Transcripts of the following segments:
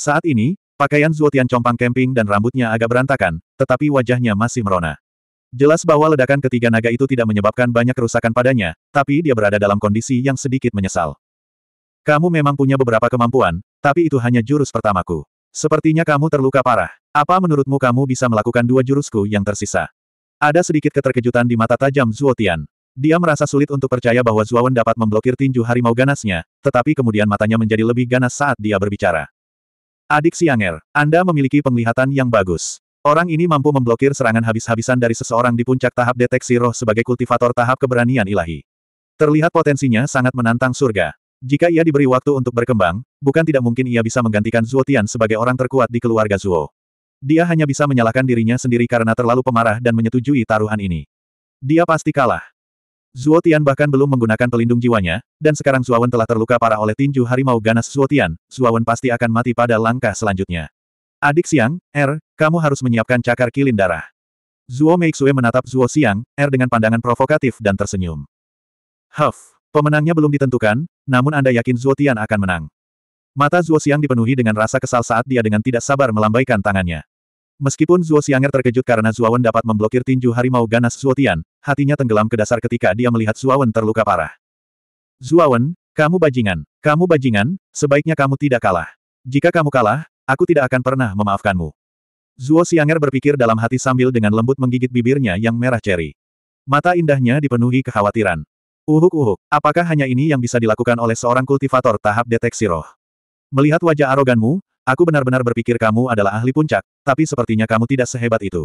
Saat ini, pakaian Zuotian compang camping dan rambutnya agak berantakan, tetapi wajahnya masih merona. Jelas bahwa ledakan ketiga naga itu tidak menyebabkan banyak kerusakan padanya, tapi dia berada dalam kondisi yang sedikit menyesal. Kamu memang punya beberapa kemampuan, tapi itu hanya jurus pertamaku. Sepertinya kamu terluka parah. Apa menurutmu kamu bisa melakukan dua jurusku yang tersisa? Ada sedikit keterkejutan di mata tajam Zuotian. Dia merasa sulit untuk percaya bahwa Zuawan dapat memblokir tinju harimau ganasnya, tetapi kemudian matanya menjadi lebih ganas saat dia berbicara. Adik Sianger, Anda memiliki penglihatan yang bagus. Orang ini mampu memblokir serangan habis-habisan dari seseorang di puncak tahap deteksi roh sebagai kultivator tahap keberanian ilahi. Terlihat potensinya sangat menantang surga. Jika ia diberi waktu untuk berkembang, bukan tidak mungkin ia bisa menggantikan Zuotian sebagai orang terkuat di keluarga Zuo. Dia hanya bisa menyalahkan dirinya sendiri karena terlalu pemarah dan menyetujui taruhan ini. Dia pasti kalah. Zuo bahkan belum menggunakan pelindung jiwanya, dan sekarang Zuawan telah terluka parah oleh tinju harimau ganas Zuo Tian, Zuawan pasti akan mati pada langkah selanjutnya. Adik Siang, Er, kamu harus menyiapkan cakar kilin darah. Zuo Meixue menatap Zuo Siang, Er dengan pandangan provokatif dan tersenyum. Huff, pemenangnya belum ditentukan, namun Anda yakin Zuo akan menang. Mata Zuo Siang dipenuhi dengan rasa kesal saat dia dengan tidak sabar melambaikan tangannya. Meskipun Zuo Xianger terkejut karena Wen dapat memblokir tinju harimau ganas Tian, hatinya tenggelam ke dasar ketika dia melihat Wen terluka parah. Wen, kamu bajingan, kamu bajingan, sebaiknya kamu tidak kalah. Jika kamu kalah, aku tidak akan pernah memaafkanmu. Zuo Xianger berpikir dalam hati sambil dengan lembut menggigit bibirnya yang merah ceri. Mata indahnya dipenuhi kekhawatiran. Uhuk-uhuk, apakah hanya ini yang bisa dilakukan oleh seorang kultivator tahap deteksi roh? Melihat wajah aroganmu, Aku benar-benar berpikir kamu adalah ahli puncak, tapi sepertinya kamu tidak sehebat itu.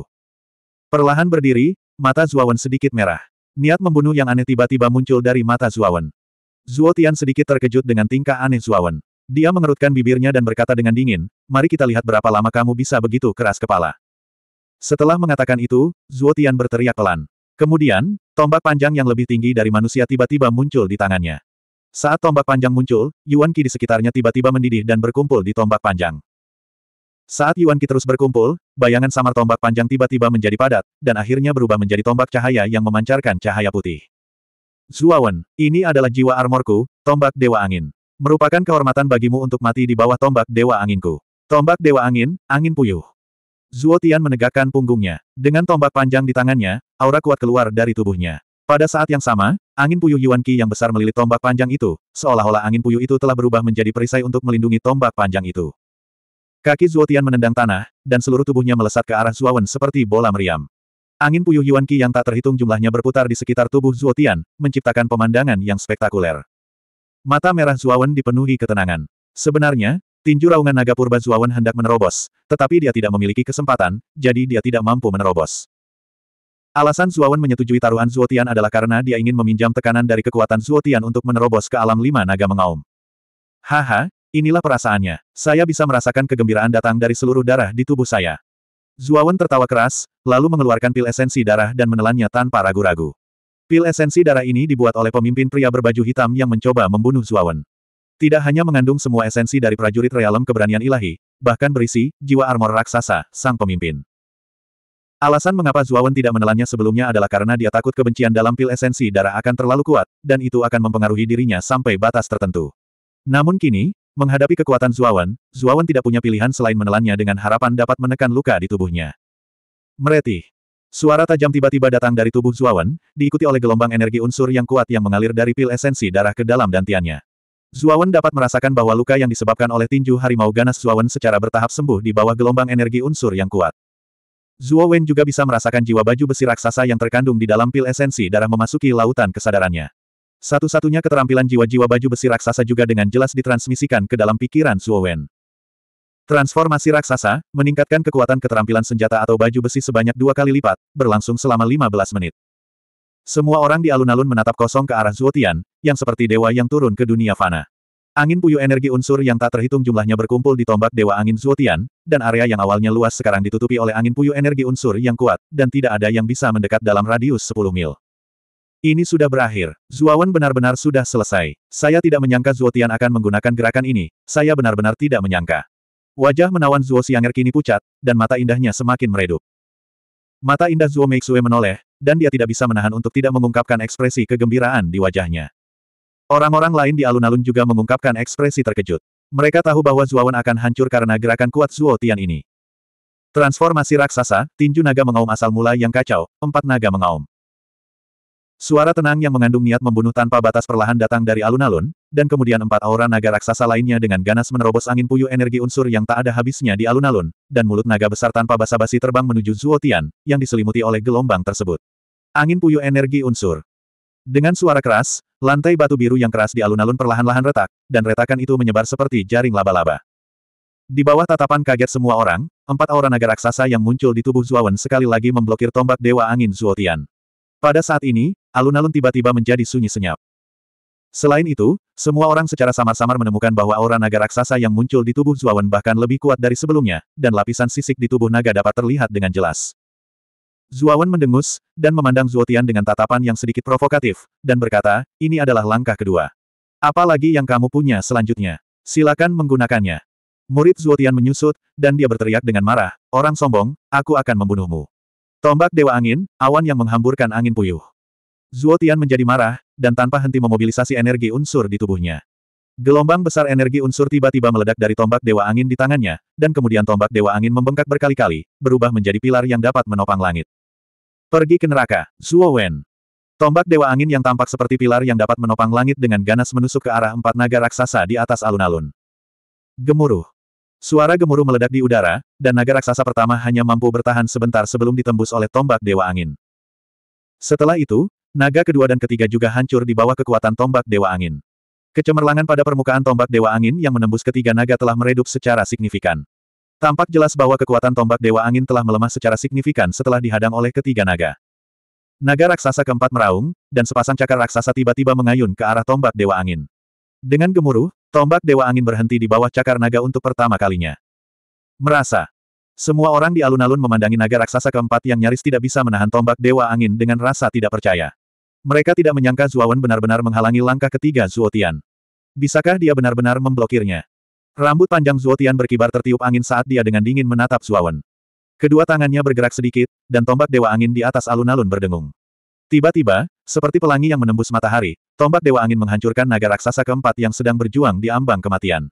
Perlahan berdiri, mata Zuawan sedikit merah. Niat membunuh yang aneh tiba-tiba muncul dari mata Zuawan. Zuo sedikit terkejut dengan tingkah aneh Zuawan. Dia mengerutkan bibirnya dan berkata dengan dingin, mari kita lihat berapa lama kamu bisa begitu keras kepala. Setelah mengatakan itu, Zuo berteriak pelan. Kemudian, tombak panjang yang lebih tinggi dari manusia tiba-tiba muncul di tangannya. Saat tombak panjang muncul, Yuan Qi di sekitarnya tiba-tiba mendidih dan berkumpul di tombak panjang. Saat Yuan Qi terus berkumpul, bayangan samar tombak panjang tiba-tiba menjadi padat, dan akhirnya berubah menjadi tombak cahaya yang memancarkan cahaya putih. Zuawan, ini adalah jiwa armorku, tombak Dewa Angin. Merupakan kehormatan bagimu untuk mati di bawah tombak Dewa Anginku. Tombak Dewa Angin, Angin Puyuh. Zuo Tian menegakkan punggungnya. Dengan tombak panjang di tangannya, aura kuat keluar dari tubuhnya. Pada saat yang sama, Angin puyuh Yuan Qi yang besar melilit tombak panjang itu, seolah-olah angin puyuh itu telah berubah menjadi perisai untuk melindungi tombak panjang itu. Kaki Zuotian menendang tanah, dan seluruh tubuhnya melesat ke arah Zuawan seperti bola meriam. Angin puyuh Yuan Qi yang tak terhitung jumlahnya berputar di sekitar tubuh Zuotian, menciptakan pemandangan yang spektakuler. Mata merah Zuawan dipenuhi ketenangan. Sebenarnya, tinju raungan naga purba Zuawan hendak menerobos, tetapi dia tidak memiliki kesempatan, jadi dia tidak mampu menerobos. Alasan Zuowen menyetujui taruhan Zuotian adalah karena dia ingin meminjam tekanan dari kekuatan Zuotian untuk menerobos ke alam lima naga mengaum. Haha, inilah perasaannya. Saya bisa merasakan kegembiraan datang dari seluruh darah di tubuh saya. Zuawan tertawa keras, lalu mengeluarkan pil esensi darah dan menelannya tanpa ragu-ragu. Pil esensi darah ini dibuat oleh pemimpin pria berbaju hitam yang mencoba membunuh Zuawan. Tidak hanya mengandung semua esensi dari prajurit realem keberanian ilahi, bahkan berisi, jiwa armor raksasa, sang pemimpin. Alasan mengapa Zuawan tidak menelannya sebelumnya adalah karena dia takut kebencian dalam pil esensi darah akan terlalu kuat, dan itu akan mempengaruhi dirinya sampai batas tertentu. Namun kini, menghadapi kekuatan Zuawan, Zuawan tidak punya pilihan selain menelannya dengan harapan dapat menekan luka di tubuhnya. Meretih. Suara tajam tiba-tiba datang dari tubuh Zuawan, diikuti oleh gelombang energi unsur yang kuat yang mengalir dari pil esensi darah ke dalam dantiannya. Zuawan dapat merasakan bahwa luka yang disebabkan oleh tinju harimau ganas Zuawan secara bertahap sembuh di bawah gelombang energi unsur yang kuat. Zuo Wen juga bisa merasakan jiwa baju besi raksasa yang terkandung di dalam pil esensi darah memasuki lautan kesadarannya. Satu-satunya keterampilan jiwa-jiwa baju besi raksasa juga dengan jelas ditransmisikan ke dalam pikiran Zuo Wen. Transformasi raksasa, meningkatkan kekuatan keterampilan senjata atau baju besi sebanyak dua kali lipat, berlangsung selama 15 menit. Semua orang di alun-alun menatap kosong ke arah Tian, yang seperti dewa yang turun ke dunia fana. Angin puyuh energi unsur yang tak terhitung jumlahnya berkumpul di tombak Dewa Angin Zuotian, dan area yang awalnya luas sekarang ditutupi oleh angin puyuh energi unsur yang kuat, dan tidak ada yang bisa mendekat dalam radius 10 mil. Ini sudah berakhir. Zuawan benar-benar sudah selesai. Saya tidak menyangka Zuotian akan menggunakan gerakan ini, saya benar-benar tidak menyangka. Wajah menawan Zuo Xianger kini pucat, dan mata indahnya semakin meredup. Mata indah Zuo Meixue menoleh, dan dia tidak bisa menahan untuk tidak mengungkapkan ekspresi kegembiraan di wajahnya. Orang-orang lain di alun-alun juga mengungkapkan ekspresi terkejut. Mereka tahu bahwa Zuawan akan hancur karena gerakan kuat Zuo Tian ini. Transformasi raksasa, tinju naga mengaum asal mula yang kacau, empat naga mengaum. Suara tenang yang mengandung niat membunuh tanpa batas perlahan datang dari alun-alun, dan kemudian empat aura naga raksasa lainnya dengan ganas menerobos angin puyuh energi unsur yang tak ada habisnya di alun-alun, dan mulut naga besar tanpa basa-basi terbang menuju Zuo Tian, yang diselimuti oleh gelombang tersebut. Angin puyuh energi unsur. Dengan suara keras, lantai batu biru yang keras di alun-alun perlahan-lahan retak, dan retakan itu menyebar seperti jaring laba-laba. Di bawah tatapan kaget semua orang, empat aura naga raksasa yang muncul di tubuh Zuawan sekali lagi memblokir tombak Dewa Angin Zuotian. Pada saat ini, alun-alun tiba-tiba menjadi sunyi senyap. Selain itu, semua orang secara samar-samar menemukan bahwa aura naga raksasa yang muncul di tubuh Zuawan bahkan lebih kuat dari sebelumnya, dan lapisan sisik di tubuh naga dapat terlihat dengan jelas. Zuawan mendengus, dan memandang Zuotian dengan tatapan yang sedikit provokatif, dan berkata, ini adalah langkah kedua. Apalagi yang kamu punya selanjutnya. Silakan menggunakannya. Murid Zuotian menyusut, dan dia berteriak dengan marah, orang sombong, aku akan membunuhmu. Tombak Dewa Angin, awan yang menghamburkan angin puyuh. Zuotian menjadi marah, dan tanpa henti memobilisasi energi unsur di tubuhnya. Gelombang besar energi unsur tiba-tiba meledak dari tombak Dewa Angin di tangannya, dan kemudian tombak Dewa Angin membengkak berkali-kali, berubah menjadi pilar yang dapat menopang langit. Pergi ke neraka, Zuo Wen. Tombak Dewa Angin yang tampak seperti pilar yang dapat menopang langit dengan ganas menusuk ke arah empat naga raksasa di atas alun-alun. Gemuruh. Suara gemuruh meledak di udara, dan naga raksasa pertama hanya mampu bertahan sebentar sebelum ditembus oleh tombak Dewa Angin. Setelah itu, naga kedua dan ketiga juga hancur di bawah kekuatan tombak Dewa Angin. Kecemerlangan pada permukaan tombak Dewa Angin yang menembus ketiga naga telah meredup secara signifikan. Tampak jelas bahwa kekuatan tombak Dewa Angin telah melemah secara signifikan setelah dihadang oleh ketiga naga. Naga raksasa keempat meraung, dan sepasang cakar raksasa tiba-tiba mengayun ke arah tombak Dewa Angin. Dengan gemuruh, tombak Dewa Angin berhenti di bawah cakar naga untuk pertama kalinya. Merasa. Semua orang di alun-alun memandangi naga raksasa keempat yang nyaris tidak bisa menahan tombak Dewa Angin dengan rasa tidak percaya. Mereka tidak menyangka Zuawan benar-benar menghalangi langkah ketiga Zuotian. Bisakah dia benar-benar memblokirnya? Rambut panjang Zuotian berkibar tertiup angin saat dia dengan dingin menatap Zuawan. Kedua tangannya bergerak sedikit, dan tombak dewa angin di atas alun-alun berdengung. Tiba-tiba, seperti pelangi yang menembus matahari, tombak dewa angin menghancurkan naga raksasa keempat yang sedang berjuang di ambang kematian.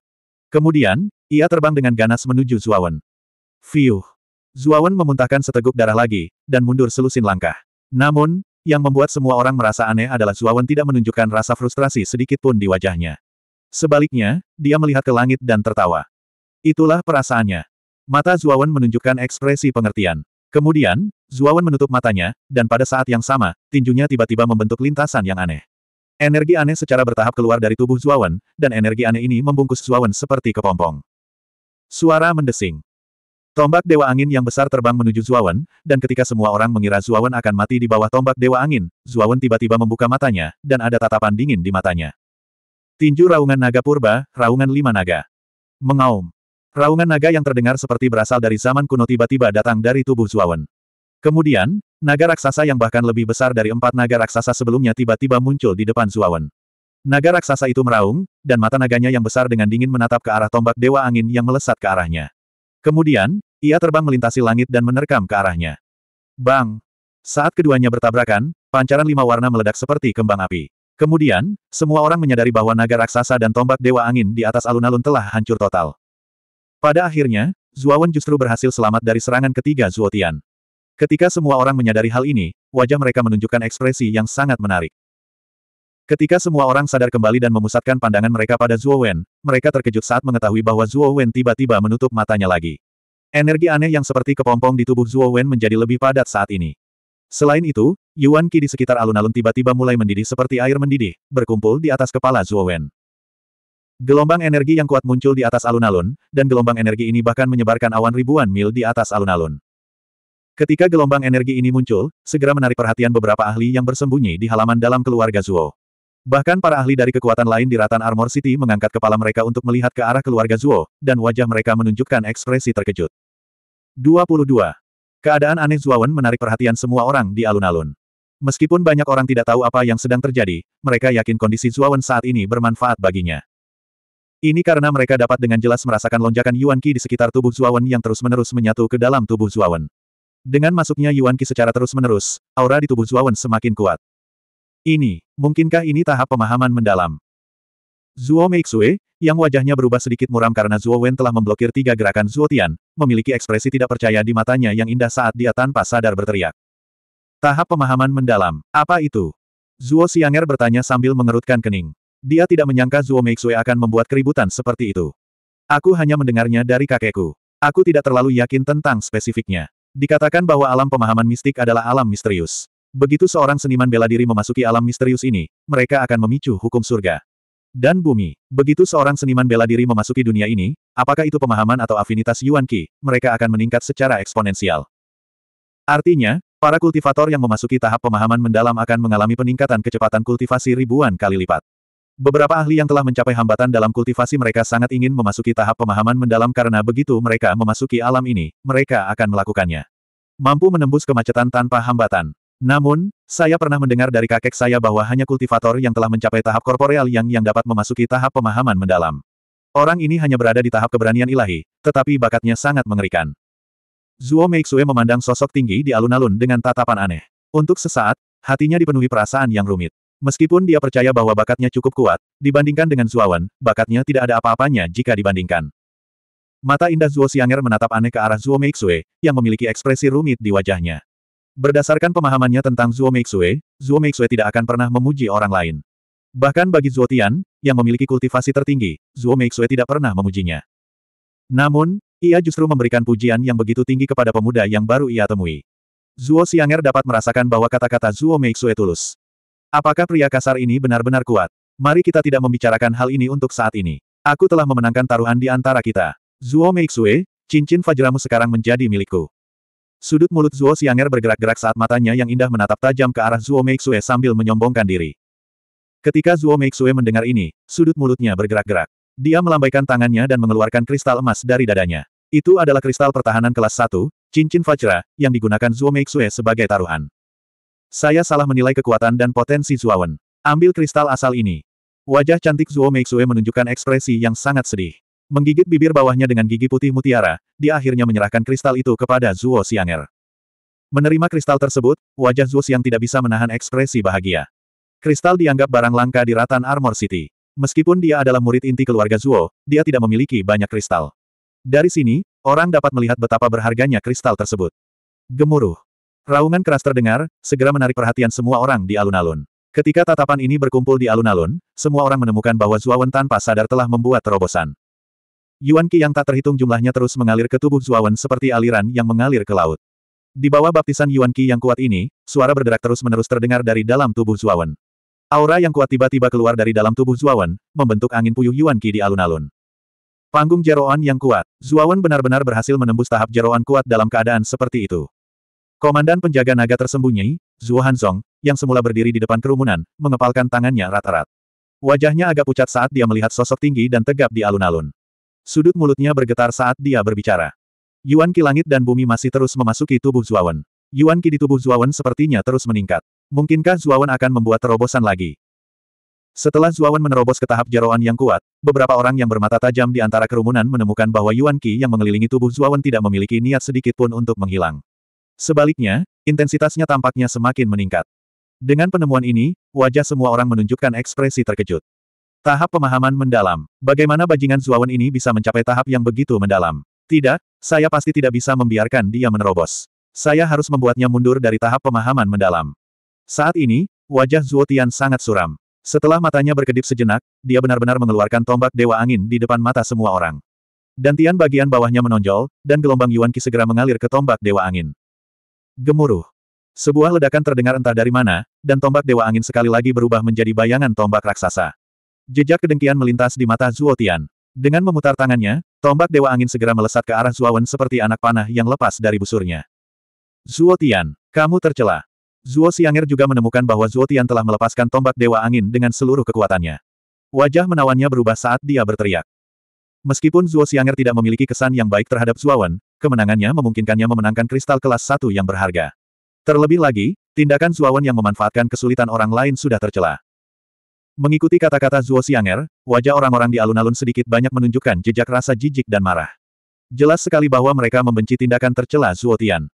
Kemudian, ia terbang dengan ganas menuju Zuawan. Fiuh! Zuawan memuntahkan seteguk darah lagi, dan mundur selusin langkah. Namun, yang membuat semua orang merasa aneh adalah Zuawan tidak menunjukkan rasa frustrasi sedikit pun di wajahnya. Sebaliknya, dia melihat ke langit dan tertawa. Itulah perasaannya. Mata Zuawan menunjukkan ekspresi pengertian. Kemudian, Zuawan menutup matanya, dan pada saat yang sama, tinjunya tiba-tiba membentuk lintasan yang aneh. Energi aneh secara bertahap keluar dari tubuh Zuawan, dan energi aneh ini membungkus Zuawan seperti kepompong. Suara mendesing. Tombak Dewa Angin yang besar terbang menuju Zuawan, dan ketika semua orang mengira Zuawan akan mati di bawah tombak Dewa Angin, Zuawan tiba-tiba membuka matanya, dan ada tatapan dingin di matanya. Tinju raungan naga purba, raungan lima naga. Mengaum. Raungan naga yang terdengar seperti berasal dari zaman kuno tiba-tiba datang dari tubuh Zuawan. Kemudian, naga raksasa yang bahkan lebih besar dari empat naga raksasa sebelumnya tiba-tiba muncul di depan Zuawan. Naga raksasa itu meraung, dan mata naganya yang besar dengan dingin menatap ke arah tombak dewa angin yang melesat ke arahnya. Kemudian, ia terbang melintasi langit dan menerkam ke arahnya. Bang! Saat keduanya bertabrakan, pancaran lima warna meledak seperti kembang api. Kemudian, semua orang menyadari bahwa naga raksasa dan tombak Dewa Angin di atas alun-alun telah hancur total. Pada akhirnya, Zuawan justru berhasil selamat dari serangan ketiga Zuotian. Ketika semua orang menyadari hal ini, wajah mereka menunjukkan ekspresi yang sangat menarik. Ketika semua orang sadar kembali dan memusatkan pandangan mereka pada Zuo mereka terkejut saat mengetahui bahwa Zuo tiba-tiba menutup matanya lagi. Energi aneh yang seperti kepompong di tubuh Zuo menjadi lebih padat saat ini. Selain itu, Yuan Qi di sekitar alun-alun tiba-tiba mulai mendidih seperti air mendidih, berkumpul di atas kepala Zhuo Wen. Gelombang energi yang kuat muncul di atas alun-alun, dan gelombang energi ini bahkan menyebarkan awan ribuan mil di atas alun-alun. Ketika gelombang energi ini muncul, segera menarik perhatian beberapa ahli yang bersembunyi di halaman dalam keluarga Zuo. Bahkan para ahli dari kekuatan lain di Ratan Armor City mengangkat kepala mereka untuk melihat ke arah keluarga Zuo, dan wajah mereka menunjukkan ekspresi terkejut. 22. Keadaan aneh Zuawan menarik perhatian semua orang di alun-alun. Meskipun banyak orang tidak tahu apa yang sedang terjadi, mereka yakin kondisi Zuawan saat ini bermanfaat baginya. Ini karena mereka dapat dengan jelas merasakan lonjakan Yuan Qi di sekitar tubuh Zuawan yang terus-menerus menyatu ke dalam tubuh Zuawan. Dengan masuknya Yuan Qi secara terus-menerus, aura di tubuh Zuawan semakin kuat. Ini, mungkinkah ini tahap pemahaman mendalam? Zuo Meixue, yang wajahnya berubah sedikit muram karena Zuo Wen telah memblokir tiga gerakan Zuo Tian, memiliki ekspresi tidak percaya di matanya yang indah saat dia tanpa sadar berteriak. Tahap pemahaman mendalam, apa itu? Zuo Xianger bertanya sambil mengerutkan kening. Dia tidak menyangka Zuo Meixue akan membuat keributan seperti itu. Aku hanya mendengarnya dari kakekku. Aku tidak terlalu yakin tentang spesifiknya. Dikatakan bahwa alam pemahaman mistik adalah alam misterius. Begitu seorang seniman bela diri memasuki alam misterius ini, mereka akan memicu hukum surga dan bumi. Begitu seorang seniman bela diri memasuki dunia ini, apakah itu pemahaman atau afinitas Yuan Qi, mereka akan meningkat secara eksponensial. Artinya, para kultivator yang memasuki tahap pemahaman mendalam akan mengalami peningkatan kecepatan kultivasi ribuan kali lipat. Beberapa ahli yang telah mencapai hambatan dalam kultivasi mereka sangat ingin memasuki tahap pemahaman mendalam karena begitu mereka memasuki alam ini, mereka akan melakukannya. Mampu menembus kemacetan tanpa hambatan. Namun, saya pernah mendengar dari kakek saya bahwa hanya kultivator yang telah mencapai tahap korporeal yang yang dapat memasuki tahap pemahaman mendalam. Orang ini hanya berada di tahap keberanian ilahi, tetapi bakatnya sangat mengerikan. Zuo Meixue memandang sosok tinggi di alun-alun dengan tatapan aneh. Untuk sesaat, hatinya dipenuhi perasaan yang rumit. Meskipun dia percaya bahwa bakatnya cukup kuat, dibandingkan dengan Zuawan, bakatnya tidak ada apa-apanya jika dibandingkan. Mata indah Zuo Xianger menatap aneh ke arah Zuo Meixue, yang memiliki ekspresi rumit di wajahnya. Berdasarkan pemahamannya tentang Zuo Meixue, Zuo Meixue tidak akan pernah memuji orang lain. Bahkan bagi Zuo Tian, yang memiliki kultivasi tertinggi, Zuo Meixue tidak pernah memujinya. Namun, ia justru memberikan pujian yang begitu tinggi kepada pemuda yang baru ia temui. Zuo Xianger dapat merasakan bahwa kata-kata Zuo Meixue tulus. Apakah pria kasar ini benar-benar kuat? Mari kita tidak membicarakan hal ini untuk saat ini. Aku telah memenangkan taruhan di antara kita. Zuo Meixue, cincin fajramu sekarang menjadi milikku. Sudut mulut Zuo Xianger bergerak-gerak saat matanya yang indah menatap tajam ke arah Zuo Meixue sambil menyombongkan diri. Ketika Zuo Meixue mendengar ini, sudut mulutnya bergerak-gerak. Dia melambaikan tangannya dan mengeluarkan kristal emas dari dadanya. Itu adalah kristal pertahanan kelas 1, cincin Vajra, yang digunakan Zuo Meixue sebagai taruhan. Saya salah menilai kekuatan dan potensi Zuo Wen. Ambil kristal asal ini. Wajah cantik Zuo Meixue menunjukkan ekspresi yang sangat sedih. Menggigit bibir bawahnya dengan gigi putih mutiara, dia akhirnya menyerahkan kristal itu kepada Zuo Xianger. Menerima kristal tersebut, wajah Zuo Xiang tidak bisa menahan ekspresi bahagia. Kristal dianggap barang langka di Ratan Armor City. Meskipun dia adalah murid inti keluarga Zuo, dia tidak memiliki banyak kristal. Dari sini, orang dapat melihat betapa berharganya kristal tersebut. Gemuruh. Raungan keras terdengar, segera menarik perhatian semua orang di alun-alun. Ketika tatapan ini berkumpul di alun-alun, semua orang menemukan bahwa Zuo Wen tanpa sadar telah membuat terobosan. Yuan Qi yang tak terhitung jumlahnya terus mengalir ke tubuh Zuawan seperti aliran yang mengalir ke laut. Di bawah baptisan Yuan Qi yang kuat ini, suara berderak terus-menerus terdengar dari dalam tubuh Zuawan. Aura yang kuat tiba-tiba keluar dari dalam tubuh Zuawan, membentuk angin puyuh Yuan Qi di alun-alun. Panggung jeroan yang kuat, Zuawan benar-benar berhasil menembus tahap jeroan kuat dalam keadaan seperti itu. Komandan penjaga naga tersembunyi, Zhu Hanzong, yang semula berdiri di depan kerumunan, mengepalkan tangannya rata rat Wajahnya agak pucat saat dia melihat sosok tinggi dan tegap di alun-alun. Sudut mulutnya bergetar saat dia berbicara. Yuan Qi langit dan bumi masih terus memasuki tubuh Zuawan. Yuan Qi di tubuh Zuawan sepertinya terus meningkat. Mungkinkah Zuawan akan membuat terobosan lagi? Setelah Zuawan menerobos ke tahap jeroan yang kuat, beberapa orang yang bermata tajam di antara kerumunan menemukan bahwa Yuan Qi yang mengelilingi tubuh Zuawan tidak memiliki niat sedikit pun untuk menghilang. Sebaliknya, intensitasnya tampaknya semakin meningkat. Dengan penemuan ini, wajah semua orang menunjukkan ekspresi terkejut. Tahap pemahaman mendalam. Bagaimana bajingan Zuawan ini bisa mencapai tahap yang begitu mendalam? Tidak, saya pasti tidak bisa membiarkan dia menerobos. Saya harus membuatnya mundur dari tahap pemahaman mendalam. Saat ini, wajah Zuotian sangat suram. Setelah matanya berkedip sejenak, dia benar-benar mengeluarkan tombak Dewa Angin di depan mata semua orang. Dantian bagian bawahnya menonjol, dan gelombang Yuan Qi segera mengalir ke tombak Dewa Angin. Gemuruh. Sebuah ledakan terdengar entah dari mana, dan tombak Dewa Angin sekali lagi berubah menjadi bayangan tombak raksasa. Jejak kedengkian melintas di mata Zuo Tian. Dengan memutar tangannya, tombak Dewa Angin segera melesat ke arah Zuawan seperti anak panah yang lepas dari busurnya. Zuo Tian, kamu tercela. Zuo Sianger juga menemukan bahwa Zuo Tian telah melepaskan tombak Dewa Angin dengan seluruh kekuatannya. Wajah menawannya berubah saat dia berteriak. Meskipun Zuo Sianger tidak memiliki kesan yang baik terhadap Zuawan, kemenangannya memungkinkannya memenangkan kristal kelas satu yang berharga. Terlebih lagi, tindakan Zuawan yang memanfaatkan kesulitan orang lain sudah tercela. Mengikuti kata-kata Zuo Xianger, wajah orang-orang di alun-alun sedikit banyak menunjukkan jejak rasa jijik dan marah. Jelas sekali bahwa mereka membenci tindakan tercela Zuo Tian.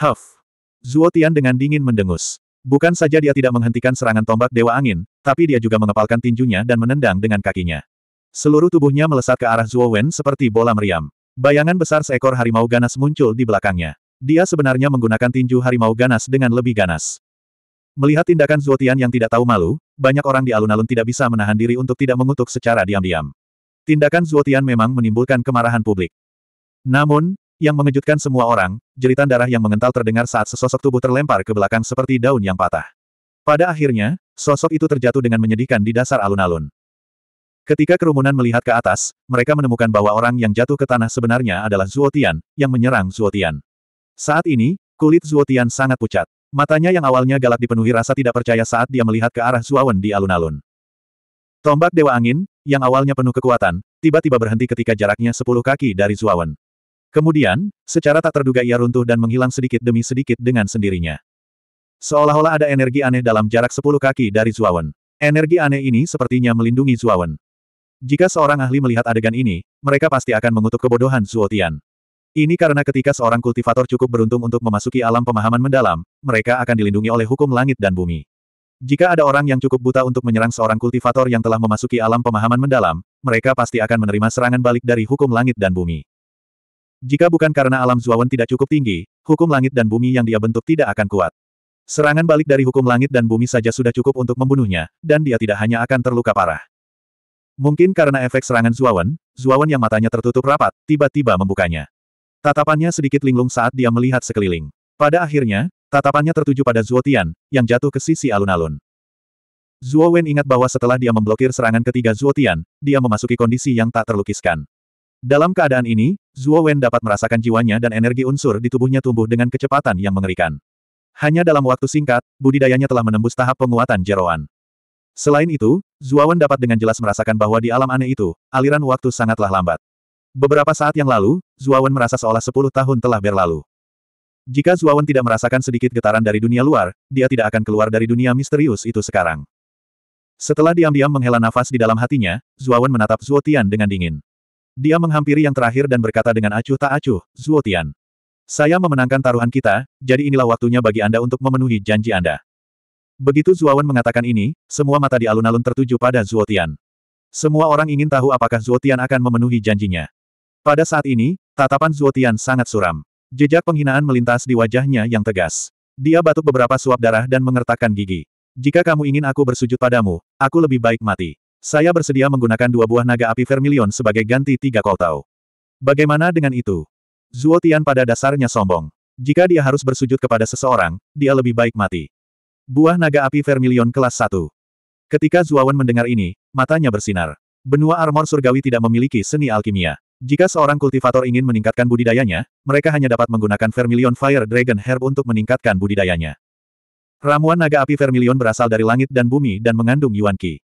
Huff! Zuo Tian dengan dingin mendengus. Bukan saja dia tidak menghentikan serangan tombak Dewa Angin, tapi dia juga mengepalkan tinjunya dan menendang dengan kakinya. Seluruh tubuhnya melesat ke arah Zuo Wen seperti bola meriam. Bayangan besar seekor harimau ganas muncul di belakangnya. Dia sebenarnya menggunakan tinju harimau ganas dengan lebih ganas. Melihat tindakan Zuotian yang tidak tahu malu, banyak orang di alun-alun tidak bisa menahan diri untuk tidak mengutuk secara diam-diam. Tindakan Zuotian memang menimbulkan kemarahan publik. Namun, yang mengejutkan semua orang, jeritan darah yang mengental terdengar saat sesosok tubuh terlempar ke belakang seperti daun yang patah. Pada akhirnya, sosok itu terjatuh dengan menyedihkan di dasar alun-alun. Ketika kerumunan melihat ke atas, mereka menemukan bahwa orang yang jatuh ke tanah sebenarnya adalah Zuotian, yang menyerang Zuotian. Saat ini, kulit Zuotian sangat pucat. Matanya yang awalnya galak dipenuhi rasa tidak percaya saat dia melihat ke arah Zuawan di alun-alun. Tombak Dewa Angin, yang awalnya penuh kekuatan, tiba-tiba berhenti ketika jaraknya sepuluh kaki dari Zuawan. Kemudian, secara tak terduga ia runtuh dan menghilang sedikit demi sedikit dengan sendirinya. Seolah-olah ada energi aneh dalam jarak sepuluh kaki dari Zuawan. Energi aneh ini sepertinya melindungi Zuawan. Jika seorang ahli melihat adegan ini, mereka pasti akan mengutuk kebodohan Zuotian. Ini karena ketika seorang kultivator cukup beruntung untuk memasuki alam pemahaman mendalam, mereka akan dilindungi oleh hukum langit dan bumi. Jika ada orang yang cukup buta untuk menyerang seorang kultivator yang telah memasuki alam pemahaman mendalam, mereka pasti akan menerima serangan balik dari hukum langit dan bumi. Jika bukan karena alam Zuawan tidak cukup tinggi, hukum langit dan bumi yang dia bentuk tidak akan kuat. Serangan balik dari hukum langit dan bumi saja sudah cukup untuk membunuhnya, dan dia tidak hanya akan terluka parah. Mungkin karena efek serangan Zuawan, Zuawan yang matanya tertutup rapat, tiba-tiba membukanya. Tatapannya sedikit linglung saat dia melihat sekeliling. Pada akhirnya, tatapannya tertuju pada Zuo Tian, yang jatuh ke sisi alun-alun. Zuo Wen ingat bahwa setelah dia memblokir serangan ketiga Zuo Tian, dia memasuki kondisi yang tak terlukiskan. Dalam keadaan ini, Zuo Wen dapat merasakan jiwanya dan energi unsur di tubuhnya tumbuh dengan kecepatan yang mengerikan. Hanya dalam waktu singkat, budidayanya telah menembus tahap penguatan jeroan. Selain itu, Zuo Wen dapat dengan jelas merasakan bahwa di alam aneh itu, aliran waktu sangatlah lambat. Beberapa saat yang lalu, Zuawan merasa seolah sepuluh tahun telah berlalu. Jika Zuawan tidak merasakan sedikit getaran dari dunia luar, dia tidak akan keluar dari dunia misterius itu sekarang. Setelah diam-diam menghela nafas di dalam hatinya, Zuawan menatap Zuotian dengan dingin. Dia menghampiri yang terakhir dan berkata dengan acuh tak acuh, Zuotian. Saya memenangkan taruhan kita, jadi inilah waktunya bagi Anda untuk memenuhi janji Anda. Begitu Zuawan mengatakan ini, semua mata di alun-alun tertuju pada Zuotian. Semua orang ingin tahu apakah Zuotian akan memenuhi janjinya. Pada saat ini, tatapan Zuotian sangat suram. Jejak penghinaan melintas di wajahnya yang tegas. Dia batuk beberapa suap darah dan mengertakkan gigi. Jika kamu ingin aku bersujud padamu, aku lebih baik mati. Saya bersedia menggunakan dua buah naga api vermilion sebagai ganti tiga kau tahu. Bagaimana dengan itu? Zuotian pada dasarnya sombong. Jika dia harus bersujud kepada seseorang, dia lebih baik mati. Buah naga api vermilion kelas 1. Ketika Zuawan mendengar ini, matanya bersinar. Benua armor surgawi tidak memiliki seni alkimia. Jika seorang kultivator ingin meningkatkan budidayanya, mereka hanya dapat menggunakan Vermilion Fire Dragon Herb untuk meningkatkan budidayanya. Ramuan naga api Vermilion berasal dari langit dan bumi dan mengandung Yuan Qi.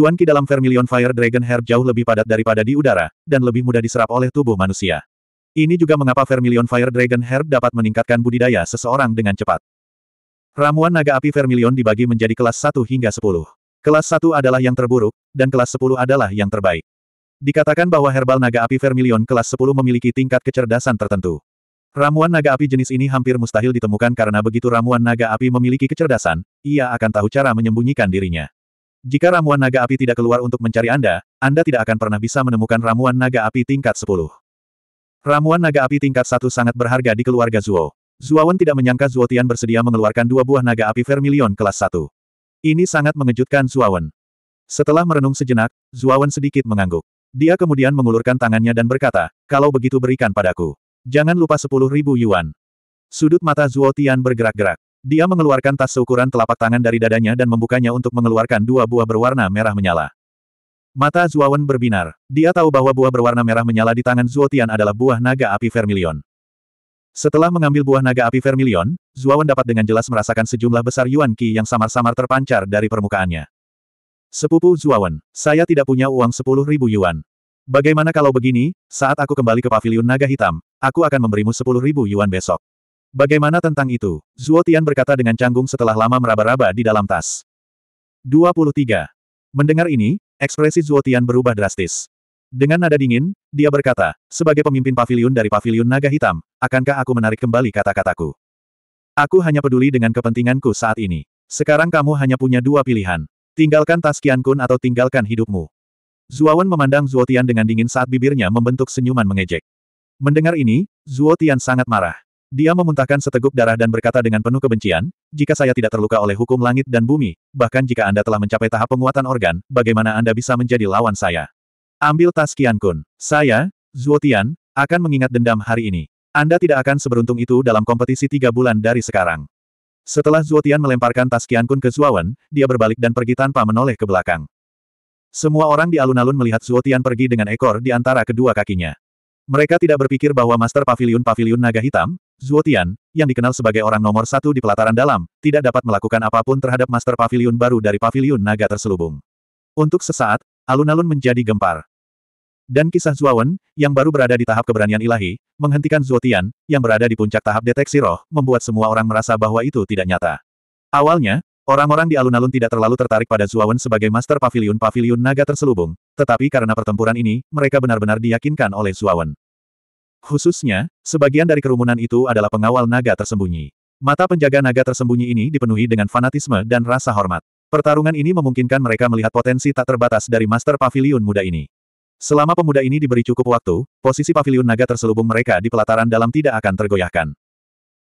Yuan Qi dalam Vermilion Fire Dragon Herb jauh lebih padat daripada di udara, dan lebih mudah diserap oleh tubuh manusia. Ini juga mengapa Vermilion Fire Dragon Herb dapat meningkatkan budidaya seseorang dengan cepat. Ramuan naga api Vermilion dibagi menjadi kelas 1 hingga 10. Kelas 1 adalah yang terburuk, dan kelas 10 adalah yang terbaik. Dikatakan bahwa herbal naga api vermilion kelas 10 memiliki tingkat kecerdasan tertentu. Ramuan naga api jenis ini hampir mustahil ditemukan karena begitu ramuan naga api memiliki kecerdasan, ia akan tahu cara menyembunyikan dirinya. Jika ramuan naga api tidak keluar untuk mencari Anda, Anda tidak akan pernah bisa menemukan ramuan naga api tingkat 10. Ramuan naga api tingkat 1 sangat berharga di keluarga Zuo. Zuowen tidak menyangka Zuo Tian bersedia mengeluarkan dua buah naga api vermilion kelas 1. Ini sangat mengejutkan Zuowen. Setelah merenung sejenak, Zuowen sedikit mengangguk. Dia kemudian mengulurkan tangannya dan berkata, kalau begitu berikan padaku. Jangan lupa sepuluh ribu yuan. Sudut mata Zuo Tian bergerak-gerak. Dia mengeluarkan tas seukuran telapak tangan dari dadanya dan membukanya untuk mengeluarkan dua buah berwarna merah menyala. Mata Zuawan berbinar. Dia tahu bahwa buah berwarna merah menyala di tangan Zuo Tian adalah buah naga api vermilion. Setelah mengambil buah naga api vermilion, Zuawan dapat dengan jelas merasakan sejumlah besar Yuan Qi yang samar-samar terpancar dari permukaannya. Sepupu Zuawan, saya tidak punya uang sepuluh ribu yuan. Bagaimana kalau begini, saat aku kembali ke paviliun naga hitam, aku akan memberimu sepuluh ribu yuan besok. Bagaimana tentang itu? Zuo Tian berkata dengan canggung setelah lama meraba-raba di dalam tas. 23. Mendengar ini, ekspresi Zuo Tian berubah drastis. Dengan nada dingin, dia berkata, sebagai pemimpin paviliun dari paviliun naga hitam, akankah aku menarik kembali kata-kataku? Aku hanya peduli dengan kepentinganku saat ini. Sekarang kamu hanya punya dua pilihan. Tinggalkan kian Kun atau tinggalkan hidupmu. Zuowen memandang Zuo dengan dingin saat bibirnya membentuk senyuman mengejek. Mendengar ini, Zuo sangat marah. Dia memuntahkan seteguk darah dan berkata dengan penuh kebencian, jika saya tidak terluka oleh hukum langit dan bumi, bahkan jika Anda telah mencapai tahap penguatan organ, bagaimana Anda bisa menjadi lawan saya? Ambil tas Kian Kun. Saya, Zuo akan mengingat dendam hari ini. Anda tidak akan seberuntung itu dalam kompetisi tiga bulan dari sekarang. Setelah Zuotian melemparkan tas Qiankun ke Zuawan, dia berbalik dan pergi tanpa menoleh ke belakang. Semua orang di alun-alun melihat Zuotian pergi dengan ekor di antara kedua kakinya. Mereka tidak berpikir bahwa Master Pavilion Pavilion Naga Hitam, Zuotian, yang dikenal sebagai orang nomor satu di pelataran dalam, tidak dapat melakukan apapun terhadap Master Pavilion baru dari Pavilion Naga terselubung. Untuk sesaat, alun-alun menjadi gempar. Dan kisah Zuawan, yang baru berada di tahap keberanian ilahi, menghentikan Zuotian, yang berada di puncak tahap deteksi roh, membuat semua orang merasa bahwa itu tidak nyata. Awalnya, orang-orang di alun-alun tidak terlalu tertarik pada Zuawan sebagai master pavilion-pavilion naga terselubung, tetapi karena pertempuran ini, mereka benar-benar diyakinkan oleh Zuawan. Khususnya, sebagian dari kerumunan itu adalah pengawal naga tersembunyi. Mata penjaga naga tersembunyi ini dipenuhi dengan fanatisme dan rasa hormat. Pertarungan ini memungkinkan mereka melihat potensi tak terbatas dari Master Pavilion muda ini. Selama pemuda ini diberi cukup waktu, posisi pavilion naga terselubung mereka di pelataran dalam tidak akan tergoyahkan.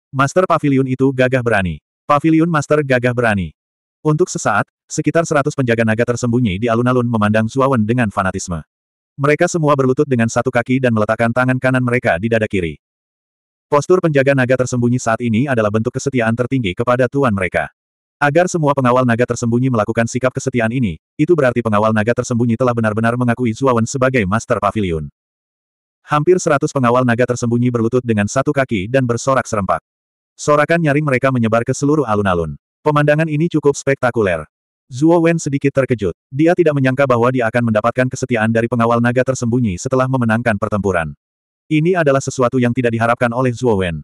Master pavilion itu gagah berani. Pavilion Master gagah berani. Untuk sesaat, sekitar seratus penjaga naga tersembunyi di alun-alun memandang Zuawan dengan fanatisme. Mereka semua berlutut dengan satu kaki dan meletakkan tangan kanan mereka di dada kiri. Postur penjaga naga tersembunyi saat ini adalah bentuk kesetiaan tertinggi kepada tuan mereka. Agar semua pengawal naga tersembunyi melakukan sikap kesetiaan ini, itu berarti pengawal naga tersembunyi telah benar-benar mengakui Zuawan sebagai Master Pavilion. Hampir seratus pengawal naga tersembunyi berlutut dengan satu kaki dan bersorak serempak. Sorakan nyaring mereka menyebar ke seluruh alun-alun. Pemandangan ini cukup spektakuler. Zuo Wen sedikit terkejut. Dia tidak menyangka bahwa dia akan mendapatkan kesetiaan dari pengawal naga tersembunyi setelah memenangkan pertempuran. Ini adalah sesuatu yang tidak diharapkan oleh Zuo Wen.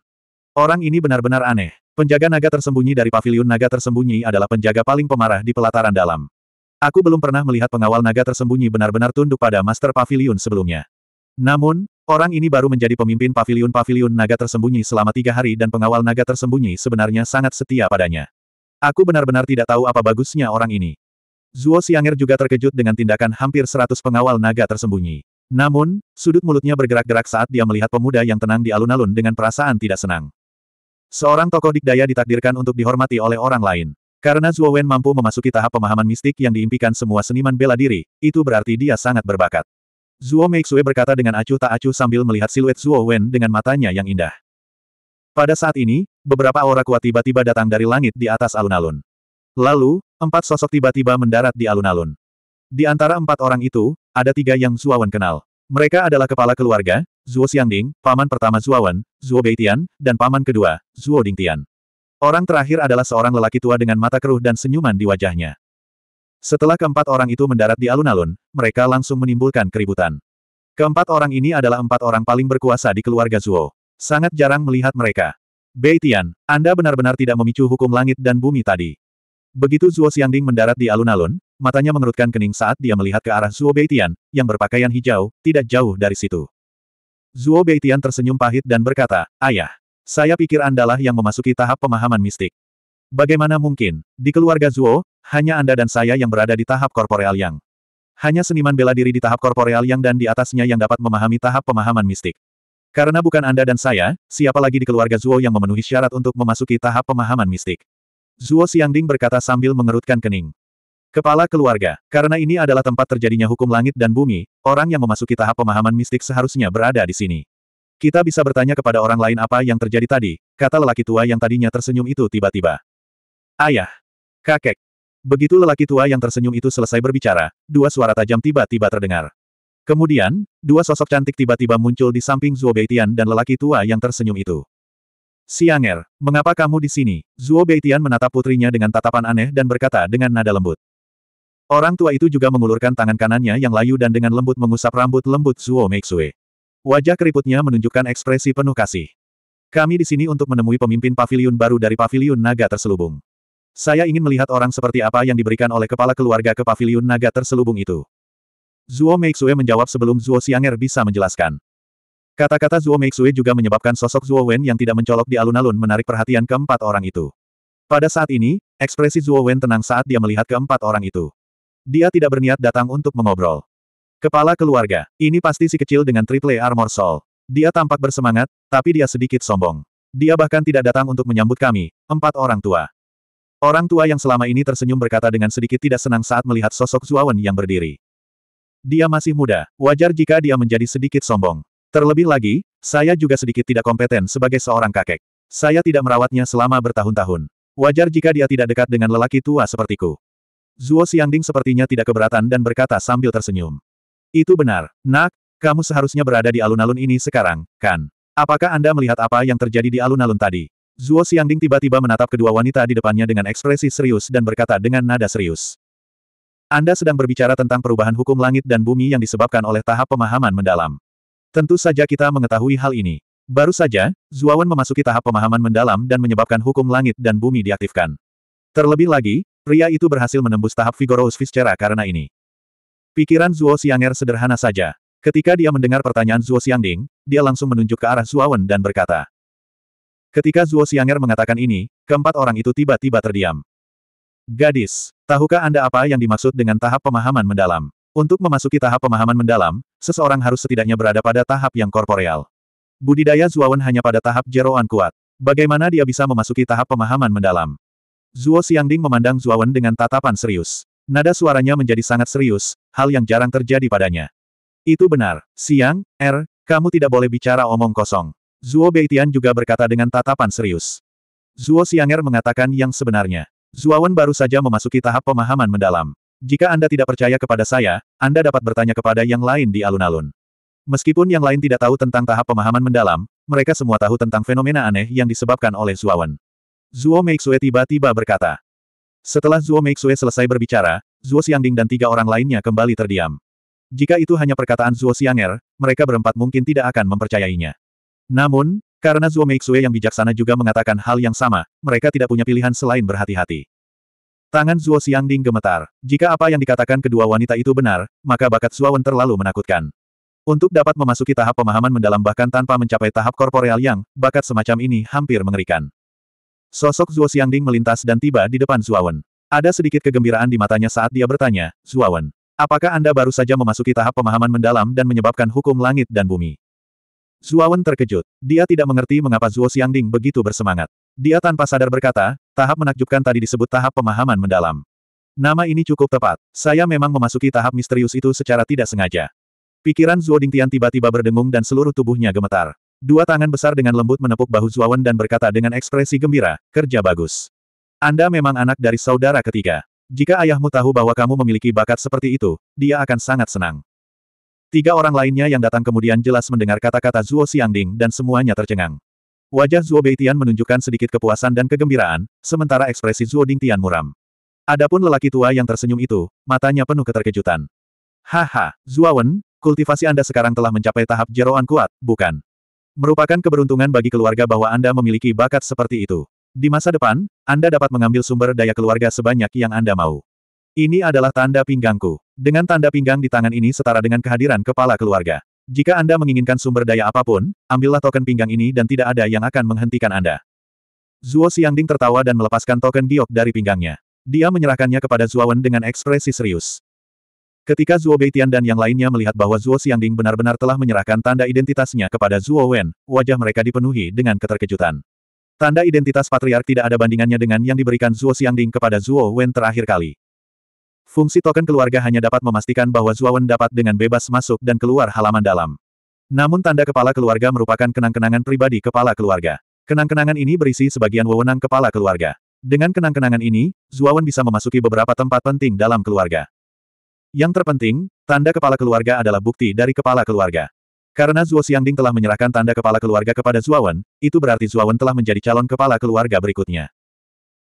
Orang ini benar-benar aneh. Penjaga naga tersembunyi dari paviliun naga tersembunyi adalah penjaga paling pemarah di pelataran dalam. Aku belum pernah melihat pengawal naga tersembunyi benar-benar tunduk pada Master Paviliun sebelumnya. Namun, orang ini baru menjadi pemimpin paviliun-paviliun naga tersembunyi selama tiga hari dan pengawal naga tersembunyi sebenarnya sangat setia padanya. Aku benar-benar tidak tahu apa bagusnya orang ini. Zuo Sianger juga terkejut dengan tindakan hampir seratus pengawal naga tersembunyi. Namun, sudut mulutnya bergerak-gerak saat dia melihat pemuda yang tenang di alun-alun dengan perasaan tidak senang. Seorang tokoh dikdaya ditakdirkan untuk dihormati oleh orang lain. Karena Zhuo Wen mampu memasuki tahap pemahaman mistik yang diimpikan semua seniman bela diri, itu berarti dia sangat berbakat. Zhuo Meixue berkata dengan acuh tak acuh sambil melihat siluet Zhuo Wen dengan matanya yang indah. Pada saat ini, beberapa aura kuat tiba-tiba datang dari langit di atas alun-alun. Lalu, empat sosok tiba-tiba mendarat di alun-alun. Di antara empat orang itu, ada tiga yang Zhuo Wen kenal. Mereka adalah kepala keluarga, Zuo Xiangding, paman pertama Wen, Zuo Beitian, dan paman kedua, Zuo Dingtian. Orang terakhir adalah seorang lelaki tua dengan mata keruh dan senyuman di wajahnya. Setelah keempat orang itu mendarat di alun-alun, mereka langsung menimbulkan keributan. Keempat orang ini adalah empat orang paling berkuasa di keluarga Zuo. Sangat jarang melihat mereka. Beitian, Anda benar-benar tidak memicu hukum langit dan bumi tadi. Begitu Zuo Xiangding mendarat di alun-alun, matanya mengerutkan kening saat dia melihat ke arah Zuo Beitian, yang berpakaian hijau, tidak jauh dari situ. Zuo Beitian tersenyum pahit dan berkata, Ayah, saya pikir andalah yang memasuki tahap pemahaman mistik. Bagaimana mungkin, di keluarga Zuo, hanya Anda dan saya yang berada di tahap korporeal yang. Hanya seniman bela diri di tahap korporeal yang dan di atasnya yang dapat memahami tahap pemahaman mistik. Karena bukan Anda dan saya, siapa lagi di keluarga Zuo yang memenuhi syarat untuk memasuki tahap pemahaman mistik? Zuo Xiangding berkata sambil mengerutkan kening. Kepala keluarga, karena ini adalah tempat terjadinya hukum langit dan bumi, orang yang memasuki tahap pemahaman mistik seharusnya berada di sini. Kita bisa bertanya kepada orang lain apa yang terjadi tadi, kata lelaki tua yang tadinya tersenyum itu tiba-tiba. Ayah. Kakek. Begitu lelaki tua yang tersenyum itu selesai berbicara, dua suara tajam tiba-tiba terdengar. Kemudian, dua sosok cantik tiba-tiba muncul di samping Zuo Beitian dan lelaki tua yang tersenyum itu. Sianger, mengapa kamu di sini? Zuo Beitian menatap putrinya dengan tatapan aneh dan berkata dengan nada lembut. Orang tua itu juga mengulurkan tangan kanannya yang layu dan dengan lembut mengusap rambut lembut Zuo Meixue. Wajah keriputnya menunjukkan ekspresi penuh kasih. Kami di sini untuk menemui pemimpin pavilion baru dari pavilion naga terselubung. Saya ingin melihat orang seperti apa yang diberikan oleh kepala keluarga ke pavilion naga terselubung itu. Zuo Meixue menjawab sebelum Zuo Xianger bisa menjelaskan. Kata-kata Zuo Meixue juga menyebabkan sosok Zuo Wen yang tidak mencolok di alun-alun menarik perhatian keempat orang itu. Pada saat ini, ekspresi Zuo Wen tenang saat dia melihat keempat orang itu. Dia tidak berniat datang untuk mengobrol. Kepala keluarga, ini pasti si kecil dengan triple armor soul. Dia tampak bersemangat, tapi dia sedikit sombong. Dia bahkan tidak datang untuk menyambut kami, empat orang tua. Orang tua yang selama ini tersenyum berkata dengan sedikit tidak senang saat melihat sosok Zuawan yang berdiri. Dia masih muda, wajar jika dia menjadi sedikit sombong. Terlebih lagi, saya juga sedikit tidak kompeten sebagai seorang kakek. Saya tidak merawatnya selama bertahun-tahun. Wajar jika dia tidak dekat dengan lelaki tua sepertiku. Zuo Xiangding sepertinya tidak keberatan dan berkata sambil tersenyum. Itu benar, nak, kamu seharusnya berada di alun-alun ini sekarang, kan? Apakah Anda melihat apa yang terjadi di alun-alun tadi? Zuo Xiangding tiba-tiba menatap kedua wanita di depannya dengan ekspresi serius dan berkata dengan nada serius. Anda sedang berbicara tentang perubahan hukum langit dan bumi yang disebabkan oleh tahap pemahaman mendalam. Tentu saja kita mengetahui hal ini. Baru saja, Zuawan memasuki tahap pemahaman mendalam dan menyebabkan hukum langit dan bumi diaktifkan. Terlebih lagi, Pria itu berhasil menembus tahap Vigorous Viscera karena ini. Pikiran Zuo Xianger sederhana saja. Ketika dia mendengar pertanyaan Zuo Xiangding, dia langsung menunjuk ke arah Wen dan berkata. Ketika Zuo Xianger mengatakan ini, keempat orang itu tiba-tiba terdiam. Gadis, tahukah Anda apa yang dimaksud dengan tahap pemahaman mendalam? Untuk memasuki tahap pemahaman mendalam, seseorang harus setidaknya berada pada tahap yang korporeal. Budidaya Wen hanya pada tahap jeroan kuat. Bagaimana dia bisa memasuki tahap pemahaman mendalam? Zuo Xiangding memandang Zuo Wen dengan tatapan serius. Nada suaranya menjadi sangat serius, hal yang jarang terjadi padanya. Itu benar, Siang, Er, kamu tidak boleh bicara omong kosong. Zuo Beitian juga berkata dengan tatapan serius. Zuo Xianger mengatakan yang sebenarnya. Zuo Wen baru saja memasuki tahap pemahaman mendalam. Jika Anda tidak percaya kepada saya, Anda dapat bertanya kepada yang lain di alun-alun. Meskipun yang lain tidak tahu tentang tahap pemahaman mendalam, mereka semua tahu tentang fenomena aneh yang disebabkan oleh Zuo Wen. Zuo Meixue tiba-tiba berkata. Setelah Zuo Meixue selesai berbicara, Zuo Xiangding dan tiga orang lainnya kembali terdiam. Jika itu hanya perkataan Zuo Xianger, mereka berempat mungkin tidak akan mempercayainya. Namun, karena Zuo Meixue yang bijaksana juga mengatakan hal yang sama, mereka tidak punya pilihan selain berhati-hati. Tangan Zuo Xiangding gemetar. Jika apa yang dikatakan kedua wanita itu benar, maka bakat Wen terlalu menakutkan. Untuk dapat memasuki tahap pemahaman mendalam bahkan tanpa mencapai tahap korporeal yang, bakat semacam ini hampir mengerikan. Sosok Zuo Xiangding melintas dan tiba di depan Zuawan. Ada sedikit kegembiraan di matanya saat dia bertanya, Zuawan, apakah Anda baru saja memasuki tahap pemahaman mendalam dan menyebabkan hukum langit dan bumi? Zuawan terkejut. Dia tidak mengerti mengapa Zuo Xiangding begitu bersemangat. Dia tanpa sadar berkata, tahap menakjubkan tadi disebut tahap pemahaman mendalam. Nama ini cukup tepat. Saya memang memasuki tahap misterius itu secara tidak sengaja. Pikiran Zuo Dingtian tiba-tiba berdengung dan seluruh tubuhnya gemetar. Dua tangan besar dengan lembut menepuk bahu Zuawan dan berkata dengan ekspresi gembira, kerja bagus. Anda memang anak dari saudara ketiga. Jika ayahmu tahu bahwa kamu memiliki bakat seperti itu, dia akan sangat senang. Tiga orang lainnya yang datang kemudian jelas mendengar kata-kata Zuo Xiangding dan semuanya tercengang. Wajah Zuo Beitian menunjukkan sedikit kepuasan dan kegembiraan, sementara ekspresi Zuo Dingtian muram. Adapun lelaki tua yang tersenyum itu, matanya penuh keterkejutan. Haha, Zuo Wen, kultivasi Anda sekarang telah mencapai tahap jeroan kuat, bukan? Merupakan keberuntungan bagi keluarga bahwa Anda memiliki bakat seperti itu. Di masa depan, Anda dapat mengambil sumber daya keluarga sebanyak yang Anda mau. Ini adalah tanda pinggangku. Dengan tanda pinggang di tangan ini setara dengan kehadiran kepala keluarga. Jika Anda menginginkan sumber daya apapun, ambillah token pinggang ini dan tidak ada yang akan menghentikan Anda. Zuo Xiangding tertawa dan melepaskan token giok dari pinggangnya. Dia menyerahkannya kepada Wen dengan ekspresi serius. Ketika Zuo Beitian dan yang lainnya melihat bahwa Zuo Xiangding benar-benar telah menyerahkan tanda identitasnya kepada Zuo Wen, wajah mereka dipenuhi dengan keterkejutan. Tanda identitas patriark tidak ada bandingannya dengan yang diberikan Zuo Xiangding kepada Zuo Wen terakhir kali. Fungsi token keluarga hanya dapat memastikan bahwa Zuo Wen dapat dengan bebas masuk dan keluar halaman dalam. Namun tanda kepala keluarga merupakan kenang-kenangan pribadi kepala keluarga. Kenang-kenangan ini berisi sebagian wewenang kepala keluarga. Dengan kenang-kenangan ini, Zuo Wen bisa memasuki beberapa tempat penting dalam keluarga. Yang terpenting, tanda kepala keluarga adalah bukti dari kepala keluarga. Karena Zuo Xiangding telah menyerahkan tanda kepala keluarga kepada Zuawan, itu berarti Zuawan telah menjadi calon kepala keluarga berikutnya.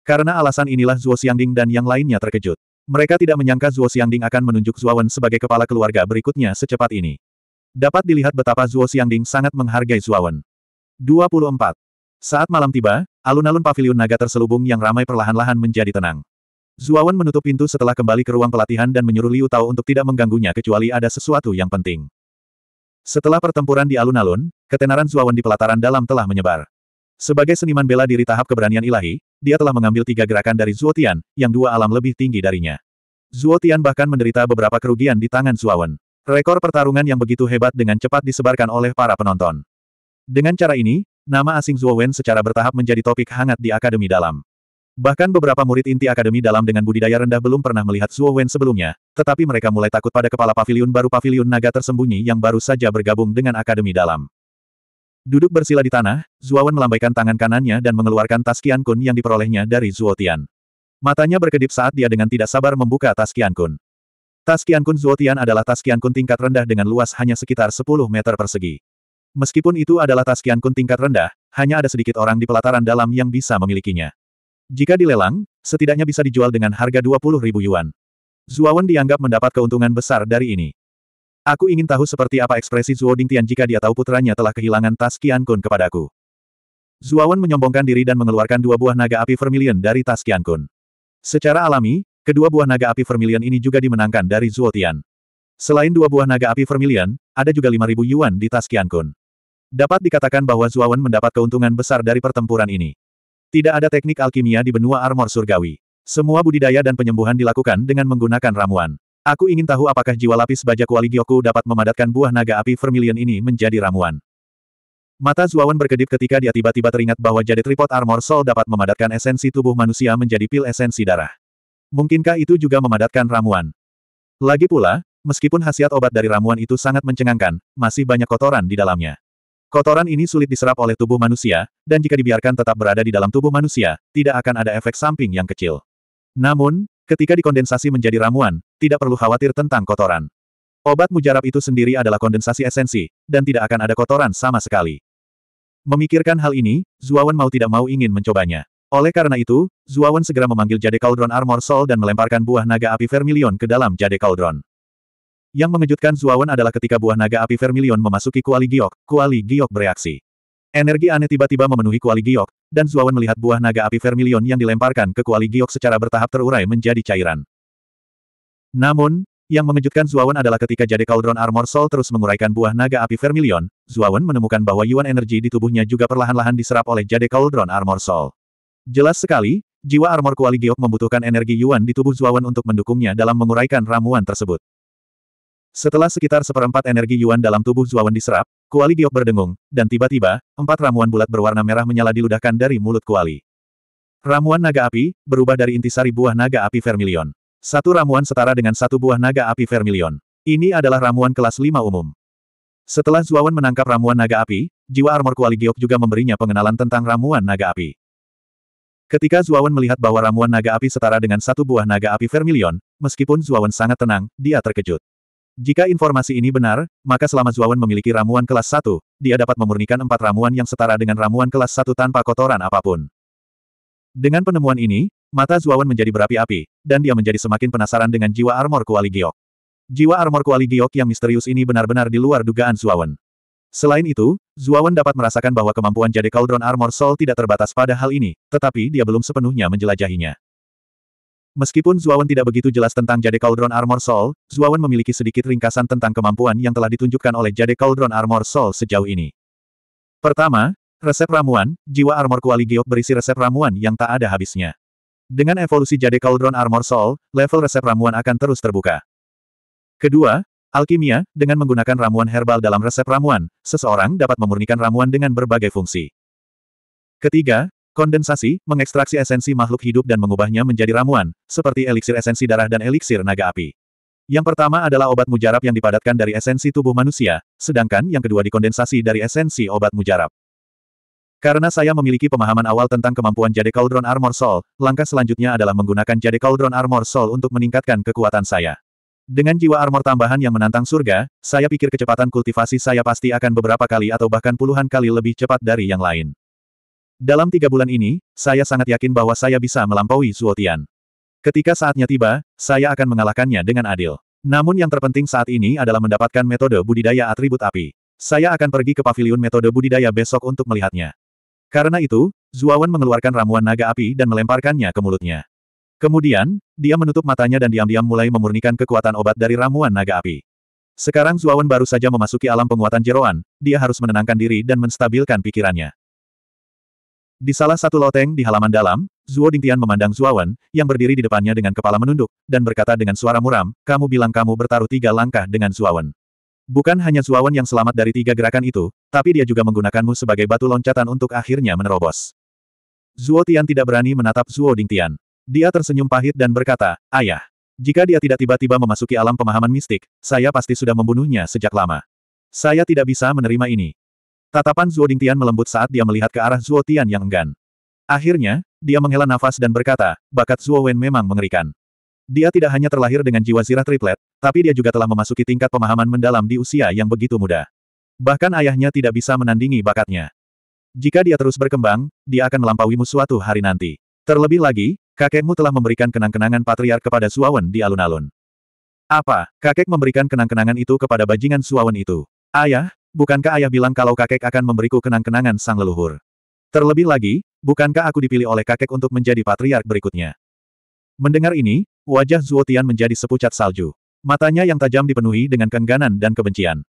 Karena alasan inilah Zuo Xiangding dan yang lainnya terkejut. Mereka tidak menyangka Zuo Xiangding akan menunjuk Zuawan sebagai kepala keluarga berikutnya secepat ini. Dapat dilihat betapa Zuo Xiangding sangat menghargai Zuawan. 24. Saat malam tiba, alun-alun pavilion naga terselubung yang ramai perlahan-lahan menjadi tenang. Zuawan menutup pintu setelah kembali ke ruang pelatihan dan menyuruh Liu Tao untuk tidak mengganggunya kecuali ada sesuatu yang penting. Setelah pertempuran di alun-alun, ketenaran Zuawan di pelataran dalam telah menyebar. Sebagai seniman bela diri tahap keberanian ilahi, dia telah mengambil tiga gerakan dari Zuotian, yang dua alam lebih tinggi darinya. Zuotian bahkan menderita beberapa kerugian di tangan Zuawan. Rekor pertarungan yang begitu hebat dengan cepat disebarkan oleh para penonton. Dengan cara ini, nama asing Zuowen secara bertahap menjadi topik hangat di Akademi Dalam. Bahkan beberapa murid inti akademi dalam dengan budidaya rendah belum pernah melihat Zuo Wen sebelumnya, tetapi mereka mulai takut pada kepala pavilion baru pavilion naga tersembunyi yang baru saja bergabung dengan akademi dalam. Duduk bersila di tanah, Zuo Wen melambaikan tangan kanannya dan mengeluarkan tas Qian Kun yang diperolehnya dari Zuo Tian. Matanya berkedip saat dia dengan tidak sabar membuka tas Qian Kun. Tas Qian Kun Zuo Tian adalah tas Qian Kun tingkat rendah dengan luas hanya sekitar 10 meter persegi. Meskipun itu adalah tas Qian Kun tingkat rendah, hanya ada sedikit orang di pelataran dalam yang bisa memilikinya. Jika dilelang, setidaknya bisa dijual dengan harga 20 ribu yuan. Zuowen dianggap mendapat keuntungan besar dari ini. Aku ingin tahu seperti apa ekspresi Zuo Dingtian jika dia tahu putranya telah kehilangan tas Kun kepadaku. Zuawan menyombongkan diri dan mengeluarkan dua buah naga api vermilion dari tas Kun. Secara alami, kedua buah naga api vermilion ini juga dimenangkan dari Zuo Tian. Selain dua buah naga api vermilion, ada juga 5.000 yuan di tas Kun. Dapat dikatakan bahwa Zuawan mendapat keuntungan besar dari pertempuran ini. Tidak ada teknik alkimia di benua armor surgawi. Semua budidaya dan penyembuhan dilakukan dengan menggunakan ramuan. Aku ingin tahu apakah jiwa lapis baja kuali Gyoku dapat memadatkan buah naga api vermilion ini menjadi ramuan. Mata Zuawan berkedip ketika dia tiba-tiba teringat bahwa jade tripod armor soul dapat memadatkan esensi tubuh manusia menjadi pil esensi darah. Mungkinkah itu juga memadatkan ramuan? Lagi pula, meskipun khasiat obat dari ramuan itu sangat mencengangkan, masih banyak kotoran di dalamnya. Kotoran ini sulit diserap oleh tubuh manusia, dan jika dibiarkan tetap berada di dalam tubuh manusia, tidak akan ada efek samping yang kecil. Namun, ketika dikondensasi menjadi ramuan, tidak perlu khawatir tentang kotoran. Obat mujarab itu sendiri adalah kondensasi esensi, dan tidak akan ada kotoran sama sekali. Memikirkan hal ini, Zuawan mau tidak mau ingin mencobanya. Oleh karena itu, Zuawan segera memanggil jade cauldron armor soul dan melemparkan buah naga api vermilion ke dalam jade cauldron. Yang mengejutkan Zuawan adalah ketika buah naga api vermilion memasuki kuali giok, kuali giok bereaksi. Energi aneh tiba-tiba memenuhi kuali giok, dan Zuawan melihat buah naga api vermilion yang dilemparkan ke kuali giok secara bertahap terurai menjadi cairan. Namun, yang mengejutkan Zuawan adalah ketika jade Cauldron Armor Soul terus menguraikan buah naga api vermilion, Zuawan menemukan bahwa yuan energi di tubuhnya juga perlahan-lahan diserap oleh jade Cauldron Armor Soul. Jelas sekali, jiwa armor kuali giok membutuhkan energi yuan di tubuh Zuawan untuk mendukungnya dalam menguraikan ramuan tersebut. Setelah sekitar seperempat energi Yuan dalam tubuh Zuawan diserap, kuali giok berdengung, dan tiba-tiba, empat ramuan bulat berwarna merah menyala diludahkan dari mulut kuali. Ramuan naga api, berubah dari intisari buah naga api vermilion. Satu ramuan setara dengan satu buah naga api vermilion. Ini adalah ramuan kelas lima umum. Setelah Zuawan menangkap ramuan naga api, jiwa armor kuali giok juga memberinya pengenalan tentang ramuan naga api. Ketika Zuawan melihat bahwa ramuan naga api setara dengan satu buah naga api vermilion, meskipun Zuawan sangat tenang, dia terkejut. Jika informasi ini benar, maka selama Zuawan memiliki ramuan kelas 1, dia dapat memurnikan empat ramuan yang setara dengan ramuan kelas 1 tanpa kotoran apapun. Dengan penemuan ini, mata Zuawan menjadi berapi-api, dan dia menjadi semakin penasaran dengan jiwa armor kuali giok. Jiwa armor kuali giok yang misterius ini benar-benar di luar dugaan Zuawan. Selain itu, Zuawan dapat merasakan bahwa kemampuan jadi Cauldron Armor Soul tidak terbatas pada hal ini, tetapi dia belum sepenuhnya menjelajahinya. Meskipun Zuawan tidak begitu jelas tentang Jade Cauldron Armor Soul, Zuawan memiliki sedikit ringkasan tentang kemampuan yang telah ditunjukkan oleh Jade Cauldron Armor Soul sejauh ini. Pertama, resep ramuan, jiwa armor kuali giok berisi resep ramuan yang tak ada habisnya. Dengan evolusi Jade Cauldron Armor Soul, level resep ramuan akan terus terbuka. Kedua, alkimia, dengan menggunakan ramuan herbal dalam resep ramuan, seseorang dapat memurnikan ramuan dengan berbagai fungsi. Ketiga, Kondensasi, mengekstraksi esensi makhluk hidup dan mengubahnya menjadi ramuan, seperti eliksir esensi darah dan eliksir naga api. Yang pertama adalah obat mujarab yang dipadatkan dari esensi tubuh manusia, sedangkan yang kedua dikondensasi dari esensi obat mujarab. Karena saya memiliki pemahaman awal tentang kemampuan Jade Cauldron Armor Soul, langkah selanjutnya adalah menggunakan Jade Cauldron Armor Soul untuk meningkatkan kekuatan saya. Dengan jiwa armor tambahan yang menantang surga, saya pikir kecepatan kultivasi saya pasti akan beberapa kali atau bahkan puluhan kali lebih cepat dari yang lain. Dalam tiga bulan ini, saya sangat yakin bahwa saya bisa melampaui Zuotian. Ketika saatnya tiba, saya akan mengalahkannya dengan adil. Namun yang terpenting saat ini adalah mendapatkan metode budidaya atribut api. Saya akan pergi ke pavilion metode budidaya besok untuk melihatnya. Karena itu, Zuawan mengeluarkan ramuan naga api dan melemparkannya ke mulutnya. Kemudian, dia menutup matanya dan diam-diam mulai memurnikan kekuatan obat dari ramuan naga api. Sekarang Zuawan baru saja memasuki alam penguatan jeroan, dia harus menenangkan diri dan menstabilkan pikirannya. Di salah satu loteng di halaman dalam, Zuo Dingtian memandang Zuawan, yang berdiri di depannya dengan kepala menunduk, dan berkata dengan suara muram, kamu bilang kamu bertaruh tiga langkah dengan Zuawan. Bukan hanya Zuawan yang selamat dari tiga gerakan itu, tapi dia juga menggunakanmu sebagai batu loncatan untuk akhirnya menerobos. Zuo Tian tidak berani menatap Zuo Dingtian. Dia tersenyum pahit dan berkata, Ayah, jika dia tidak tiba-tiba memasuki alam pemahaman mistik, saya pasti sudah membunuhnya sejak lama. Saya tidak bisa menerima ini. Tatapan Zuo Dingtian melembut saat dia melihat ke arah Zuo Tian yang enggan. Akhirnya, dia menghela nafas dan berkata, bakat Zuo Wen memang mengerikan. Dia tidak hanya terlahir dengan jiwa zirah triplet, tapi dia juga telah memasuki tingkat pemahaman mendalam di usia yang begitu muda. Bahkan ayahnya tidak bisa menandingi bakatnya. Jika dia terus berkembang, dia akan melampauimu suatu hari nanti. Terlebih lagi, kakekmu telah memberikan kenang-kenangan patriark kepada Suawen di alun-alun. Apa, kakek memberikan kenang-kenangan itu kepada bajingan Suawen itu? Ayah, bukankah ayah bilang kalau kakek akan memberiku kenang-kenangan sang leluhur? Terlebih lagi, bukankah aku dipilih oleh kakek untuk menjadi patriark berikutnya? Mendengar ini, wajah Zuotian menjadi sepucat salju. Matanya yang tajam dipenuhi dengan kengganan dan kebencian.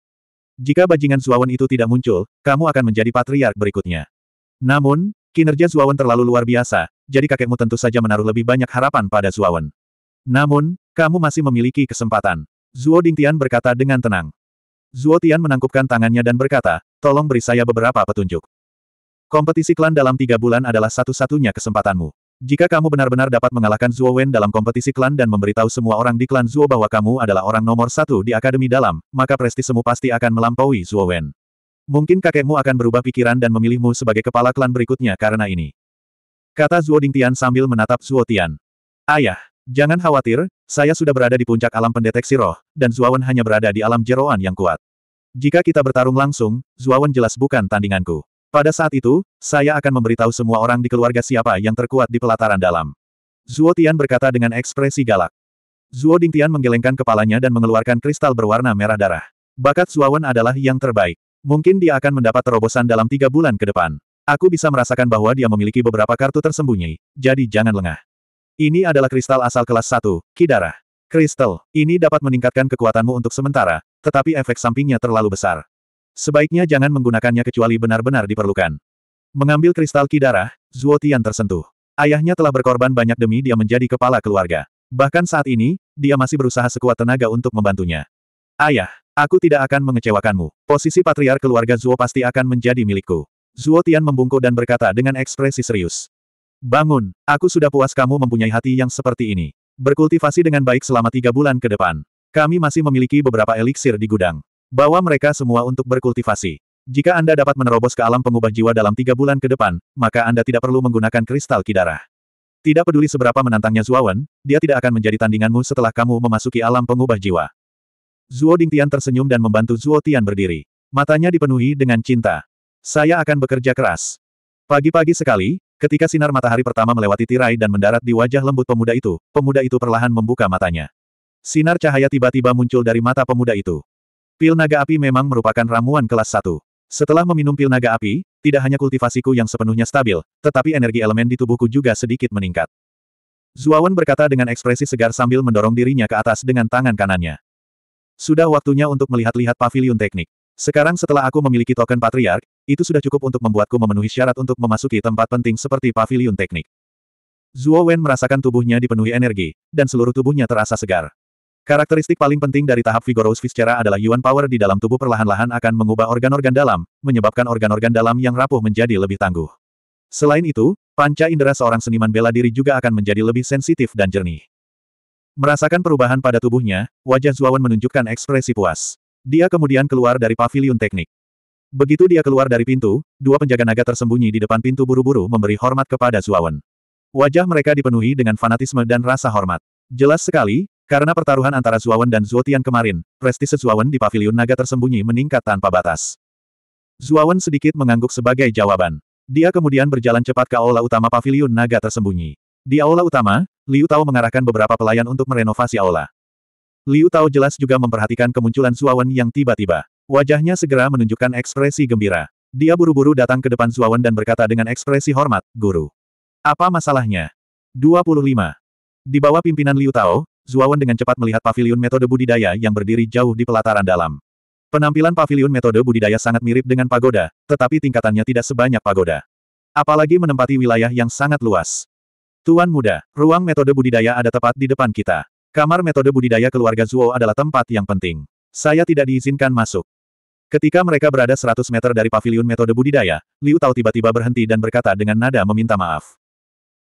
Jika bajingan Zuawan itu tidak muncul, kamu akan menjadi patriark berikutnya. Namun, kinerja Zuawan terlalu luar biasa, jadi kakekmu tentu saja menaruh lebih banyak harapan pada Zuawan. Namun, kamu masih memiliki kesempatan. Zuo Dingtian berkata dengan tenang. Zuo menangkupkan tangannya dan berkata, tolong beri saya beberapa petunjuk. Kompetisi klan dalam tiga bulan adalah satu-satunya kesempatanmu. Jika kamu benar-benar dapat mengalahkan Zuo Wen dalam kompetisi klan dan memberitahu semua orang di klan Zuo bahwa kamu adalah orang nomor satu di Akademi Dalam, maka prestisemu pasti akan melampaui Zuo Wen. Mungkin kakekmu akan berubah pikiran dan memilihmu sebagai kepala klan berikutnya karena ini. Kata Zuo Dingtian sambil menatap Zuo Tian. Ayah, jangan khawatir, saya sudah berada di puncak alam pendeteksi roh, dan Zuo Wen hanya berada di alam jeroan yang kuat. Jika kita bertarung langsung, Zuawan jelas bukan tandinganku. Pada saat itu, saya akan memberitahu semua orang di keluarga siapa yang terkuat di pelataran dalam. Zuo Tian berkata dengan ekspresi galak. Zuo Ding Tian menggelengkan kepalanya dan mengeluarkan kristal berwarna merah darah. Bakat Zuawan adalah yang terbaik. Mungkin dia akan mendapat terobosan dalam tiga bulan ke depan. Aku bisa merasakan bahwa dia memiliki beberapa kartu tersembunyi, jadi jangan lengah. Ini adalah kristal asal kelas 1, kidarah. Kristal, ini dapat meningkatkan kekuatanmu untuk sementara, tetapi efek sampingnya terlalu besar. Sebaiknya jangan menggunakannya kecuali benar-benar diperlukan. Mengambil kristal ki darah, Zuo tersentuh. Ayahnya telah berkorban banyak demi dia menjadi kepala keluarga. Bahkan saat ini, dia masih berusaha sekuat tenaga untuk membantunya. Ayah, aku tidak akan mengecewakanmu. Posisi patriar keluarga Zuo pasti akan menjadi milikku. Zuo membungkuk dan berkata dengan ekspresi serius. Bangun, aku sudah puas kamu mempunyai hati yang seperti ini. Berkultivasi dengan baik selama tiga bulan ke depan. Kami masih memiliki beberapa eliksir di gudang. Bawa mereka semua untuk berkultivasi. Jika Anda dapat menerobos ke alam pengubah jiwa dalam tiga bulan ke depan, maka Anda tidak perlu menggunakan kristal kidarah. Tidak peduli seberapa menantangnya Zuawan, dia tidak akan menjadi tandinganmu setelah kamu memasuki alam pengubah jiwa. Zuo Dingtian tersenyum dan membantu Zuo Tian berdiri. Matanya dipenuhi dengan cinta. Saya akan bekerja keras. Pagi-pagi sekali, Ketika sinar matahari pertama melewati tirai dan mendarat di wajah lembut pemuda itu, pemuda itu perlahan membuka matanya. Sinar cahaya tiba-tiba muncul dari mata pemuda itu. Pil naga api memang merupakan ramuan kelas 1. Setelah meminum pil naga api, tidak hanya kultivasiku yang sepenuhnya stabil, tetapi energi elemen di tubuhku juga sedikit meningkat. Zuawan berkata dengan ekspresi segar sambil mendorong dirinya ke atas dengan tangan kanannya. Sudah waktunya untuk melihat-lihat pavilion teknik. Sekarang setelah aku memiliki token patriark, itu sudah cukup untuk membuatku memenuhi syarat untuk memasuki tempat penting seperti pavilion teknik. Zuo Wen merasakan tubuhnya dipenuhi energi, dan seluruh tubuhnya terasa segar. Karakteristik paling penting dari tahap Vigorous Viscera adalah Yuan Power di dalam tubuh perlahan-lahan akan mengubah organ-organ dalam, menyebabkan organ-organ dalam yang rapuh menjadi lebih tangguh. Selain itu, panca indera seorang seniman bela diri juga akan menjadi lebih sensitif dan jernih. Merasakan perubahan pada tubuhnya, wajah Wen menunjukkan ekspresi puas. Dia kemudian keluar dari pavilion teknik. Begitu dia keluar dari pintu, dua penjaga naga tersembunyi di depan pintu buru-buru memberi hormat kepada Zuawan. Wajah mereka dipenuhi dengan fanatisme dan rasa hormat. Jelas sekali, karena pertaruhan antara Zuawan dan Zuotian kemarin, prestise Zuawan di pavilion naga tersembunyi meningkat tanpa batas. Zuawan sedikit mengangguk sebagai jawaban. Dia kemudian berjalan cepat ke aula utama pavilion naga tersembunyi. Di aula utama, Liu Tao mengarahkan beberapa pelayan untuk merenovasi aula. Liu Tao jelas juga memperhatikan kemunculan Suawan yang tiba-tiba. Wajahnya segera menunjukkan ekspresi gembira. Dia buru-buru datang ke depan Suawan dan berkata dengan ekspresi hormat, Guru. Apa masalahnya? 25. Di bawah pimpinan Liu Tao, Zuawan dengan cepat melihat pavilion metode budidaya yang berdiri jauh di pelataran dalam. Penampilan pavilion metode budidaya sangat mirip dengan pagoda, tetapi tingkatannya tidak sebanyak pagoda. Apalagi menempati wilayah yang sangat luas. Tuan muda, ruang metode budidaya ada tepat di depan kita. Kamar metode budidaya keluarga Zuo adalah tempat yang penting. Saya tidak diizinkan masuk. Ketika mereka berada 100 meter dari paviliun metode budidaya, Liu Tao tiba-tiba berhenti dan berkata dengan nada meminta maaf.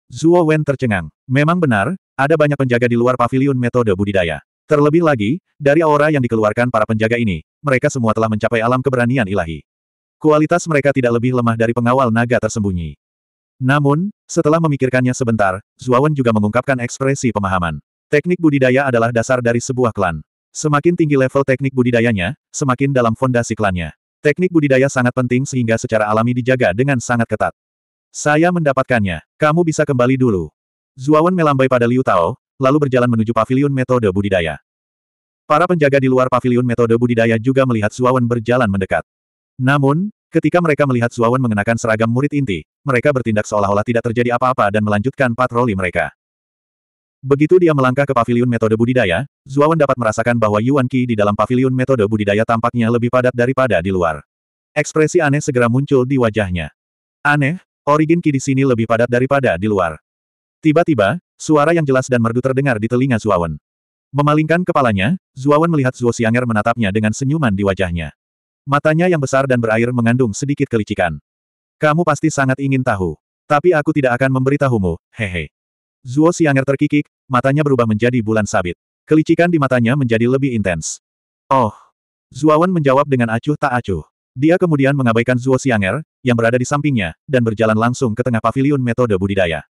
Zuo Wen tercengang. Memang benar, ada banyak penjaga di luar paviliun metode budidaya. Terlebih lagi, dari aura yang dikeluarkan para penjaga ini, mereka semua telah mencapai alam keberanian ilahi. Kualitas mereka tidak lebih lemah dari pengawal naga tersembunyi. Namun, setelah memikirkannya sebentar, Zuo Wen juga mengungkapkan ekspresi pemahaman. Teknik budidaya adalah dasar dari sebuah klan. Semakin tinggi level teknik budidayanya, semakin dalam fondasi klannya. Teknik budidaya sangat penting sehingga secara alami dijaga dengan sangat ketat. Saya mendapatkannya. Kamu bisa kembali dulu. Zuawan melambai pada Liu Tao, lalu berjalan menuju pavilion metode budidaya. Para penjaga di luar pavilion metode budidaya juga melihat Zuawan berjalan mendekat. Namun, ketika mereka melihat Zuawan mengenakan seragam murid inti, mereka bertindak seolah-olah tidak terjadi apa-apa dan melanjutkan patroli mereka. Begitu dia melangkah ke pavilion metode budidaya, Zuawan dapat merasakan bahwa Yuan Qi di dalam pavilion metode budidaya tampaknya lebih padat daripada di luar. Ekspresi aneh segera muncul di wajahnya. Aneh, origin Qi di sini lebih padat daripada di luar. Tiba-tiba, suara yang jelas dan merdu terdengar di telinga Zuawan. Memalingkan kepalanya, Zuawan melihat Zuo Xianger menatapnya dengan senyuman di wajahnya. Matanya yang besar dan berair mengandung sedikit kelicikan. Kamu pasti sangat ingin tahu. Tapi aku tidak akan memberitahumu, hehe. Zuo Xianger terkikik, matanya berubah menjadi bulan sabit. Kelicikan di matanya menjadi lebih intens. Oh! Zuawan menjawab dengan acuh tak acuh. Dia kemudian mengabaikan Zuo Xianger, yang berada di sampingnya, dan berjalan langsung ke tengah pavilion metode budidaya.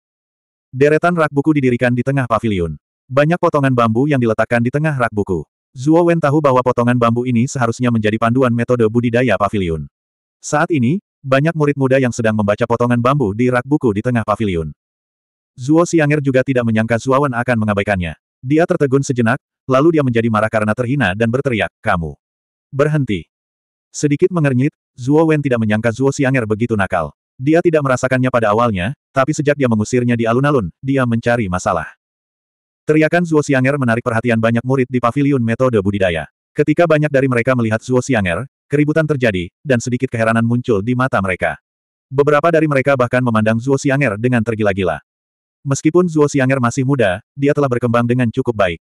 Deretan rak buku didirikan di tengah pavilion. Banyak potongan bambu yang diletakkan di tengah rak buku. Zuo Wen tahu bahwa potongan bambu ini seharusnya menjadi panduan metode budidaya pavilion. Saat ini, banyak murid muda yang sedang membaca potongan bambu di rak buku di tengah pavilion. Zuo Xianger juga tidak menyangka Zuawan akan mengabaikannya. Dia tertegun sejenak, lalu dia menjadi marah karena terhina dan berteriak, kamu. Berhenti. Sedikit mengernyit, Zuo Wen tidak menyangka Zuo Xianger begitu nakal. Dia tidak merasakannya pada awalnya, tapi sejak dia mengusirnya di alun-alun, dia mencari masalah. Teriakan Zuo Xianger menarik perhatian banyak murid di paviliun metode budidaya. Ketika banyak dari mereka melihat Zuo Xianger, keributan terjadi, dan sedikit keheranan muncul di mata mereka. Beberapa dari mereka bahkan memandang Zuo Xianger dengan tergila-gila. Meskipun Zuo Xianger masih muda, dia telah berkembang dengan cukup baik.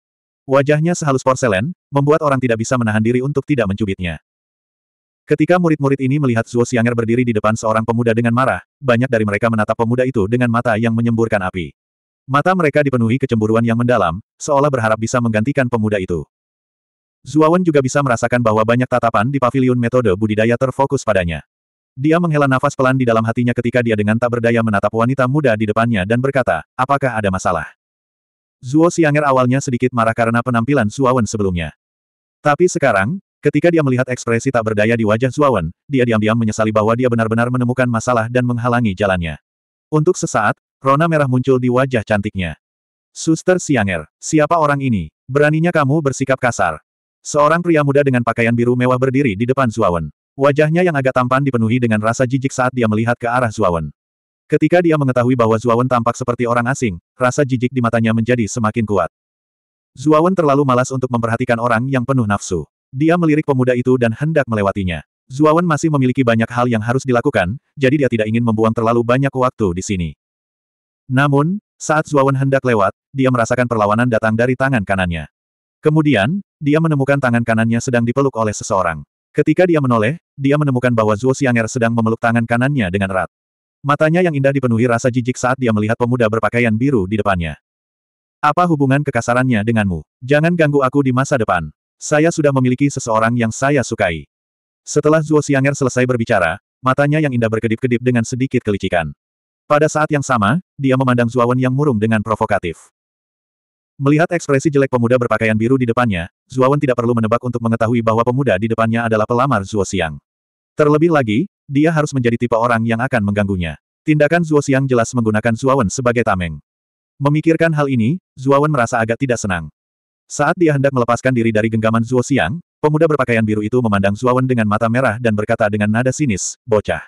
Wajahnya sehalus porselen, membuat orang tidak bisa menahan diri untuk tidak mencubitnya. Ketika murid-murid ini melihat Zuo Xianger berdiri di depan seorang pemuda dengan marah, banyak dari mereka menatap pemuda itu dengan mata yang menyemburkan api. Mata mereka dipenuhi kecemburuan yang mendalam, seolah berharap bisa menggantikan pemuda itu. Zuawan juga bisa merasakan bahwa banyak tatapan di paviliun metode budidaya terfokus padanya. Dia menghela nafas pelan di dalam hatinya ketika dia dengan tak berdaya menatap wanita muda di depannya dan berkata, apakah ada masalah? Zuo Xianger awalnya sedikit marah karena penampilan Zuawan sebelumnya. Tapi sekarang, ketika dia melihat ekspresi tak berdaya di wajah Zuawan, dia diam-diam menyesali bahwa dia benar-benar menemukan masalah dan menghalangi jalannya. Untuk sesaat, rona merah muncul di wajah cantiknya. Suster Xianger, siapa orang ini? Beraninya kamu bersikap kasar. Seorang pria muda dengan pakaian biru mewah berdiri di depan Zuawan. Wajahnya yang agak tampan dipenuhi dengan rasa jijik saat dia melihat ke arah Zuawan. Ketika dia mengetahui bahwa Zuawan tampak seperti orang asing, rasa jijik di matanya menjadi semakin kuat. Zuawan terlalu malas untuk memperhatikan orang yang penuh nafsu. Dia melirik pemuda itu dan hendak melewatinya. Zuawan masih memiliki banyak hal yang harus dilakukan, jadi dia tidak ingin membuang terlalu banyak waktu di sini. Namun, saat Zuawan hendak lewat, dia merasakan perlawanan datang dari tangan kanannya. Kemudian, dia menemukan tangan kanannya sedang dipeluk oleh seseorang. Ketika dia menoleh, dia menemukan bahwa Zuo Xianger sedang memeluk tangan kanannya dengan erat. Matanya yang indah dipenuhi rasa jijik saat dia melihat pemuda berpakaian biru di depannya. Apa hubungan kekasarannya denganmu? Jangan ganggu aku di masa depan. Saya sudah memiliki seseorang yang saya sukai. Setelah Zuo Xianger selesai berbicara, matanya yang indah berkedip-kedip dengan sedikit kelicikan. Pada saat yang sama, dia memandang Zuawan yang murung dengan provokatif. Melihat ekspresi jelek pemuda berpakaian biru di depannya, Zuawan tidak perlu menebak untuk mengetahui bahwa pemuda di depannya adalah pelamar Zuo Xiang. Terlebih lagi, dia harus menjadi tipe orang yang akan mengganggunya. Tindakan Zuo Xiang jelas menggunakan Zuawan sebagai tameng. Memikirkan hal ini, Zuawan merasa agak tidak senang. Saat dia hendak melepaskan diri dari genggaman Zuo Xiang, pemuda berpakaian biru itu memandang Zuawan dengan mata merah dan berkata dengan nada sinis, bocah.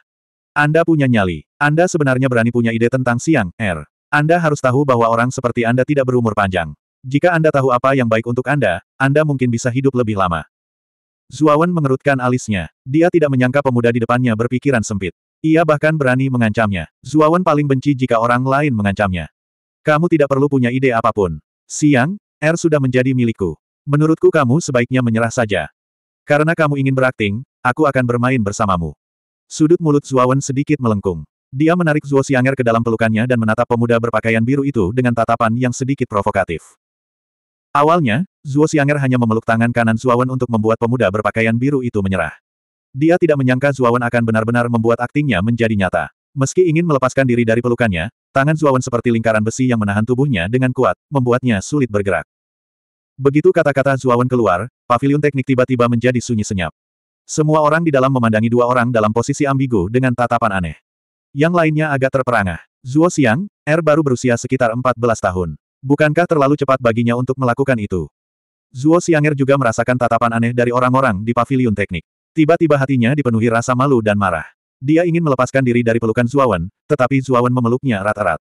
Anda punya nyali. Anda sebenarnya berani punya ide tentang Siang, Er. Anda harus tahu bahwa orang seperti Anda tidak berumur panjang. Jika Anda tahu apa yang baik untuk Anda, Anda mungkin bisa hidup lebih lama. Zuawan mengerutkan alisnya. Dia tidak menyangka pemuda di depannya berpikiran sempit. Ia bahkan berani mengancamnya. Zuawan paling benci jika orang lain mengancamnya. Kamu tidak perlu punya ide apapun. Siang, R er sudah menjadi milikku. Menurutku kamu sebaiknya menyerah saja. Karena kamu ingin berakting, aku akan bermain bersamamu. Sudut mulut Zuawan sedikit melengkung. Dia menarik Zuo Sianger ke dalam pelukannya dan menatap pemuda berpakaian biru itu dengan tatapan yang sedikit provokatif. Awalnya, Zuo Xianger hanya memeluk tangan kanan Zuawan untuk membuat pemuda berpakaian biru itu menyerah. Dia tidak menyangka Zuawan akan benar-benar membuat aktingnya menjadi nyata. Meski ingin melepaskan diri dari pelukannya, tangan Zuawan seperti lingkaran besi yang menahan tubuhnya dengan kuat, membuatnya sulit bergerak. Begitu kata-kata Zuawan keluar, pavilion teknik tiba-tiba menjadi sunyi senyap. Semua orang di dalam memandangi dua orang dalam posisi ambigu dengan tatapan aneh. Yang lainnya agak terperangah. Zuo Xiang, R er baru berusia sekitar 14 tahun. Bukankah terlalu cepat baginya untuk melakukan itu? Zuo Xianger juga merasakan tatapan aneh dari orang-orang di pavilion teknik. Tiba-tiba hatinya dipenuhi rasa malu dan marah. Dia ingin melepaskan diri dari pelukan Zuawan, tetapi Zuawan memeluknya erat-erat.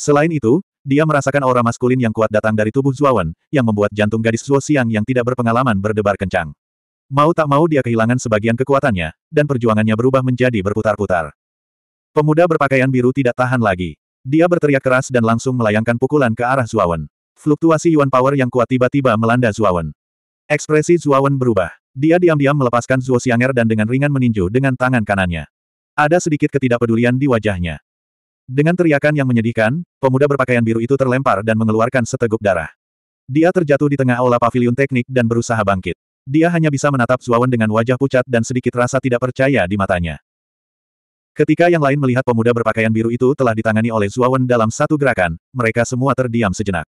Selain itu, dia merasakan aura maskulin yang kuat datang dari tubuh Zuawan, yang membuat jantung gadis Zuo Xiang yang tidak berpengalaman berdebar kencang. Mau tak mau dia kehilangan sebagian kekuatannya, dan perjuangannya berubah menjadi berputar-putar. Pemuda berpakaian biru tidak tahan lagi. Dia berteriak keras dan langsung melayangkan pukulan ke arah Zuawan. Fluktuasi Yuan Power yang kuat tiba-tiba melanda Zuawan. Ekspresi Zuawan berubah. Dia diam-diam melepaskan Zuo Xianger dan dengan ringan meninju dengan tangan kanannya. Ada sedikit ketidakpedulian di wajahnya. Dengan teriakan yang menyedihkan, pemuda berpakaian biru itu terlempar dan mengeluarkan seteguk darah. Dia terjatuh di tengah aula pavilion teknik dan berusaha bangkit. Dia hanya bisa menatap Zuawan dengan wajah pucat dan sedikit rasa tidak percaya di matanya. Ketika yang lain melihat pemuda berpakaian biru itu telah ditangani oleh Zuawan dalam satu gerakan, mereka semua terdiam sejenak.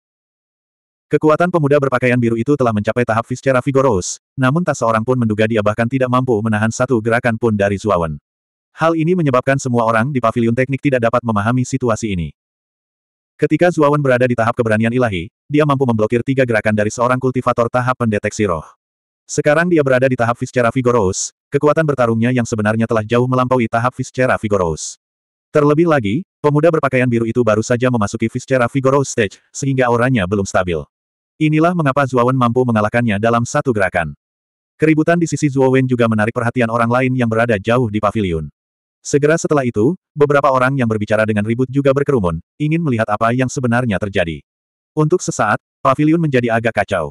Kekuatan pemuda berpakaian biru itu telah mencapai tahap viscera vigorous, namun tak seorang pun menduga dia bahkan tidak mampu menahan satu gerakan pun dari Zuawan. Hal ini menyebabkan semua orang di pavilion teknik tidak dapat memahami situasi ini. Ketika Zuawan berada di tahap keberanian ilahi, dia mampu memblokir tiga gerakan dari seorang kultivator tahap pendeteksi roh. Sekarang dia berada di tahap viscera vigorous, Kekuatan bertarungnya yang sebenarnya telah jauh melampaui tahap Viscera Vigorous. Terlebih lagi, pemuda berpakaian biru itu baru saja memasuki Viscera Vigorous Stage, sehingga auranya belum stabil. Inilah mengapa Zuowen mampu mengalahkannya dalam satu gerakan. Keributan di sisi Zuowen juga menarik perhatian orang lain yang berada jauh di pavilion. Segera setelah itu, beberapa orang yang berbicara dengan ribut juga berkerumun, ingin melihat apa yang sebenarnya terjadi. Untuk sesaat, pavilion menjadi agak kacau.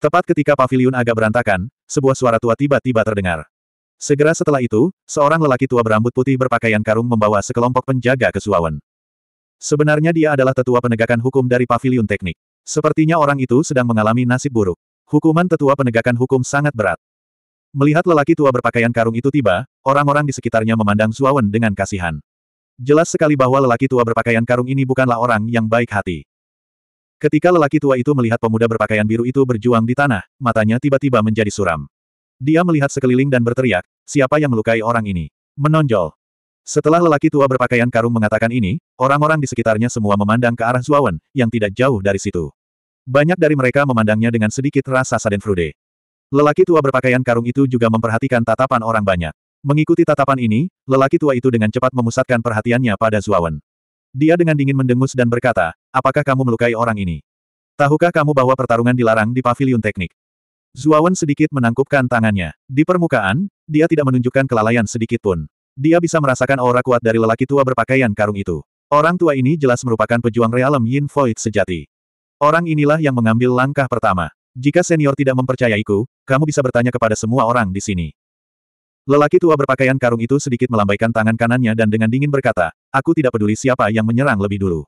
Tepat ketika pavilion agak berantakan, sebuah suara tua tiba-tiba terdengar. Segera setelah itu, seorang lelaki tua berambut putih berpakaian karung membawa sekelompok penjaga ke Suawan. Sebenarnya dia adalah tetua penegakan hukum dari pavilion teknik. Sepertinya orang itu sedang mengalami nasib buruk. Hukuman tetua penegakan hukum sangat berat. Melihat lelaki tua berpakaian karung itu tiba, orang-orang di sekitarnya memandang Suawan dengan kasihan. Jelas sekali bahwa lelaki tua berpakaian karung ini bukanlah orang yang baik hati. Ketika lelaki tua itu melihat pemuda berpakaian biru itu berjuang di tanah, matanya tiba-tiba menjadi suram. Dia melihat sekeliling dan berteriak, siapa yang melukai orang ini? Menonjol. Setelah lelaki tua berpakaian karung mengatakan ini, orang-orang di sekitarnya semua memandang ke arah Zuawan, yang tidak jauh dari situ. Banyak dari mereka memandangnya dengan sedikit rasa sadenfrude. Lelaki tua berpakaian karung itu juga memperhatikan tatapan orang banyak. Mengikuti tatapan ini, lelaki tua itu dengan cepat memusatkan perhatiannya pada Zuawan. Dia dengan dingin mendengus dan berkata, apakah kamu melukai orang ini? Tahukah kamu bahwa pertarungan dilarang di pavilion teknik? Zuawan sedikit menangkupkan tangannya. Di permukaan, dia tidak menunjukkan kelalaian sedikit pun. Dia bisa merasakan aura kuat dari lelaki tua berpakaian karung itu. Orang tua ini jelas merupakan pejuang realem Yin Void sejati. Orang inilah yang mengambil langkah pertama. Jika senior tidak mempercayaiku, kamu bisa bertanya kepada semua orang di sini. Lelaki tua berpakaian karung itu sedikit melambaikan tangan kanannya dan dengan dingin berkata, aku tidak peduli siapa yang menyerang lebih dulu.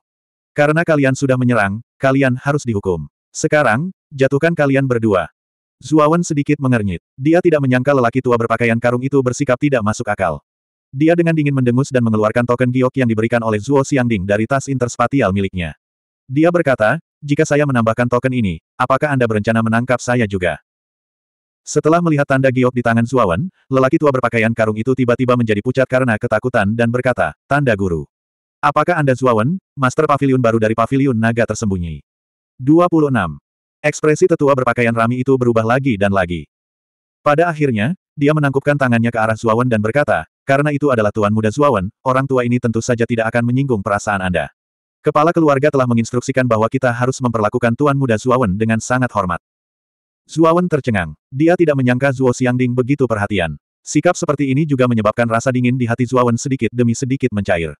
Karena kalian sudah menyerang, kalian harus dihukum. Sekarang, jatuhkan kalian berdua. Zuawan sedikit mengernyit. Dia tidak menyangka lelaki tua berpakaian karung itu bersikap tidak masuk akal. Dia dengan dingin mendengus dan mengeluarkan token giok yang diberikan oleh Zuo Xiangding dari tas interspatial miliknya. Dia berkata, jika saya menambahkan token ini, apakah Anda berencana menangkap saya juga? Setelah melihat tanda giok di tangan Zuawan, lelaki tua berpakaian karung itu tiba-tiba menjadi pucat karena ketakutan dan berkata, tanda guru. Apakah Anda Zuawan, master pavilion baru dari pavilion naga tersembunyi? 26. Ekspresi tetua berpakaian rami itu berubah lagi dan lagi. Pada akhirnya, dia menangkupkan tangannya ke arah Zuawan dan berkata, karena itu adalah tuan muda Zuawan, orang tua ini tentu saja tidak akan menyinggung perasaan Anda. Kepala keluarga telah menginstruksikan bahwa kita harus memperlakukan tuan muda Zuawan dengan sangat hormat. Zuawan tercengang. Dia tidak menyangka Zuo Xiangding begitu perhatian. Sikap seperti ini juga menyebabkan rasa dingin di hati Zuawan sedikit demi sedikit mencair.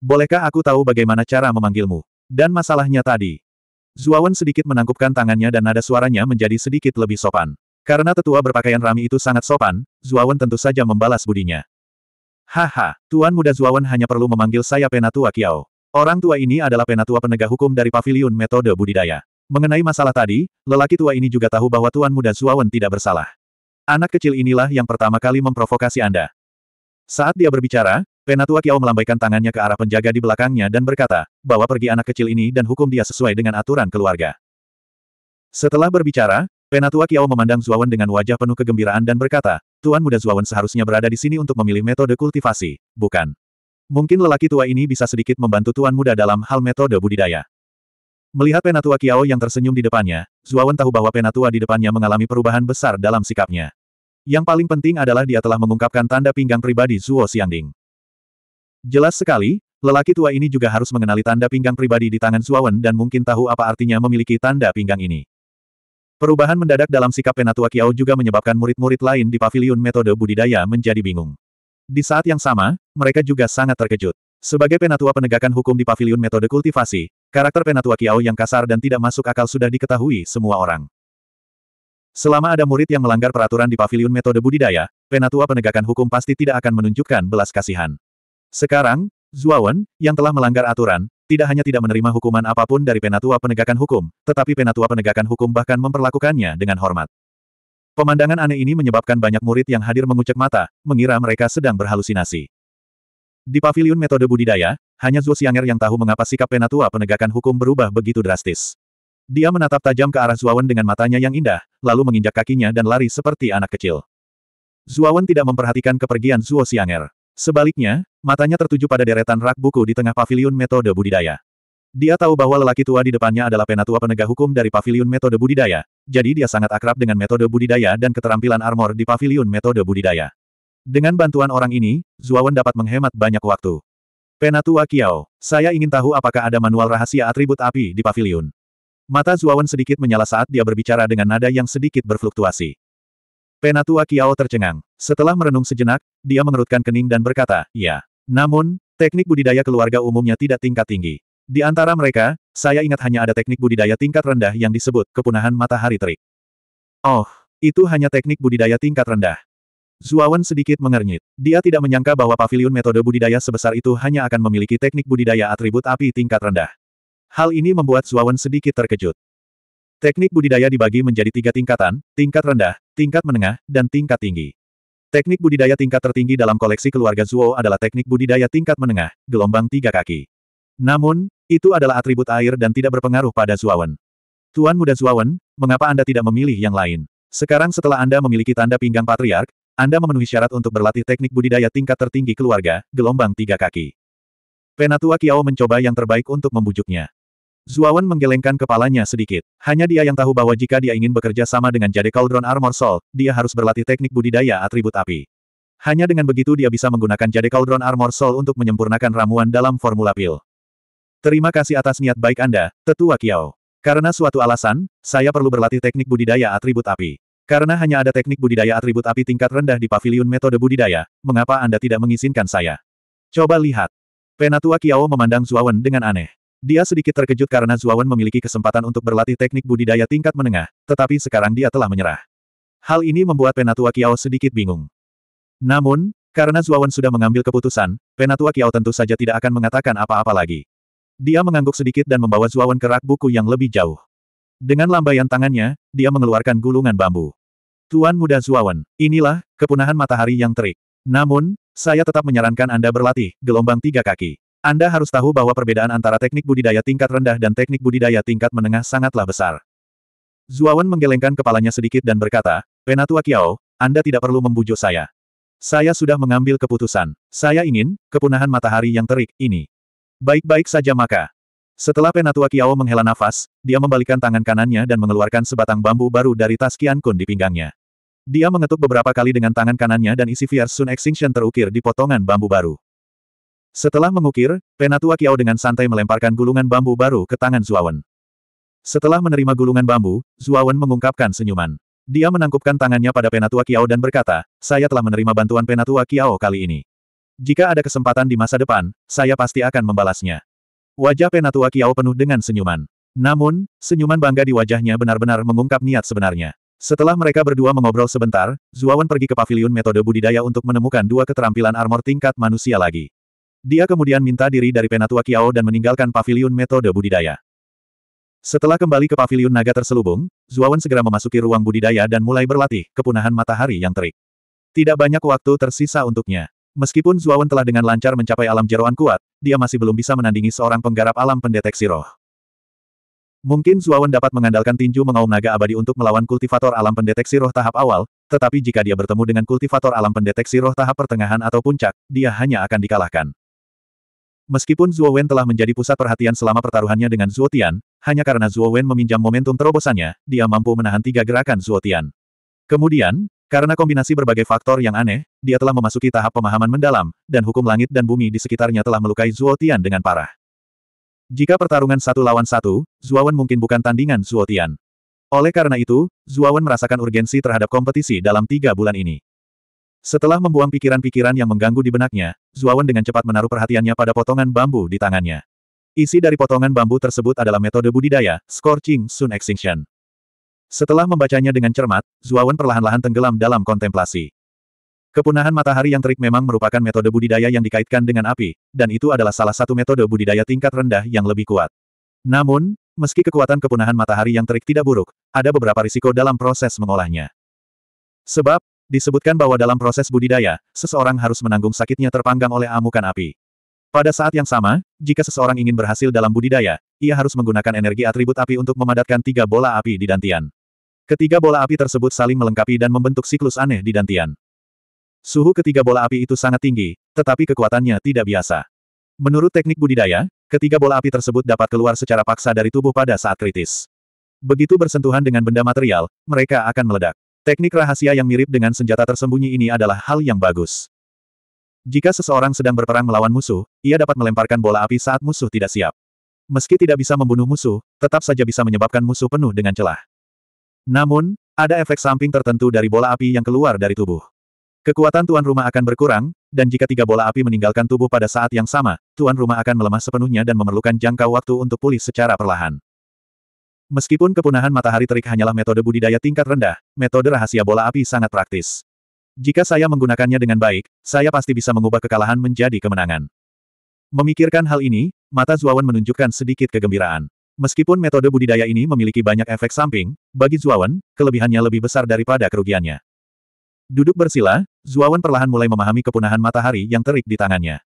Bolehkah aku tahu bagaimana cara memanggilmu? Dan masalahnya tadi, Zuawan sedikit menangkupkan tangannya dan nada suaranya menjadi sedikit lebih sopan. Karena tetua berpakaian rami itu sangat sopan, Zuawan tentu saja membalas budinya. Haha, Tuan Muda Zuawan hanya perlu memanggil saya Penatua Kiao. Orang tua ini adalah Penatua penegak hukum dari Paviliun Metode Budidaya. Mengenai masalah tadi, lelaki tua ini juga tahu bahwa Tuan Muda Zuawan tidak bersalah. Anak kecil inilah yang pertama kali memprovokasi Anda. Saat dia berbicara, Penatua Kiao melambaikan tangannya ke arah penjaga di belakangnya dan berkata, bahwa pergi anak kecil ini dan hukum dia sesuai dengan aturan keluarga. Setelah berbicara, Penatua Kiao memandang Zuawan dengan wajah penuh kegembiraan dan berkata, Tuan muda Zuawan seharusnya berada di sini untuk memilih metode kultivasi, bukan? Mungkin lelaki tua ini bisa sedikit membantu tuan muda dalam hal metode budidaya. Melihat Penatua Kiao yang tersenyum di depannya, Zuawan tahu bahwa Penatua di depannya mengalami perubahan besar dalam sikapnya. Yang paling penting adalah dia telah mengungkapkan tanda pinggang pribadi Zuo Xiangding. Jelas sekali, lelaki tua ini juga harus mengenali tanda pinggang pribadi di tangan Suawan dan mungkin tahu apa artinya memiliki tanda pinggang ini. Perubahan mendadak dalam sikap Penatua Kiao juga menyebabkan murid-murid lain di paviliun metode budidaya menjadi bingung. Di saat yang sama, mereka juga sangat terkejut. Sebagai Penatua penegakan hukum di paviliun metode kultivasi, karakter Penatua Kiao yang kasar dan tidak masuk akal sudah diketahui semua orang. Selama ada murid yang melanggar peraturan di paviliun metode budidaya, Penatua penegakan hukum pasti tidak akan menunjukkan belas kasihan. Sekarang, Zuawan, yang telah melanggar aturan, tidak hanya tidak menerima hukuman apapun dari Penatua Penegakan Hukum, tetapi Penatua Penegakan Hukum bahkan memperlakukannya dengan hormat. Pemandangan aneh ini menyebabkan banyak murid yang hadir mengucek mata, mengira mereka sedang berhalusinasi. Di pavilion metode budidaya, hanya Zhu Xianger yang tahu mengapa sikap Penatua Penegakan Hukum berubah begitu drastis. Dia menatap tajam ke arah Zuawan dengan matanya yang indah, lalu menginjak kakinya dan lari seperti anak kecil. Zuawan tidak memperhatikan kepergian Zuo Xianger. Sebaliknya, matanya tertuju pada deretan rak buku di tengah pavilion metode budidaya. Dia tahu bahwa lelaki tua di depannya adalah penatua penegak hukum dari pavilion metode budidaya, jadi dia sangat akrab dengan metode budidaya dan keterampilan armor di pavilion metode budidaya. Dengan bantuan orang ini, Zuawan dapat menghemat banyak waktu. Penatua Kiao, saya ingin tahu apakah ada manual rahasia atribut api di pavilion. Mata Zuawan sedikit menyala saat dia berbicara dengan nada yang sedikit berfluktuasi. Penatua Kiao tercengang. Setelah merenung sejenak, dia mengerutkan kening dan berkata, ya. Namun, teknik budidaya keluarga umumnya tidak tingkat tinggi. Di antara mereka, saya ingat hanya ada teknik budidaya tingkat rendah yang disebut kepunahan matahari terik. Oh, itu hanya teknik budidaya tingkat rendah. Zuawan sedikit mengernyit. Dia tidak menyangka bahwa pavilion metode budidaya sebesar itu hanya akan memiliki teknik budidaya atribut api tingkat rendah. Hal ini membuat Zuawan sedikit terkejut. Teknik budidaya dibagi menjadi tiga tingkatan, tingkat rendah, tingkat menengah, dan tingkat tinggi. Teknik budidaya tingkat tertinggi dalam koleksi keluarga Zuo adalah teknik budidaya tingkat menengah, gelombang tiga kaki. Namun, itu adalah atribut air dan tidak berpengaruh pada Zuawan. Tuan muda Zuawan, mengapa Anda tidak memilih yang lain? Sekarang setelah Anda memiliki tanda pinggang patriark, Anda memenuhi syarat untuk berlatih teknik budidaya tingkat tertinggi keluarga, gelombang tiga kaki. Penatua Kiao mencoba yang terbaik untuk membujuknya. Zuawan menggelengkan kepalanya sedikit. Hanya dia yang tahu bahwa jika dia ingin bekerja sama dengan Jade Cauldron Armor Soul, dia harus berlatih teknik budidaya atribut api. Hanya dengan begitu dia bisa menggunakan Jade Cauldron Armor Soul untuk menyempurnakan ramuan dalam formula pil. Terima kasih atas niat baik Anda, Tetua Kiao. Karena suatu alasan, saya perlu berlatih teknik budidaya atribut api. Karena hanya ada teknik budidaya atribut api tingkat rendah di pavilion metode budidaya, mengapa Anda tidak mengizinkan saya? Coba lihat. Penatua Kiao memandang Zuawan dengan aneh. Dia sedikit terkejut karena Zuawan memiliki kesempatan untuk berlatih teknik budidaya tingkat menengah, tetapi sekarang dia telah menyerah. Hal ini membuat Penatua Kiao sedikit bingung. Namun, karena Zuawan sudah mengambil keputusan, Penatua Kiao tentu saja tidak akan mengatakan apa-apa lagi. Dia mengangguk sedikit dan membawa Zuawan ke rak buku yang lebih jauh. Dengan lambaian tangannya, dia mengeluarkan gulungan bambu. Tuan Muda Zuawan, inilah, kepunahan matahari yang terik. Namun, saya tetap menyarankan Anda berlatih, gelombang tiga kaki. Anda harus tahu bahwa perbedaan antara teknik budidaya tingkat rendah dan teknik budidaya tingkat menengah sangatlah besar. Zuawan menggelengkan kepalanya sedikit dan berkata, Penatua Kiao, Anda tidak perlu membujuk saya. Saya sudah mengambil keputusan. Saya ingin, kepunahan matahari yang terik, ini. Baik-baik saja maka. Setelah Penatua Kiao menghela nafas, dia membalikan tangan kanannya dan mengeluarkan sebatang bambu baru dari tas kian Kun di pinggangnya. Dia mengetuk beberapa kali dengan tangan kanannya dan isi Fierce Sun Extinction terukir di potongan bambu baru. Setelah mengukir, penatua Kiao dengan santai melemparkan gulungan bambu baru ke tangan Zuawan. Setelah menerima gulungan bambu, Zuawan mengungkapkan senyuman. Dia menangkupkan tangannya pada penatua Kiao dan berkata, saya telah menerima bantuan penatua Kiao kali ini. Jika ada kesempatan di masa depan, saya pasti akan membalasnya. Wajah penatua Kiao penuh dengan senyuman. Namun, senyuman bangga di wajahnya benar-benar mengungkap niat sebenarnya. Setelah mereka berdua mengobrol sebentar, Zuawan pergi ke paviliun metode budidaya untuk menemukan dua keterampilan armor tingkat manusia lagi. Dia kemudian minta diri dari Penatua Kiao dan meninggalkan paviliun metode budidaya. Setelah kembali ke paviliun naga terselubung, Zuawan segera memasuki ruang budidaya dan mulai berlatih, kepunahan matahari yang terik. Tidak banyak waktu tersisa untuknya. Meskipun Zuawan telah dengan lancar mencapai alam jeroan kuat, dia masih belum bisa menandingi seorang penggarap alam pendeteksi roh. Mungkin Zuawan dapat mengandalkan tinju mengaum naga abadi untuk melawan kultivator alam pendeteksi roh tahap awal, tetapi jika dia bertemu dengan kultivator alam pendeteksi roh tahap pertengahan atau puncak, dia hanya akan dikalahkan. Meskipun Zhuo Wen telah menjadi pusat perhatian selama pertaruhannya dengan Zuo Tian, hanya karena Zhuo Wen meminjam momentum terobosannya, dia mampu menahan tiga gerakan Zuo Tian. Kemudian, karena kombinasi berbagai faktor yang aneh, dia telah memasuki tahap pemahaman mendalam, dan hukum langit dan bumi di sekitarnya telah melukai Zuo Tian dengan parah. Jika pertarungan satu lawan satu, Zhuo Wen mungkin bukan tandingan Zuo Tian. Oleh karena itu, Zhuo Wen merasakan urgensi terhadap kompetisi dalam tiga bulan ini. Setelah membuang pikiran-pikiran yang mengganggu di benaknya, Zuawan dengan cepat menaruh perhatiannya pada potongan bambu di tangannya. Isi dari potongan bambu tersebut adalah metode budidaya, scorching sun extinction. Setelah membacanya dengan cermat, Zuawan perlahan-lahan tenggelam dalam kontemplasi. Kepunahan matahari yang terik memang merupakan metode budidaya yang dikaitkan dengan api, dan itu adalah salah satu metode budidaya tingkat rendah yang lebih kuat. Namun, meski kekuatan kepunahan matahari yang terik tidak buruk, ada beberapa risiko dalam proses mengolahnya. Sebab, Disebutkan bahwa dalam proses budidaya, seseorang harus menanggung sakitnya terpanggang oleh amukan api. Pada saat yang sama, jika seseorang ingin berhasil dalam budidaya, ia harus menggunakan energi atribut api untuk memadatkan tiga bola api di dantian. Ketiga bola api tersebut saling melengkapi dan membentuk siklus aneh di dantian. Suhu ketiga bola api itu sangat tinggi, tetapi kekuatannya tidak biasa. Menurut teknik budidaya, ketiga bola api tersebut dapat keluar secara paksa dari tubuh pada saat kritis. Begitu bersentuhan dengan benda material, mereka akan meledak. Teknik rahasia yang mirip dengan senjata tersembunyi ini adalah hal yang bagus. Jika seseorang sedang berperang melawan musuh, ia dapat melemparkan bola api saat musuh tidak siap. Meski tidak bisa membunuh musuh, tetap saja bisa menyebabkan musuh penuh dengan celah. Namun, ada efek samping tertentu dari bola api yang keluar dari tubuh. Kekuatan tuan rumah akan berkurang, dan jika tiga bola api meninggalkan tubuh pada saat yang sama, tuan rumah akan melemah sepenuhnya dan memerlukan jangka waktu untuk pulih secara perlahan. Meskipun kepunahan matahari terik hanyalah metode budidaya tingkat rendah, metode rahasia bola api sangat praktis. Jika saya menggunakannya dengan baik, saya pasti bisa mengubah kekalahan menjadi kemenangan. Memikirkan hal ini, mata Zuawan menunjukkan sedikit kegembiraan. Meskipun metode budidaya ini memiliki banyak efek samping, bagi Zuawan, kelebihannya lebih besar daripada kerugiannya. Duduk bersila, Zuawan perlahan mulai memahami kepunahan matahari yang terik di tangannya.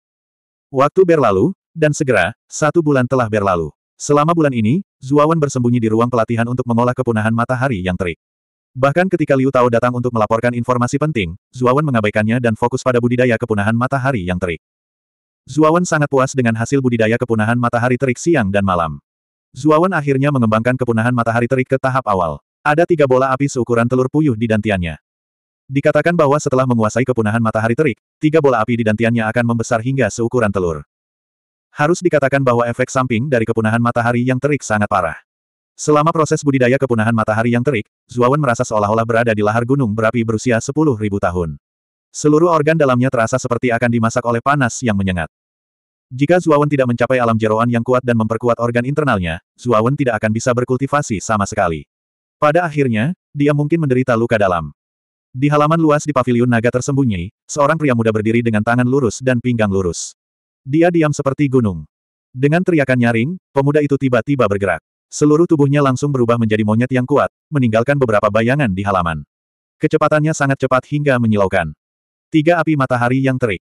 Waktu berlalu, dan segera, satu bulan telah berlalu. Selama bulan ini, Zuawan bersembunyi di ruang pelatihan untuk mengolah kepunahan matahari yang terik. Bahkan ketika Liu Tao datang untuk melaporkan informasi penting, Zuawan mengabaikannya dan fokus pada budidaya kepunahan matahari yang terik. Zuawan sangat puas dengan hasil budidaya kepunahan matahari terik siang dan malam. Zuawan akhirnya mengembangkan kepunahan matahari terik ke tahap awal. Ada tiga bola api seukuran telur puyuh di dantiannya. Dikatakan bahwa setelah menguasai kepunahan matahari terik, tiga bola api di dantiannya akan membesar hingga seukuran telur. Harus dikatakan bahwa efek samping dari kepunahan matahari yang terik sangat parah. Selama proses budidaya kepunahan matahari yang terik, Zuawan merasa seolah-olah berada di lahar gunung berapi berusia 10.000 tahun. Seluruh organ dalamnya terasa seperti akan dimasak oleh panas yang menyengat. Jika Zuawan tidak mencapai alam jeroan yang kuat dan memperkuat organ internalnya, Zuawan tidak akan bisa berkultivasi sama sekali. Pada akhirnya, dia mungkin menderita luka dalam. Di halaman luas di paviliun naga tersembunyi, seorang pria muda berdiri dengan tangan lurus dan pinggang lurus. Dia diam seperti gunung. Dengan teriakan nyaring, pemuda itu tiba-tiba bergerak. Seluruh tubuhnya langsung berubah menjadi monyet yang kuat, meninggalkan beberapa bayangan di halaman. Kecepatannya sangat cepat hingga menyilaukan. Tiga api matahari yang terik.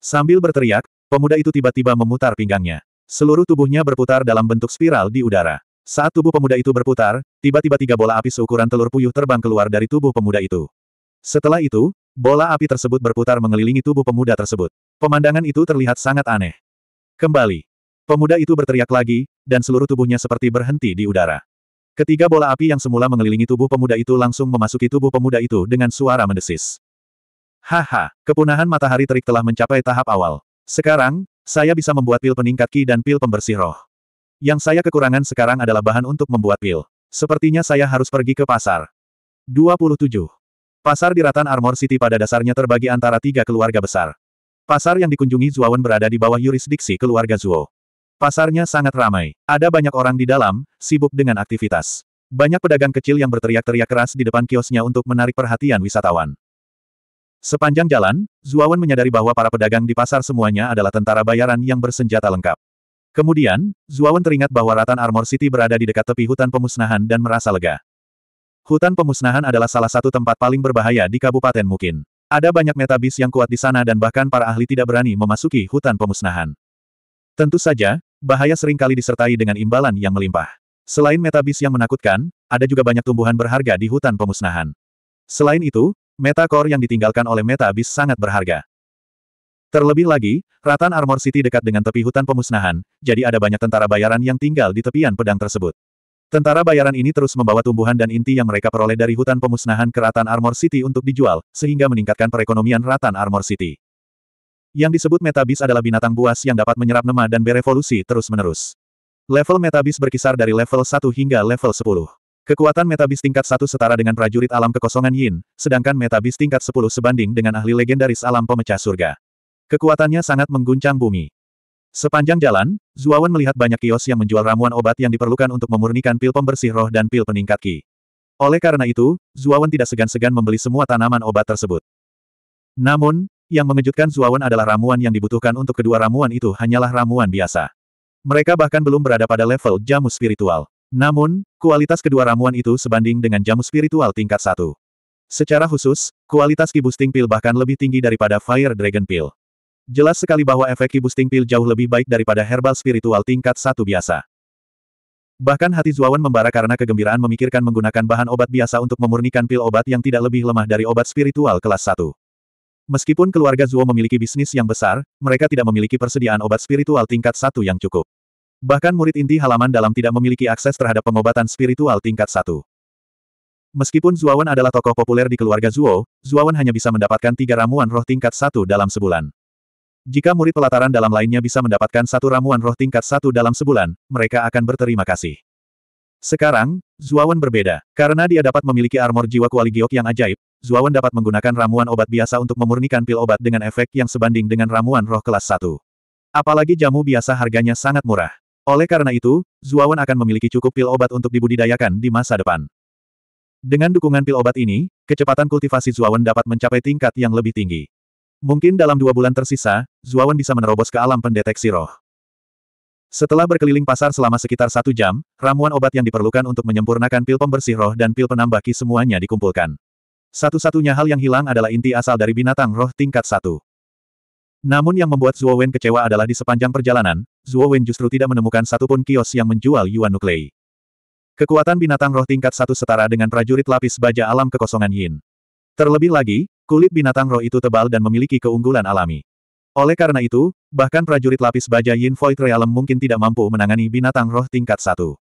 Sambil berteriak, pemuda itu tiba-tiba memutar pinggangnya. Seluruh tubuhnya berputar dalam bentuk spiral di udara. Saat tubuh pemuda itu berputar, tiba-tiba tiga bola api seukuran telur puyuh terbang keluar dari tubuh pemuda itu. Setelah itu, bola api tersebut berputar mengelilingi tubuh pemuda tersebut. Pemandangan itu terlihat sangat aneh. Kembali. Pemuda itu berteriak lagi, dan seluruh tubuhnya seperti berhenti di udara. Ketiga bola api yang semula mengelilingi tubuh pemuda itu langsung memasuki tubuh pemuda itu dengan suara mendesis. Haha, kepunahan matahari terik telah mencapai tahap awal. Sekarang, saya bisa membuat pil peningkat ki dan pil pembersih roh. Yang saya kekurangan sekarang adalah bahan untuk membuat pil. Sepertinya saya harus pergi ke pasar. 27. Pasar di Ratan Armor City pada dasarnya terbagi antara tiga keluarga besar. Pasar yang dikunjungi Zuawan berada di bawah yurisdiksi keluarga Zuo. Pasarnya sangat ramai. Ada banyak orang di dalam, sibuk dengan aktivitas. Banyak pedagang kecil yang berteriak-teriak keras di depan kiosnya untuk menarik perhatian wisatawan. Sepanjang jalan, Zuawan menyadari bahwa para pedagang di pasar semuanya adalah tentara bayaran yang bersenjata lengkap. Kemudian, Zuawan teringat bahwa Ratan Armor City berada di dekat tepi hutan pemusnahan dan merasa lega. Hutan pemusnahan adalah salah satu tempat paling berbahaya di Kabupaten Mukin. Ada banyak metabis yang kuat di sana dan bahkan para ahli tidak berani memasuki hutan pemusnahan. Tentu saja, bahaya seringkali disertai dengan imbalan yang melimpah. Selain metabis yang menakutkan, ada juga banyak tumbuhan berharga di hutan pemusnahan. Selain itu, meta kor yang ditinggalkan oleh metabis sangat berharga. Terlebih lagi, Ratan Armor City dekat dengan tepi hutan pemusnahan, jadi ada banyak tentara bayaran yang tinggal di tepian pedang tersebut. Tentara bayaran ini terus membawa tumbuhan dan inti yang mereka peroleh dari hutan pemusnahan keratan Armor City untuk dijual, sehingga meningkatkan perekonomian Ratan Armor City. Yang disebut metabis adalah binatang buas yang dapat menyerap nema dan berevolusi terus-menerus. Level metabis berkisar dari level 1 hingga level 10. Kekuatan metabis tingkat 1 setara dengan prajurit alam kekosongan Yin, sedangkan metabis tingkat 10 sebanding dengan ahli legendaris alam pemecah surga. Kekuatannya sangat mengguncang bumi. Sepanjang jalan, Zuawan melihat banyak kios yang menjual ramuan obat yang diperlukan untuk memurnikan pil pembersih roh dan pil peningkat ki. Oleh karena itu, Zuawan tidak segan-segan membeli semua tanaman obat tersebut. Namun, yang mengejutkan Zuawan adalah ramuan yang dibutuhkan untuk kedua ramuan itu hanyalah ramuan biasa. Mereka bahkan belum berada pada level jamu spiritual. Namun, kualitas kedua ramuan itu sebanding dengan jamu spiritual tingkat satu. Secara khusus, kualitas Ki Boosting pil bahkan lebih tinggi daripada Fire Dragon pil. Jelas sekali bahwa efek boosting pil jauh lebih baik daripada herbal spiritual tingkat satu biasa. Bahkan hati Zuawan membara karena kegembiraan memikirkan menggunakan bahan obat biasa untuk memurnikan pil obat yang tidak lebih lemah dari obat spiritual kelas 1. Meskipun keluarga Zuo memiliki bisnis yang besar, mereka tidak memiliki persediaan obat spiritual tingkat satu yang cukup. Bahkan murid inti halaman dalam tidak memiliki akses terhadap pengobatan spiritual tingkat satu. Meskipun Zuawan adalah tokoh populer di keluarga Zuo, Zuawan hanya bisa mendapatkan tiga ramuan roh tingkat satu dalam sebulan. Jika murid pelataran dalam lainnya bisa mendapatkan satu ramuan roh tingkat satu dalam sebulan, mereka akan berterima kasih. Sekarang, Zuawan berbeda. Karena dia dapat memiliki armor jiwa kuali giok yang ajaib, Zuawan dapat menggunakan ramuan obat biasa untuk memurnikan pil obat dengan efek yang sebanding dengan ramuan roh kelas satu. Apalagi jamu biasa harganya sangat murah. Oleh karena itu, Zuawan akan memiliki cukup pil obat untuk dibudidayakan di masa depan. Dengan dukungan pil obat ini, kecepatan kultivasi Zuawan dapat mencapai tingkat yang lebih tinggi. Mungkin dalam dua bulan tersisa, Zuawan bisa menerobos ke alam pendeteksi roh. Setelah berkeliling pasar selama sekitar satu jam, ramuan obat yang diperlukan untuk menyempurnakan pil pembersih roh dan pil penambah ki semuanya dikumpulkan. Satu-satunya hal yang hilang adalah inti asal dari binatang roh tingkat satu. Namun yang membuat Zuo Wen kecewa adalah di sepanjang perjalanan, Zuo Wen justru tidak menemukan satupun kios yang menjual Yuan Nuklei. Kekuatan binatang roh tingkat satu setara dengan prajurit lapis baja alam kekosongan Yin. Terlebih lagi, Kulit binatang roh itu tebal dan memiliki keunggulan alami. Oleh karena itu, bahkan prajurit lapis baja Yin Void Realm mungkin tidak mampu menangani binatang roh tingkat satu.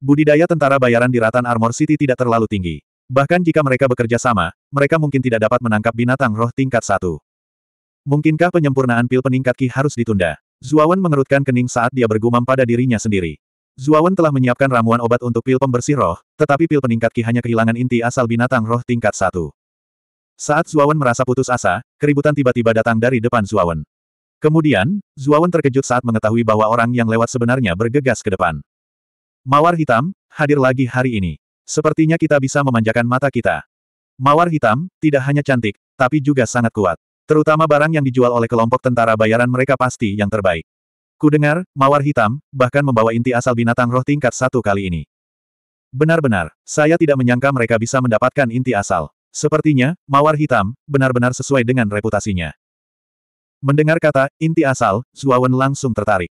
Budidaya tentara bayaran di Ratan Armor City tidak terlalu tinggi. Bahkan jika mereka bekerja sama, mereka mungkin tidak dapat menangkap binatang roh tingkat satu. Mungkinkah penyempurnaan pil peningkat Ki harus ditunda? Zuawan mengerutkan kening saat dia bergumam pada dirinya sendiri. Zuawan telah menyiapkan ramuan obat untuk pil pembersih roh, tetapi pil peningkat Ki hanya kehilangan inti asal binatang roh tingkat satu. Saat Zuawan merasa putus asa, keributan tiba-tiba datang dari depan Zuawan. Kemudian, Zuawan terkejut saat mengetahui bahwa orang yang lewat sebenarnya bergegas ke depan. Mawar hitam, hadir lagi hari ini. Sepertinya kita bisa memanjakan mata kita. Mawar hitam, tidak hanya cantik, tapi juga sangat kuat. Terutama barang yang dijual oleh kelompok tentara bayaran mereka pasti yang terbaik. Kudengar, mawar hitam, bahkan membawa inti asal binatang roh tingkat satu kali ini. Benar-benar, saya tidak menyangka mereka bisa mendapatkan inti asal. Sepertinya, mawar hitam, benar-benar sesuai dengan reputasinya. Mendengar kata, inti asal, Zuawan langsung tertarik.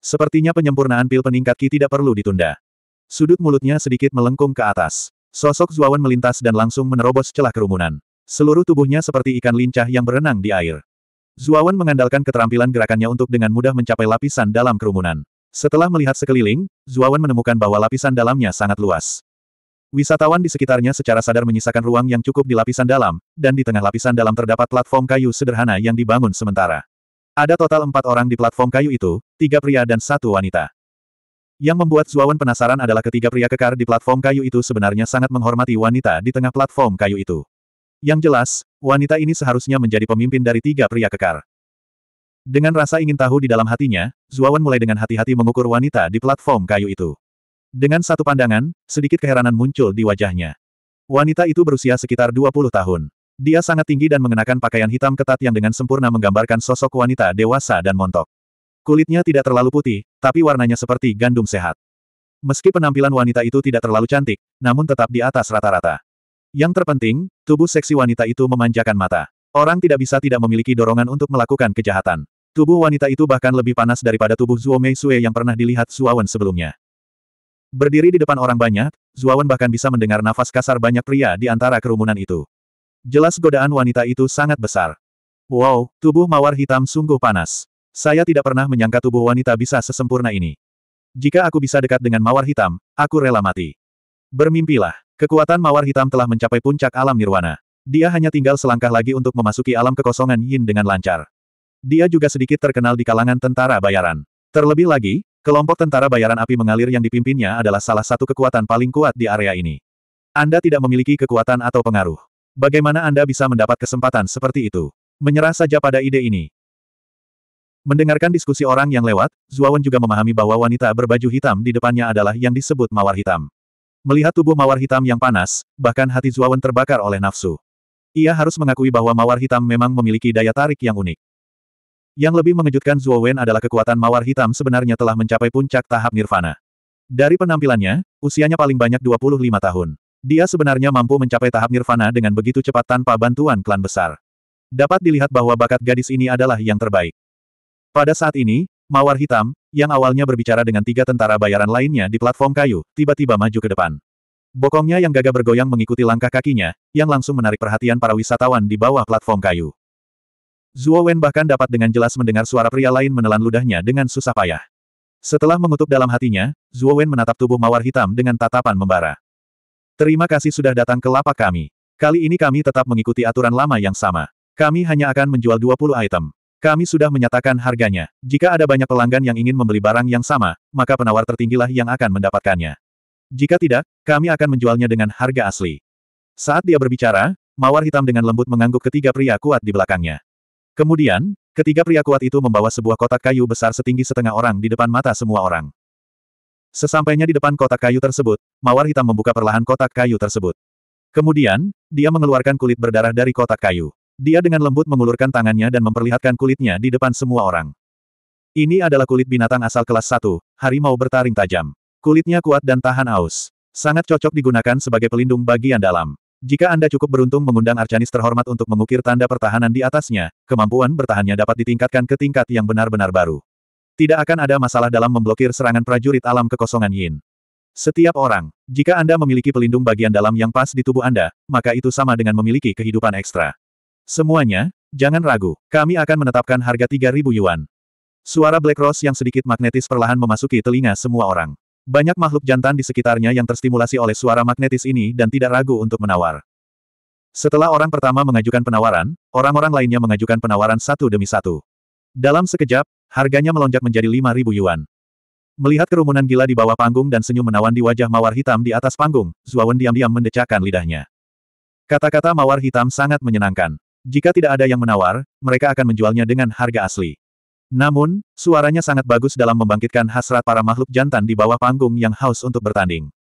Sepertinya penyempurnaan pil peningkat Ki tidak perlu ditunda. Sudut mulutnya sedikit melengkung ke atas. Sosok Zuawan melintas dan langsung menerobos celah kerumunan. Seluruh tubuhnya seperti ikan lincah yang berenang di air. Zuawan mengandalkan keterampilan gerakannya untuk dengan mudah mencapai lapisan dalam kerumunan. Setelah melihat sekeliling, Zuawan menemukan bahwa lapisan dalamnya sangat luas. Wisatawan di sekitarnya secara sadar menyisakan ruang yang cukup di lapisan dalam, dan di tengah lapisan dalam terdapat platform kayu sederhana yang dibangun sementara. Ada total empat orang di platform kayu itu, tiga pria dan satu wanita. Yang membuat Zuawan penasaran adalah ketiga pria kekar di platform kayu itu sebenarnya sangat menghormati wanita di tengah platform kayu itu. Yang jelas, wanita ini seharusnya menjadi pemimpin dari tiga pria kekar. Dengan rasa ingin tahu di dalam hatinya, Zuawan mulai dengan hati-hati mengukur wanita di platform kayu itu. Dengan satu pandangan, sedikit keheranan muncul di wajahnya. Wanita itu berusia sekitar 20 tahun. Dia sangat tinggi dan mengenakan pakaian hitam ketat yang dengan sempurna menggambarkan sosok wanita dewasa dan montok. Kulitnya tidak terlalu putih, tapi warnanya seperti gandum sehat. Meski penampilan wanita itu tidak terlalu cantik, namun tetap di atas rata-rata. Yang terpenting, tubuh seksi wanita itu memanjakan mata. Orang tidak bisa tidak memiliki dorongan untuk melakukan kejahatan. Tubuh wanita itu bahkan lebih panas daripada tubuh Zuo Mei Sue yang pernah dilihat Suawan sebelumnya. Berdiri di depan orang banyak, Zuawan bahkan bisa mendengar nafas kasar banyak pria di antara kerumunan itu. Jelas godaan wanita itu sangat besar. Wow, tubuh mawar hitam sungguh panas. Saya tidak pernah menyangka tubuh wanita bisa sesempurna ini. Jika aku bisa dekat dengan mawar hitam, aku rela mati. Bermimpilah, kekuatan mawar hitam telah mencapai puncak alam nirwana. Dia hanya tinggal selangkah lagi untuk memasuki alam kekosongan yin dengan lancar. Dia juga sedikit terkenal di kalangan tentara bayaran. Terlebih lagi, Kelompok tentara bayaran api mengalir yang dipimpinnya adalah salah satu kekuatan paling kuat di area ini. Anda tidak memiliki kekuatan atau pengaruh. Bagaimana Anda bisa mendapat kesempatan seperti itu? Menyerah saja pada ide ini. Mendengarkan diskusi orang yang lewat, Zuawan juga memahami bahwa wanita berbaju hitam di depannya adalah yang disebut mawar hitam. Melihat tubuh mawar hitam yang panas, bahkan hati Zuawan terbakar oleh nafsu. Ia harus mengakui bahwa mawar hitam memang memiliki daya tarik yang unik. Yang lebih mengejutkan Zuo Wen adalah kekuatan mawar hitam sebenarnya telah mencapai puncak tahap nirvana. Dari penampilannya, usianya paling banyak 25 tahun. Dia sebenarnya mampu mencapai tahap nirvana dengan begitu cepat tanpa bantuan klan besar. Dapat dilihat bahwa bakat gadis ini adalah yang terbaik. Pada saat ini, Mawar Hitam, yang awalnya berbicara dengan tiga tentara bayaran lainnya di platform kayu, tiba-tiba maju ke depan. Bokongnya yang gagah bergoyang mengikuti langkah kakinya, yang langsung menarik perhatian para wisatawan di bawah platform kayu. Zuo Wen bahkan dapat dengan jelas mendengar suara pria lain menelan ludahnya dengan susah payah. Setelah mengutuk dalam hatinya, Zuo Wen menatap tubuh mawar hitam dengan tatapan membara. Terima kasih sudah datang ke lapak kami. Kali ini kami tetap mengikuti aturan lama yang sama. Kami hanya akan menjual 20 item. Kami sudah menyatakan harganya. Jika ada banyak pelanggan yang ingin membeli barang yang sama, maka penawar tertinggilah yang akan mendapatkannya. Jika tidak, kami akan menjualnya dengan harga asli. Saat dia berbicara, mawar hitam dengan lembut mengangguk ketiga pria kuat di belakangnya. Kemudian, ketiga pria kuat itu membawa sebuah kotak kayu besar setinggi setengah orang di depan mata semua orang. Sesampainya di depan kotak kayu tersebut, mawar hitam membuka perlahan kotak kayu tersebut. Kemudian, dia mengeluarkan kulit berdarah dari kotak kayu. Dia dengan lembut mengulurkan tangannya dan memperlihatkan kulitnya di depan semua orang. Ini adalah kulit binatang asal kelas 1, harimau bertaring tajam. Kulitnya kuat dan tahan aus. Sangat cocok digunakan sebagai pelindung bagian dalam. Jika Anda cukup beruntung mengundang Arcanis terhormat untuk mengukir tanda pertahanan di atasnya, kemampuan bertahannya dapat ditingkatkan ke tingkat yang benar-benar baru. Tidak akan ada masalah dalam memblokir serangan prajurit alam kekosongan Yin. Setiap orang, jika Anda memiliki pelindung bagian dalam yang pas di tubuh Anda, maka itu sama dengan memiliki kehidupan ekstra. Semuanya, jangan ragu, kami akan menetapkan harga 3.000 yuan. Suara Black Rose yang sedikit magnetis perlahan memasuki telinga semua orang. Banyak makhluk jantan di sekitarnya yang terstimulasi oleh suara magnetis ini dan tidak ragu untuk menawar. Setelah orang pertama mengajukan penawaran, orang-orang lainnya mengajukan penawaran satu demi satu. Dalam sekejap, harganya melonjak menjadi 5.000 yuan. Melihat kerumunan gila di bawah panggung dan senyum menawan di wajah mawar hitam di atas panggung, Zuawan diam-diam mendecakkan lidahnya. Kata-kata mawar hitam sangat menyenangkan. Jika tidak ada yang menawar, mereka akan menjualnya dengan harga asli. Namun, suaranya sangat bagus dalam membangkitkan hasrat para makhluk jantan di bawah panggung yang haus untuk bertanding.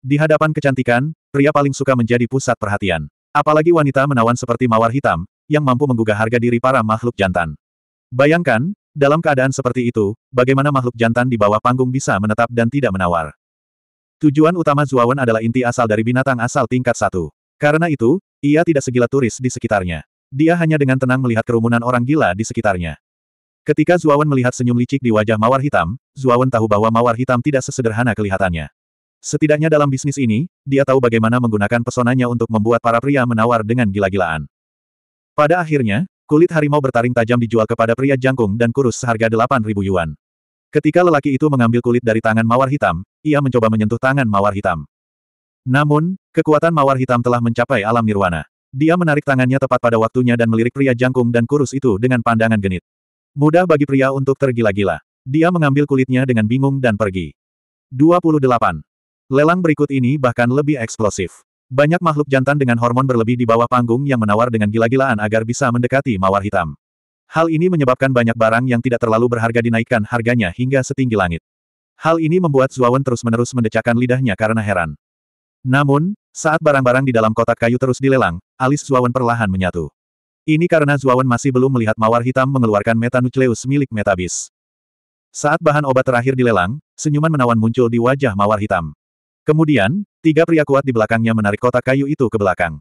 Di hadapan kecantikan, pria paling suka menjadi pusat perhatian. Apalagi wanita menawan seperti mawar hitam, yang mampu menggugah harga diri para makhluk jantan. Bayangkan, dalam keadaan seperti itu, bagaimana makhluk jantan di bawah panggung bisa menetap dan tidak menawar. Tujuan utama Zuawan adalah inti asal dari binatang asal tingkat satu. Karena itu, ia tidak segila turis di sekitarnya. Dia hanya dengan tenang melihat kerumunan orang gila di sekitarnya. Ketika Zuawan melihat senyum licik di wajah mawar hitam, Zuawan tahu bahwa mawar hitam tidak sesederhana kelihatannya. Setidaknya dalam bisnis ini, dia tahu bagaimana menggunakan pesonanya untuk membuat para pria menawar dengan gila-gilaan. Pada akhirnya, kulit harimau bertaring tajam dijual kepada pria jangkung dan kurus seharga 8.000 yuan. Ketika lelaki itu mengambil kulit dari tangan mawar hitam, ia mencoba menyentuh tangan mawar hitam. Namun, kekuatan mawar hitam telah mencapai alam nirwana. Dia menarik tangannya tepat pada waktunya dan melirik pria jangkung dan kurus itu dengan pandangan genit. Mudah bagi pria untuk tergila-gila. Dia mengambil kulitnya dengan bingung dan pergi. 28. Lelang berikut ini bahkan lebih eksplosif. Banyak makhluk jantan dengan hormon berlebih di bawah panggung yang menawar dengan gila-gilaan agar bisa mendekati mawar hitam. Hal ini menyebabkan banyak barang yang tidak terlalu berharga dinaikkan harganya hingga setinggi langit. Hal ini membuat Zuawan terus-menerus mendecakkan lidahnya karena heran. Namun, saat barang-barang di dalam kotak kayu terus dilelang, alis Zuawan perlahan menyatu. Ini karena Zuawan masih belum melihat mawar hitam mengeluarkan metanucleus milik metabis. Saat bahan obat terakhir dilelang, senyuman menawan muncul di wajah mawar hitam. Kemudian, tiga pria kuat di belakangnya menarik kotak kayu itu ke belakang.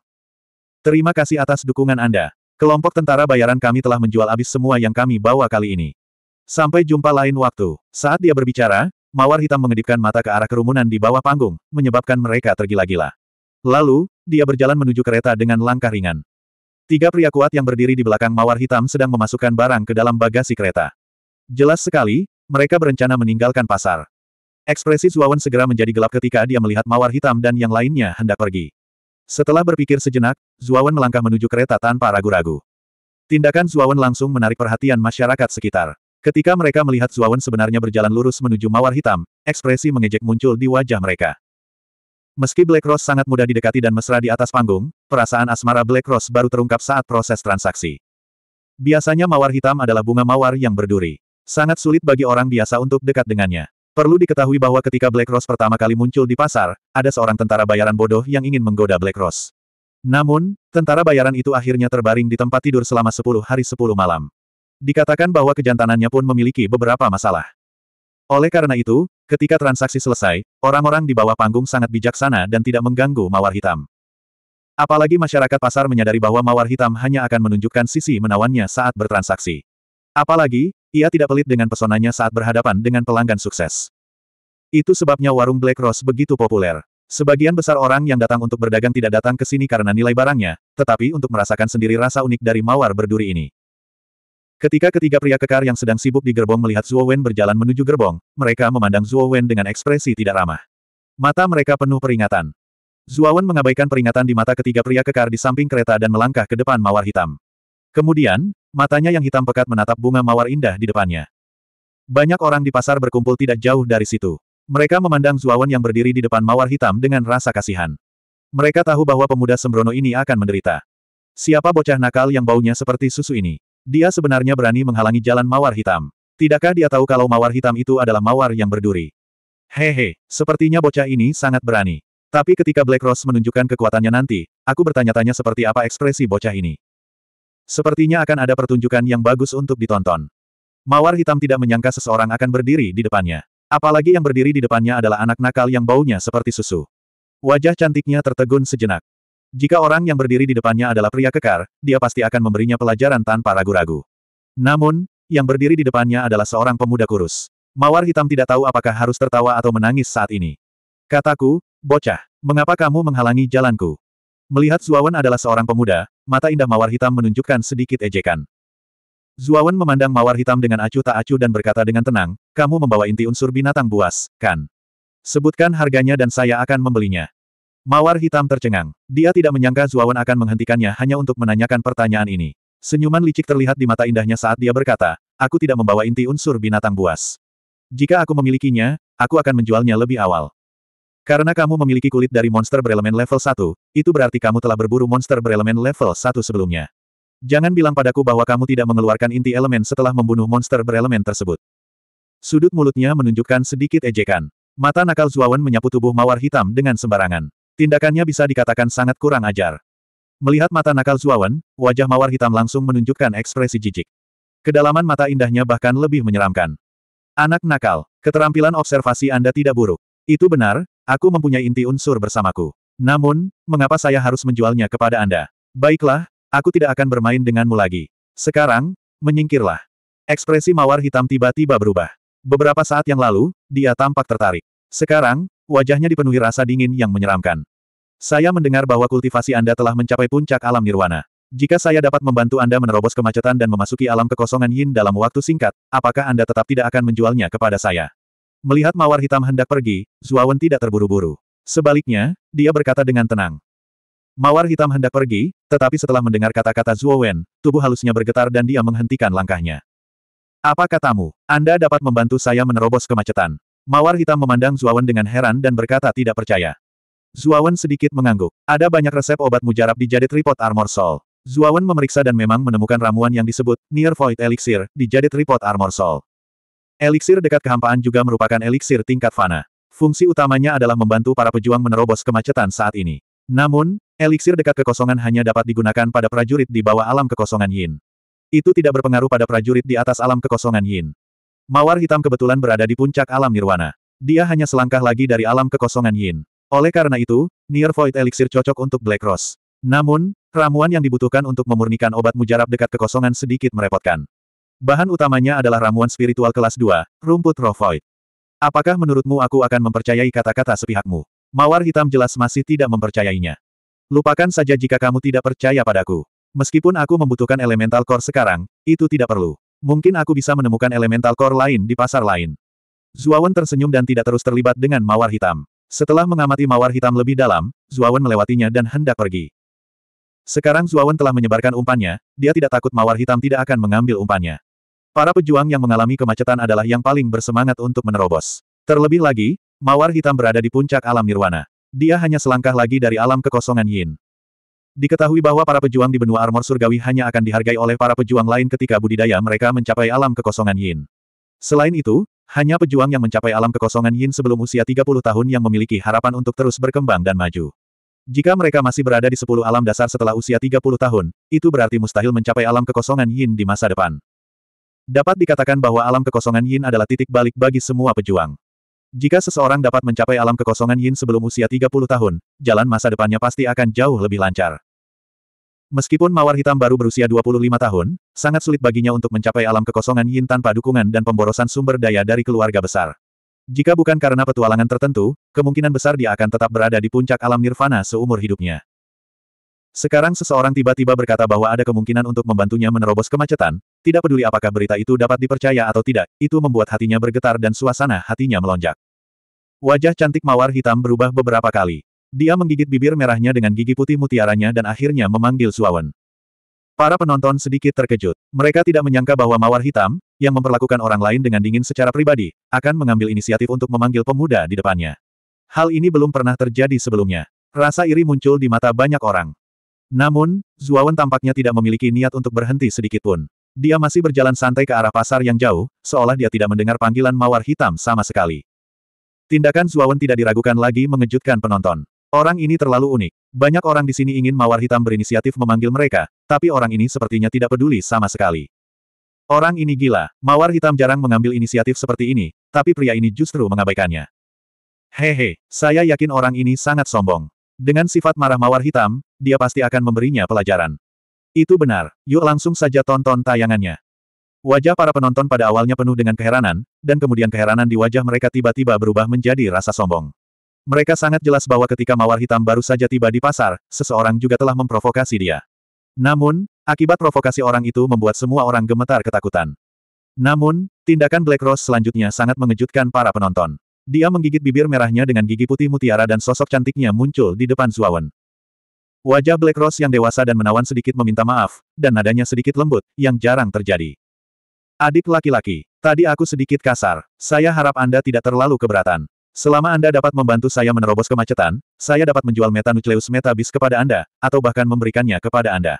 Terima kasih atas dukungan Anda. Kelompok tentara bayaran kami telah menjual habis semua yang kami bawa kali ini. Sampai jumpa lain waktu. Saat dia berbicara, Mawar hitam mengedipkan mata ke arah kerumunan di bawah panggung, menyebabkan mereka tergila-gila. Lalu, dia berjalan menuju kereta dengan langkah ringan. Tiga pria kuat yang berdiri di belakang mawar hitam sedang memasukkan barang ke dalam bagasi kereta. Jelas sekali, mereka berencana meninggalkan pasar. Ekspresi Zuawan segera menjadi gelap ketika dia melihat mawar hitam dan yang lainnya hendak pergi. Setelah berpikir sejenak, Zuawan melangkah menuju kereta tanpa ragu-ragu. Tindakan Zuawan langsung menarik perhatian masyarakat sekitar. Ketika mereka melihat Zuawan sebenarnya berjalan lurus menuju mawar hitam, ekspresi mengejek muncul di wajah mereka. Meski Black Rose sangat mudah didekati dan mesra di atas panggung, Perasaan asmara Black Rose baru terungkap saat proses transaksi. Biasanya mawar hitam adalah bunga mawar yang berduri. Sangat sulit bagi orang biasa untuk dekat dengannya. Perlu diketahui bahwa ketika Black Rose pertama kali muncul di pasar, ada seorang tentara bayaran bodoh yang ingin menggoda Black Rose. Namun, tentara bayaran itu akhirnya terbaring di tempat tidur selama 10 hari 10 malam. Dikatakan bahwa kejantanannya pun memiliki beberapa masalah. Oleh karena itu, ketika transaksi selesai, orang-orang di bawah panggung sangat bijaksana dan tidak mengganggu mawar hitam. Apalagi masyarakat pasar menyadari bahwa mawar hitam hanya akan menunjukkan sisi menawannya saat bertransaksi. Apalagi, ia tidak pelit dengan pesonanya saat berhadapan dengan pelanggan sukses. Itu sebabnya warung Black Rose begitu populer. Sebagian besar orang yang datang untuk berdagang tidak datang ke sini karena nilai barangnya, tetapi untuk merasakan sendiri rasa unik dari mawar berduri ini. Ketika ketiga pria kekar yang sedang sibuk di gerbong melihat Zuo Wen berjalan menuju gerbong, mereka memandang Zuo Wen dengan ekspresi tidak ramah. Mata mereka penuh peringatan. Zuawan mengabaikan peringatan di mata ketiga pria kekar di samping kereta dan melangkah ke depan mawar hitam. Kemudian, matanya yang hitam pekat menatap bunga mawar indah di depannya. Banyak orang di pasar berkumpul tidak jauh dari situ. Mereka memandang Zuawan yang berdiri di depan mawar hitam dengan rasa kasihan. Mereka tahu bahwa pemuda sembrono ini akan menderita. Siapa bocah nakal yang baunya seperti susu ini? Dia sebenarnya berani menghalangi jalan mawar hitam. Tidakkah dia tahu kalau mawar hitam itu adalah mawar yang berduri? Hehe, sepertinya bocah ini sangat berani. Tapi ketika Black Rose menunjukkan kekuatannya nanti, aku bertanya-tanya seperti apa ekspresi bocah ini. Sepertinya akan ada pertunjukan yang bagus untuk ditonton. Mawar hitam tidak menyangka seseorang akan berdiri di depannya. Apalagi yang berdiri di depannya adalah anak nakal yang baunya seperti susu. Wajah cantiknya tertegun sejenak. Jika orang yang berdiri di depannya adalah pria kekar, dia pasti akan memberinya pelajaran tanpa ragu-ragu. Namun, yang berdiri di depannya adalah seorang pemuda kurus. Mawar hitam tidak tahu apakah harus tertawa atau menangis saat ini. Kataku, bocah, mengapa kamu menghalangi jalanku? Melihat Zuawan adalah seorang pemuda, mata indah mawar hitam menunjukkan sedikit ejekan. Zuawan memandang mawar hitam dengan acuh tak acuh dan berkata dengan tenang, kamu membawa inti unsur binatang buas, kan? Sebutkan harganya dan saya akan membelinya. Mawar hitam tercengang. Dia tidak menyangka Zuawan akan menghentikannya hanya untuk menanyakan pertanyaan ini. Senyuman licik terlihat di mata indahnya saat dia berkata, aku tidak membawa inti unsur binatang buas. Jika aku memilikinya, aku akan menjualnya lebih awal. Karena kamu memiliki kulit dari monster berelemen level 1, itu berarti kamu telah berburu monster berelemen level 1 sebelumnya. Jangan bilang padaku bahwa kamu tidak mengeluarkan inti elemen setelah membunuh monster berelemen tersebut. Sudut mulutnya menunjukkan sedikit ejekan. Mata nakal Zuawan menyapu tubuh mawar hitam dengan sembarangan. Tindakannya bisa dikatakan sangat kurang ajar. Melihat mata nakal Zuawan, wajah mawar hitam langsung menunjukkan ekspresi jijik. Kedalaman mata indahnya bahkan lebih menyeramkan. Anak nakal, keterampilan observasi Anda tidak buruk. Itu benar, Aku mempunyai inti unsur bersamaku. Namun, mengapa saya harus menjualnya kepada Anda? Baiklah, aku tidak akan bermain denganmu lagi. Sekarang, menyingkirlah. Ekspresi mawar hitam tiba-tiba berubah. Beberapa saat yang lalu, dia tampak tertarik. Sekarang, wajahnya dipenuhi rasa dingin yang menyeramkan. Saya mendengar bahwa kultivasi Anda telah mencapai puncak alam nirwana. Jika saya dapat membantu Anda menerobos kemacetan dan memasuki alam kekosongan yin dalam waktu singkat, apakah Anda tetap tidak akan menjualnya kepada saya? Melihat mawar hitam hendak pergi, Zuawan tidak terburu-buru. Sebaliknya, dia berkata dengan tenang. Mawar hitam hendak pergi, tetapi setelah mendengar kata-kata Zuowen, tubuh halusnya bergetar dan dia menghentikan langkahnya. Apa katamu? Anda dapat membantu saya menerobos kemacetan. Mawar hitam memandang Zuawan dengan heran dan berkata tidak percaya. Zuawan sedikit mengangguk. Ada banyak resep obat mujarab di Jade Tripod Armor Soul. Zuawan memeriksa dan memang menemukan ramuan yang disebut Near Void Elixir di Jade Tripod Armor Soul. Eliksir dekat kehampaan juga merupakan eliksir tingkat fana. Fungsi utamanya adalah membantu para pejuang menerobos kemacetan saat ini. Namun, eliksir dekat kekosongan hanya dapat digunakan pada prajurit di bawah alam kekosongan yin. Itu tidak berpengaruh pada prajurit di atas alam kekosongan yin. Mawar hitam kebetulan berada di puncak alam nirwana. Dia hanya selangkah lagi dari alam kekosongan yin. Oleh karena itu, Near Void Elixir cocok untuk Black Rose. Namun, ramuan yang dibutuhkan untuk memurnikan obat mujarab dekat kekosongan sedikit merepotkan. Bahan utamanya adalah ramuan spiritual kelas 2, rumput Rovoid. Apakah menurutmu aku akan mempercayai kata-kata sepihakmu? Mawar hitam jelas masih tidak mempercayainya. Lupakan saja jika kamu tidak percaya padaku. Meskipun aku membutuhkan elemental core sekarang, itu tidak perlu. Mungkin aku bisa menemukan elemental core lain di pasar lain. Zuawan tersenyum dan tidak terus terlibat dengan mawar hitam. Setelah mengamati mawar hitam lebih dalam, Zuawan melewatinya dan hendak pergi. Sekarang Zuawan telah menyebarkan umpannya, dia tidak takut mawar hitam tidak akan mengambil umpannya. Para pejuang yang mengalami kemacetan adalah yang paling bersemangat untuk menerobos. Terlebih lagi, mawar hitam berada di puncak alam nirwana. Dia hanya selangkah lagi dari alam kekosongan yin. Diketahui bahwa para pejuang di benua armor surgawi hanya akan dihargai oleh para pejuang lain ketika budidaya mereka mencapai alam kekosongan yin. Selain itu, hanya pejuang yang mencapai alam kekosongan yin sebelum usia 30 tahun yang memiliki harapan untuk terus berkembang dan maju. Jika mereka masih berada di 10 alam dasar setelah usia 30 tahun, itu berarti mustahil mencapai alam kekosongan yin di masa depan. Dapat dikatakan bahwa alam kekosongan yin adalah titik balik bagi semua pejuang. Jika seseorang dapat mencapai alam kekosongan yin sebelum usia 30 tahun, jalan masa depannya pasti akan jauh lebih lancar. Meskipun Mawar Hitam baru berusia 25 tahun, sangat sulit baginya untuk mencapai alam kekosongan yin tanpa dukungan dan pemborosan sumber daya dari keluarga besar. Jika bukan karena petualangan tertentu, kemungkinan besar dia akan tetap berada di puncak alam nirvana seumur hidupnya. Sekarang seseorang tiba-tiba berkata bahwa ada kemungkinan untuk membantunya menerobos kemacetan, tidak peduli apakah berita itu dapat dipercaya atau tidak, itu membuat hatinya bergetar dan suasana hatinya melonjak. Wajah cantik mawar hitam berubah beberapa kali. Dia menggigit bibir merahnya dengan gigi putih mutiaranya dan akhirnya memanggil Suawen. Para penonton sedikit terkejut. Mereka tidak menyangka bahwa mawar hitam, yang memperlakukan orang lain dengan dingin secara pribadi, akan mengambil inisiatif untuk memanggil pemuda di depannya. Hal ini belum pernah terjadi sebelumnya. Rasa iri muncul di mata banyak orang. Namun, Zuawan tampaknya tidak memiliki niat untuk berhenti sedikitpun. Dia masih berjalan santai ke arah pasar yang jauh, seolah dia tidak mendengar panggilan mawar hitam sama sekali. Tindakan Zuawan tidak diragukan lagi mengejutkan penonton. Orang ini terlalu unik. Banyak orang di sini ingin mawar hitam berinisiatif memanggil mereka, tapi orang ini sepertinya tidak peduli sama sekali. Orang ini gila. Mawar hitam jarang mengambil inisiatif seperti ini, tapi pria ini justru mengabaikannya. Hehe, saya yakin orang ini sangat sombong. Dengan sifat marah mawar hitam, dia pasti akan memberinya pelajaran. Itu benar, yuk langsung saja tonton tayangannya. Wajah para penonton pada awalnya penuh dengan keheranan, dan kemudian keheranan di wajah mereka tiba-tiba berubah menjadi rasa sombong. Mereka sangat jelas bahwa ketika mawar hitam baru saja tiba di pasar, seseorang juga telah memprovokasi dia. Namun, akibat provokasi orang itu membuat semua orang gemetar ketakutan. Namun, tindakan Black Rose selanjutnya sangat mengejutkan para penonton. Dia menggigit bibir merahnya dengan gigi putih mutiara dan sosok cantiknya muncul di depan Zuawan. Wajah Black Rose yang dewasa dan menawan sedikit meminta maaf, dan nadanya sedikit lembut, yang jarang terjadi. Adik laki-laki, tadi aku sedikit kasar. Saya harap Anda tidak terlalu keberatan. Selama Anda dapat membantu saya menerobos kemacetan, saya dapat menjual metanucleus metabis kepada Anda, atau bahkan memberikannya kepada Anda.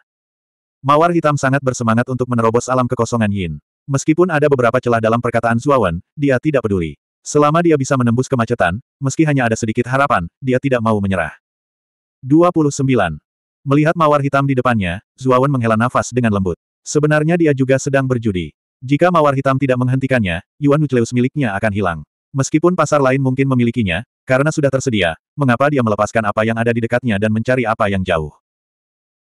Mawar hitam sangat bersemangat untuk menerobos alam kekosongan Yin. Meskipun ada beberapa celah dalam perkataan Zuawan, dia tidak peduli. Selama dia bisa menembus kemacetan, meski hanya ada sedikit harapan, dia tidak mau menyerah. 29. Melihat mawar hitam di depannya, Zuawan menghela nafas dengan lembut. Sebenarnya dia juga sedang berjudi. Jika mawar hitam tidak menghentikannya, Yuan Nucleus miliknya akan hilang. Meskipun pasar lain mungkin memilikinya, karena sudah tersedia, mengapa dia melepaskan apa yang ada di dekatnya dan mencari apa yang jauh?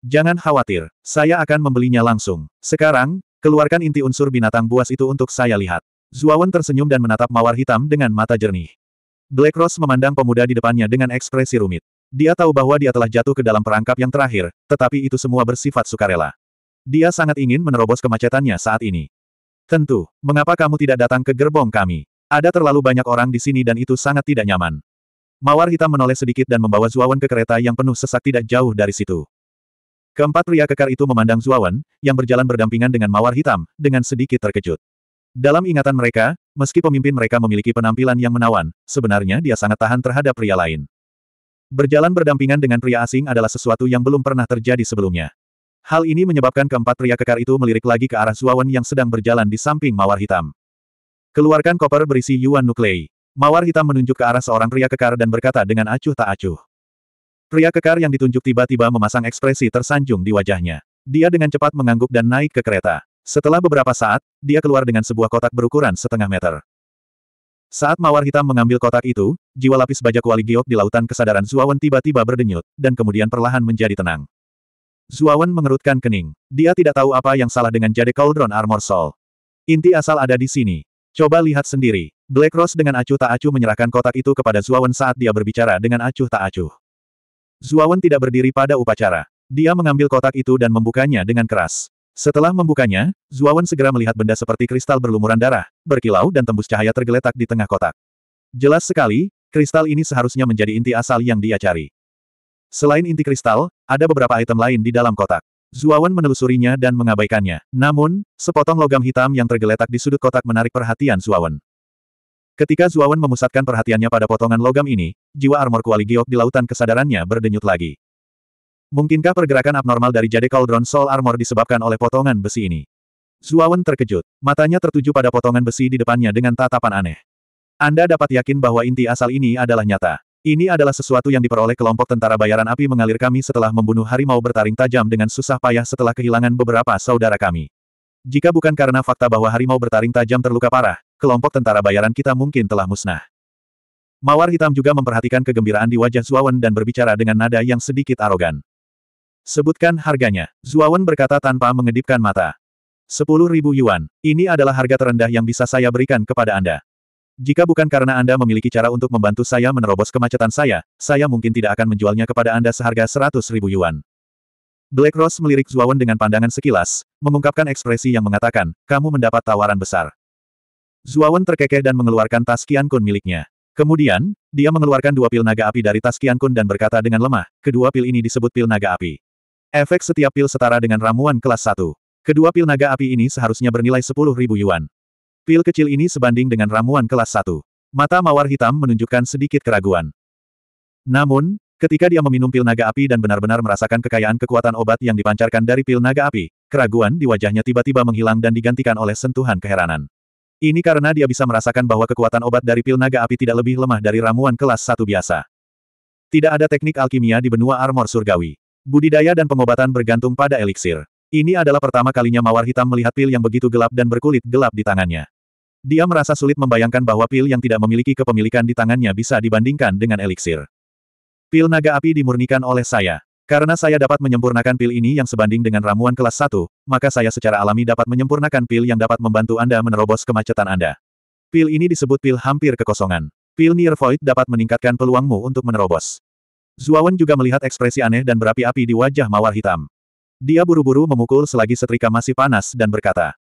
Jangan khawatir, saya akan membelinya langsung. Sekarang, keluarkan inti unsur binatang buas itu untuk saya lihat. Zuawan tersenyum dan menatap mawar hitam dengan mata jernih. Black Rose memandang pemuda di depannya dengan ekspresi rumit. Dia tahu bahwa dia telah jatuh ke dalam perangkap yang terakhir, tetapi itu semua bersifat sukarela. Dia sangat ingin menerobos kemacetannya saat ini. Tentu, mengapa kamu tidak datang ke gerbong kami? Ada terlalu banyak orang di sini dan itu sangat tidak nyaman. Mawar hitam menoleh sedikit dan membawa Zuawan ke kereta yang penuh sesak tidak jauh dari situ. Keempat pria kekar itu memandang Zuawan, yang berjalan berdampingan dengan mawar hitam, dengan sedikit terkejut. Dalam ingatan mereka, meski pemimpin mereka memiliki penampilan yang menawan, sebenarnya dia sangat tahan terhadap pria lain. Berjalan berdampingan dengan pria asing adalah sesuatu yang belum pernah terjadi sebelumnya. Hal ini menyebabkan keempat pria kekar itu melirik lagi ke arah Zuawan yang sedang berjalan di samping mawar hitam. Keluarkan koper berisi Yuan Nuklei. Mawar hitam menunjuk ke arah seorang pria kekar dan berkata dengan acuh tak acuh. Pria kekar yang ditunjuk tiba-tiba memasang ekspresi tersanjung di wajahnya. Dia dengan cepat mengangguk dan naik ke kereta. Setelah beberapa saat, dia keluar dengan sebuah kotak berukuran setengah meter. Saat mawar hitam mengambil kotak itu, jiwa lapis baja kuali giok di lautan kesadaran Zuawan tiba-tiba berdenyut, dan kemudian perlahan menjadi tenang. Zuawan mengerutkan kening. Dia tidak tahu apa yang salah dengan jade cauldron armor soul. Inti asal ada di sini. Coba lihat sendiri. Black Rose dengan acuh tak acuh menyerahkan kotak itu kepada Zuawan saat dia berbicara dengan acuh tak acuh. Zuawan tidak berdiri pada upacara. Dia mengambil kotak itu dan membukanya dengan keras. Setelah membukanya, Zuawan segera melihat benda seperti kristal berlumuran darah, berkilau dan tembus cahaya tergeletak di tengah kotak. Jelas sekali, kristal ini seharusnya menjadi inti asal yang dia cari. Selain inti kristal, ada beberapa item lain di dalam kotak. Zuawan menelusurinya dan mengabaikannya. Namun, sepotong logam hitam yang tergeletak di sudut kotak menarik perhatian Zuawan. Ketika Zuawan memusatkan perhatiannya pada potongan logam ini, jiwa armor kuali giok di lautan kesadarannya berdenyut lagi. Mungkinkah pergerakan abnormal dari jade cauldron soul armor disebabkan oleh potongan besi ini? Zuawan terkejut. Matanya tertuju pada potongan besi di depannya dengan tatapan aneh. Anda dapat yakin bahwa inti asal ini adalah nyata. Ini adalah sesuatu yang diperoleh kelompok tentara bayaran api mengalir kami setelah membunuh harimau bertaring tajam dengan susah payah setelah kehilangan beberapa saudara kami. Jika bukan karena fakta bahwa harimau bertaring tajam terluka parah, kelompok tentara bayaran kita mungkin telah musnah. Mawar hitam juga memperhatikan kegembiraan di wajah Zuawan dan berbicara dengan nada yang sedikit arogan. Sebutkan harganya. Zuawan berkata tanpa mengedipkan mata. Sepuluh ribu yuan. Ini adalah harga terendah yang bisa saya berikan kepada Anda. Jika bukan karena Anda memiliki cara untuk membantu saya menerobos kemacetan saya, saya mungkin tidak akan menjualnya kepada Anda seharga seratus ribu yuan. Black Rose melirik Zuawan dengan pandangan sekilas, mengungkapkan ekspresi yang mengatakan, kamu mendapat tawaran besar. Zuawan terkekeh dan mengeluarkan tas Kun miliknya. Kemudian, dia mengeluarkan dua pil naga api dari tas Kun dan berkata dengan lemah, kedua pil ini disebut pil naga api. Efek setiap pil setara dengan ramuan kelas 1. Kedua pil naga api ini seharusnya bernilai ribu yuan. Pil kecil ini sebanding dengan ramuan kelas 1. Mata mawar hitam menunjukkan sedikit keraguan. Namun, ketika dia meminum pil naga api dan benar-benar merasakan kekayaan kekuatan obat yang dipancarkan dari pil naga api, keraguan di wajahnya tiba-tiba menghilang dan digantikan oleh sentuhan keheranan. Ini karena dia bisa merasakan bahwa kekuatan obat dari pil naga api tidak lebih lemah dari ramuan kelas 1 biasa. Tidak ada teknik alkimia di benua armor surgawi. Budidaya dan pengobatan bergantung pada eliksir. Ini adalah pertama kalinya mawar hitam melihat pil yang begitu gelap dan berkulit gelap di tangannya. Dia merasa sulit membayangkan bahwa pil yang tidak memiliki kepemilikan di tangannya bisa dibandingkan dengan eliksir. Pil naga api dimurnikan oleh saya. Karena saya dapat menyempurnakan pil ini yang sebanding dengan ramuan kelas 1, maka saya secara alami dapat menyempurnakan pil yang dapat membantu Anda menerobos kemacetan Anda. Pil ini disebut pil hampir kekosongan. Pil Near Void dapat meningkatkan peluangmu untuk menerobos. Zuawan juga melihat ekspresi aneh dan berapi-api di wajah mawar hitam. Dia buru-buru memukul selagi setrika masih panas dan berkata.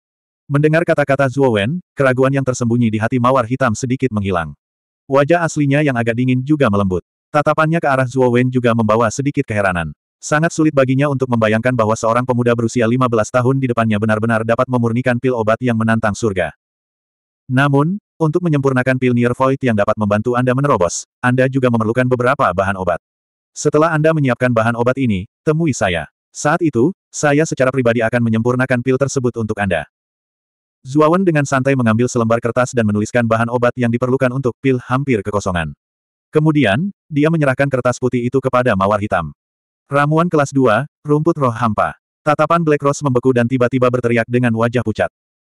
Mendengar kata-kata Zuowen, keraguan yang tersembunyi di hati mawar hitam sedikit menghilang. Wajah aslinya yang agak dingin juga melembut. Tatapannya ke arah Zuowen juga membawa sedikit keheranan. Sangat sulit baginya untuk membayangkan bahwa seorang pemuda berusia 15 tahun di depannya benar-benar dapat memurnikan pil obat yang menantang surga. Namun, untuk menyempurnakan pil Near Void yang dapat membantu Anda menerobos, Anda juga memerlukan beberapa bahan obat. Setelah Anda menyiapkan bahan obat ini, temui saya. Saat itu, saya secara pribadi akan menyempurnakan pil tersebut untuk Anda. Zuawan dengan santai mengambil selembar kertas dan menuliskan bahan obat yang diperlukan untuk pil hampir kekosongan. Kemudian, dia menyerahkan kertas putih itu kepada mawar hitam. Ramuan kelas 2, rumput roh hampa. Tatapan Black Rose membeku dan tiba-tiba berteriak dengan wajah pucat.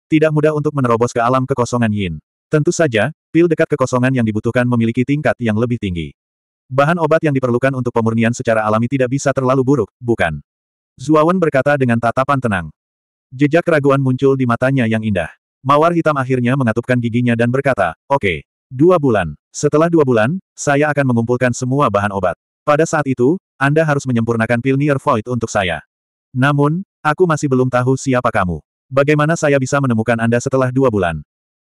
Tidak mudah untuk menerobos ke alam kekosongan Yin. Tentu saja, pil dekat kekosongan yang dibutuhkan memiliki tingkat yang lebih tinggi. Bahan obat yang diperlukan untuk pemurnian secara alami tidak bisa terlalu buruk, bukan? Zuawan berkata dengan tatapan tenang. Jejak keraguan muncul di matanya yang indah. Mawar hitam akhirnya mengatupkan giginya dan berkata, oke, okay, dua bulan. Setelah dua bulan, saya akan mengumpulkan semua bahan obat. Pada saat itu, Anda harus menyempurnakan pil Near Void untuk saya. Namun, aku masih belum tahu siapa kamu. Bagaimana saya bisa menemukan Anda setelah dua bulan?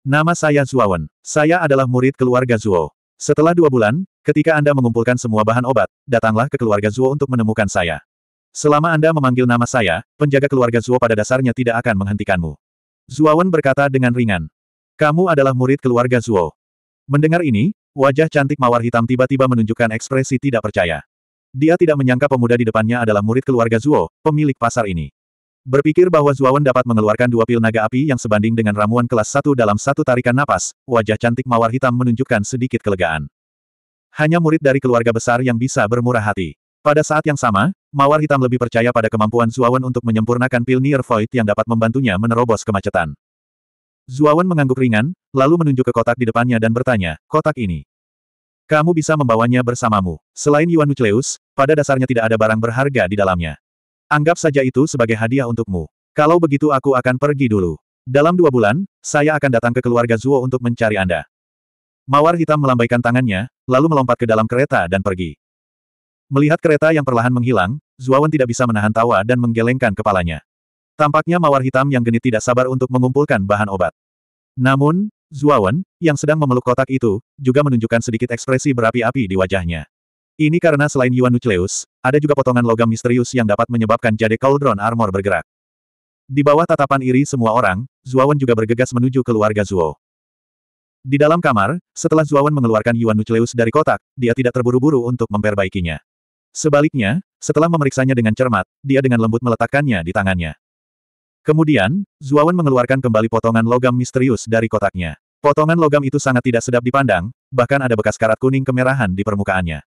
Nama saya Zuawan. Saya adalah murid keluarga Zuo. Setelah dua bulan, Ketika Anda mengumpulkan semua bahan obat, datanglah ke keluarga Zuo untuk menemukan saya. Selama Anda memanggil nama saya, penjaga keluarga Zuo pada dasarnya tidak akan menghentikanmu. Zuawan berkata dengan ringan. Kamu adalah murid keluarga Zuo. Mendengar ini, wajah cantik mawar hitam tiba-tiba menunjukkan ekspresi tidak percaya. Dia tidak menyangka pemuda di depannya adalah murid keluarga Zuo, pemilik pasar ini. Berpikir bahwa Zuawan dapat mengeluarkan dua pil naga api yang sebanding dengan ramuan kelas satu dalam satu tarikan napas, wajah cantik mawar hitam menunjukkan sedikit kelegaan. Hanya murid dari keluarga besar yang bisa bermurah hati. Pada saat yang sama, Mawar Hitam lebih percaya pada kemampuan Zuawan untuk menyempurnakan Pilnir Void yang dapat membantunya menerobos kemacetan. Zuawan mengangguk ringan, lalu menunjuk ke kotak di depannya dan bertanya, kotak ini. Kamu bisa membawanya bersamamu. Selain Yuan Nucleus, pada dasarnya tidak ada barang berharga di dalamnya. Anggap saja itu sebagai hadiah untukmu. Kalau begitu aku akan pergi dulu. Dalam dua bulan, saya akan datang ke keluarga Zuo untuk mencari Anda. Mawar hitam melambaikan tangannya, lalu melompat ke dalam kereta dan pergi. Melihat kereta yang perlahan menghilang, Zuawan tidak bisa menahan tawa dan menggelengkan kepalanya. Tampaknya mawar hitam yang genit tidak sabar untuk mengumpulkan bahan obat. Namun, Zuawan, yang sedang memeluk kotak itu, juga menunjukkan sedikit ekspresi berapi-api di wajahnya. Ini karena selain Yuan Nucleus, ada juga potongan logam misterius yang dapat menyebabkan jade Cauldron Armor bergerak. Di bawah tatapan iri semua orang, Zuawan juga bergegas menuju keluarga Zuo. Di dalam kamar, setelah Zuawan mengeluarkan Yuan Nucleus dari kotak, dia tidak terburu-buru untuk memperbaikinya. Sebaliknya, setelah memeriksanya dengan cermat, dia dengan lembut meletakkannya di tangannya. Kemudian, Zuawan mengeluarkan kembali potongan logam misterius dari kotaknya. Potongan logam itu sangat tidak sedap dipandang, bahkan ada bekas karat kuning kemerahan di permukaannya.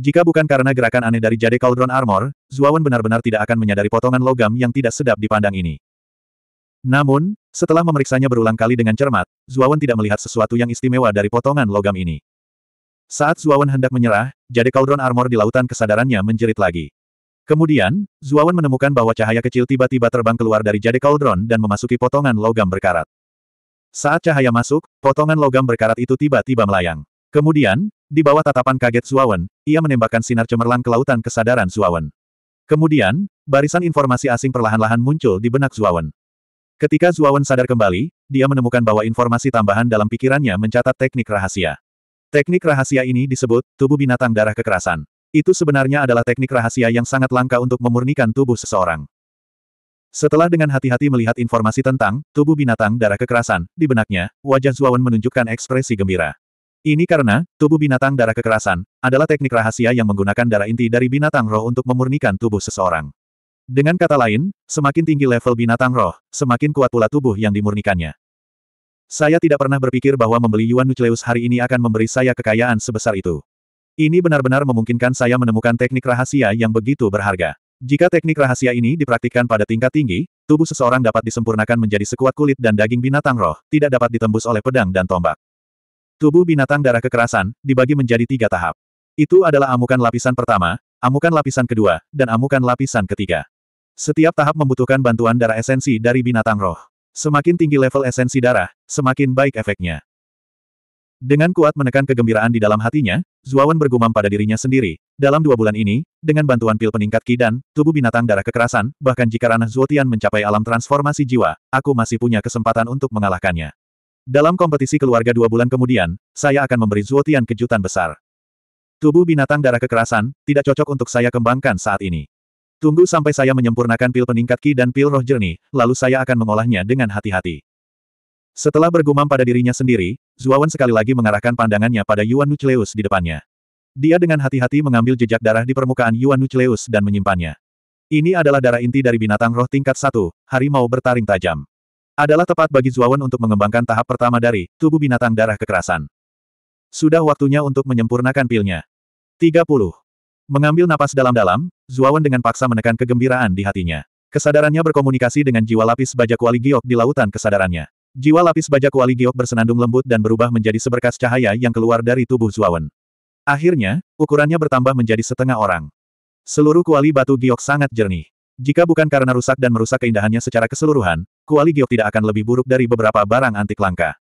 Jika bukan karena gerakan aneh dari jade Cauldron Armor, Zuawan benar-benar tidak akan menyadari potongan logam yang tidak sedap dipandang ini. Namun, setelah memeriksanya berulang kali dengan cermat, Zuawan tidak melihat sesuatu yang istimewa dari potongan logam ini. Saat Zuawan hendak menyerah, jade kaldron Armor di lautan kesadarannya menjerit lagi. Kemudian, Zuawan menemukan bahwa cahaya kecil tiba-tiba terbang keluar dari jade kaldron dan memasuki potongan logam berkarat. Saat cahaya masuk, potongan logam berkarat itu tiba-tiba melayang. Kemudian, di bawah tatapan kaget Zuawan, ia menembakkan sinar cemerlang ke lautan kesadaran Zuawan. Kemudian, barisan informasi asing perlahan-lahan muncul di benak Zuawan. Ketika Zuawan sadar kembali, dia menemukan bahwa informasi tambahan dalam pikirannya mencatat teknik rahasia. Teknik rahasia ini disebut tubuh binatang darah kekerasan. Itu sebenarnya adalah teknik rahasia yang sangat langka untuk memurnikan tubuh seseorang. Setelah dengan hati-hati melihat informasi tentang tubuh binatang darah kekerasan, di benaknya, wajah Zuawan menunjukkan ekspresi gembira. Ini karena, tubuh binatang darah kekerasan, adalah teknik rahasia yang menggunakan darah inti dari binatang roh untuk memurnikan tubuh seseorang. Dengan kata lain, semakin tinggi level binatang roh, semakin kuat pula tubuh yang dimurnikannya. Saya tidak pernah berpikir bahwa membeli Yuan Nucleus hari ini akan memberi saya kekayaan sebesar itu. Ini benar-benar memungkinkan saya menemukan teknik rahasia yang begitu berharga. Jika teknik rahasia ini dipraktikkan pada tingkat tinggi, tubuh seseorang dapat disempurnakan menjadi sekuat kulit dan daging binatang roh, tidak dapat ditembus oleh pedang dan tombak. Tubuh binatang darah kekerasan, dibagi menjadi tiga tahap. Itu adalah amukan lapisan pertama, amukan lapisan kedua, dan amukan lapisan ketiga. Setiap tahap membutuhkan bantuan darah esensi dari binatang roh. Semakin tinggi level esensi darah, semakin baik efeknya. Dengan kuat menekan kegembiraan di dalam hatinya, Zuawan bergumam pada dirinya sendiri, dalam dua bulan ini, dengan bantuan pil peningkat ki dan tubuh binatang darah kekerasan, bahkan jika ranah Zuotian mencapai alam transformasi jiwa, aku masih punya kesempatan untuk mengalahkannya. Dalam kompetisi keluarga dua bulan kemudian, saya akan memberi Zuotian kejutan besar. Tubuh binatang darah kekerasan, tidak cocok untuk saya kembangkan saat ini. Tunggu sampai saya menyempurnakan pil peningkat ki dan pil roh jernih, lalu saya akan mengolahnya dengan hati-hati. Setelah bergumam pada dirinya sendiri, Zuawan sekali lagi mengarahkan pandangannya pada Yuan Nucleus di depannya. Dia dengan hati-hati mengambil jejak darah di permukaan Yuan Nucleus dan menyimpannya. Ini adalah darah inti dari binatang roh tingkat satu, harimau bertaring tajam. Adalah tepat bagi Zuawan untuk mengembangkan tahap pertama dari tubuh binatang darah kekerasan. Sudah waktunya untuk menyempurnakan pilnya. 30. Mengambil napas dalam-dalam, Zuawan dengan paksa menekan kegembiraan di hatinya. Kesadarannya berkomunikasi dengan jiwa lapis baja kuali giok di lautan kesadarannya. Jiwa lapis baja kuali giok bersenandung lembut dan berubah menjadi seberkas cahaya yang keluar dari tubuh Zuawan. Akhirnya, ukurannya bertambah menjadi setengah orang. Seluruh kuali batu giok sangat jernih. Jika bukan karena rusak dan merusak keindahannya secara keseluruhan, kuali giok tidak akan lebih buruk dari beberapa barang antik langka.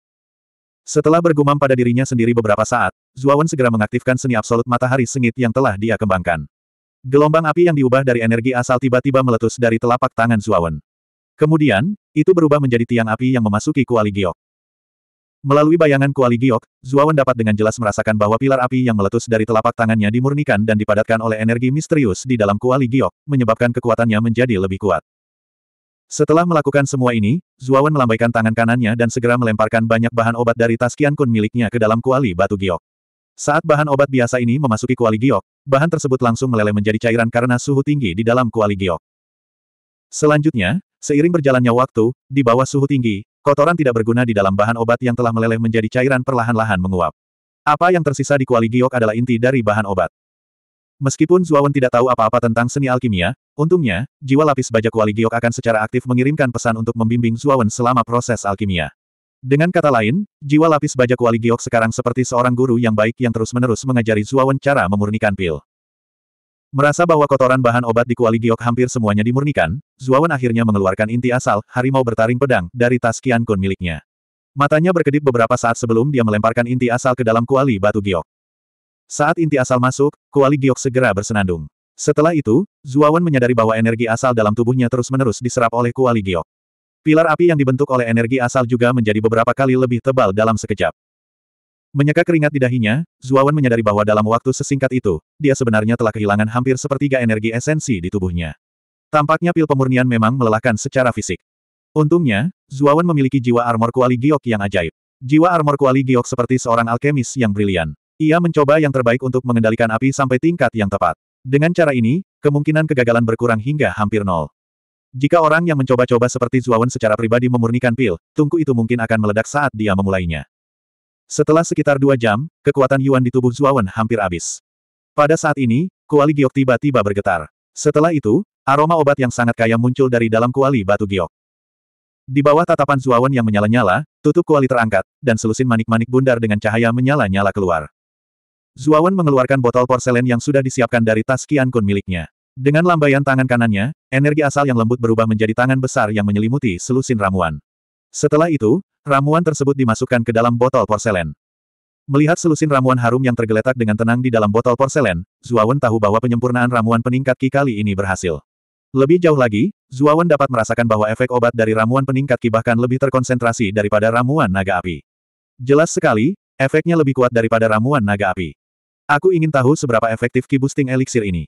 Setelah bergumam pada dirinya sendiri beberapa saat, Zuawan segera mengaktifkan seni absolut matahari sengit yang telah dia kembangkan. Gelombang api yang diubah dari energi asal tiba-tiba meletus dari telapak tangan Zuawan. Kemudian, itu berubah menjadi tiang api yang memasuki Kuali Giok. Melalui bayangan Kuali Giok, Zuawan dapat dengan jelas merasakan bahwa pilar api yang meletus dari telapak tangannya dimurnikan dan dipadatkan oleh energi misterius di dalam Kuali Giok, menyebabkan kekuatannya menjadi lebih kuat. Setelah melakukan semua ini, Zuawan melambaikan tangan kanannya dan segera melemparkan banyak bahan obat dari tas Kun miliknya ke dalam Kuali Batu Giok. Saat bahan obat biasa ini memasuki kuali giok, bahan tersebut langsung meleleh menjadi cairan karena suhu tinggi di dalam kuali giok. Selanjutnya, seiring berjalannya waktu, di bawah suhu tinggi, kotoran tidak berguna di dalam bahan obat yang telah meleleh menjadi cairan perlahan-lahan menguap. Apa yang tersisa di kuali giok adalah inti dari bahan obat. Meskipun Zuawan tidak tahu apa-apa tentang seni alkimia, untungnya, jiwa lapis baja kuali giok akan secara aktif mengirimkan pesan untuk membimbing Zuawan selama proses alkimia. Dengan kata lain, jiwa lapis baja kuali giok sekarang seperti seorang guru yang baik yang terus-menerus mengajari Zuawan cara memurnikan pil. Merasa bahwa kotoran bahan obat di kuali giok hampir semuanya dimurnikan, Zuawan akhirnya mengeluarkan inti asal harimau bertaring pedang dari tas Qian Kun miliknya. Matanya berkedip beberapa saat sebelum dia melemparkan inti asal ke dalam kuali batu giok. Saat inti asal masuk, kuali giok segera bersenandung. Setelah itu, Zuawan menyadari bahwa energi asal dalam tubuhnya terus-menerus diserap oleh kuali giok. Pilar api yang dibentuk oleh energi asal juga menjadi beberapa kali lebih tebal dalam sekejap. Menyeka keringat di dahinya, Zuawan menyadari bahwa dalam waktu sesingkat itu, dia sebenarnya telah kehilangan hampir sepertiga energi esensi di tubuhnya. Tampaknya pil pemurnian memang melelahkan secara fisik. Untungnya, Zuawan memiliki jiwa armor kuali giok yang ajaib. Jiwa armor kuali giok seperti seorang alkemis yang brilian. Ia mencoba yang terbaik untuk mengendalikan api sampai tingkat yang tepat. Dengan cara ini, kemungkinan kegagalan berkurang hingga hampir nol. Jika orang yang mencoba-coba seperti Zuawan secara pribadi memurnikan pil, tungku itu mungkin akan meledak saat dia memulainya. Setelah sekitar dua jam, kekuatan Yuan di tubuh Zuawan hampir habis. Pada saat ini, kuali giok tiba-tiba bergetar. Setelah itu, aroma obat yang sangat kaya muncul dari dalam kuali batu giok. Di bawah tatapan Zuawan yang menyala-nyala, tutup kuali terangkat, dan selusin manik-manik bundar dengan cahaya menyala-nyala keluar. Zuawan mengeluarkan botol porselen yang sudah disiapkan dari tas Kian Kun miliknya. Dengan lambaian tangan kanannya, energi asal yang lembut berubah menjadi tangan besar yang menyelimuti selusin ramuan. Setelah itu, ramuan tersebut dimasukkan ke dalam botol porselen. Melihat selusin ramuan harum yang tergeletak dengan tenang di dalam botol porselen, Zuawan tahu bahwa penyempurnaan ramuan peningkat Ki kali ini berhasil. Lebih jauh lagi, Zuawan dapat merasakan bahwa efek obat dari ramuan peningkat Ki bahkan lebih terkonsentrasi daripada ramuan naga api. Jelas sekali, efeknya lebih kuat daripada ramuan naga api. Aku ingin tahu seberapa efektif Ki boosting elixir ini.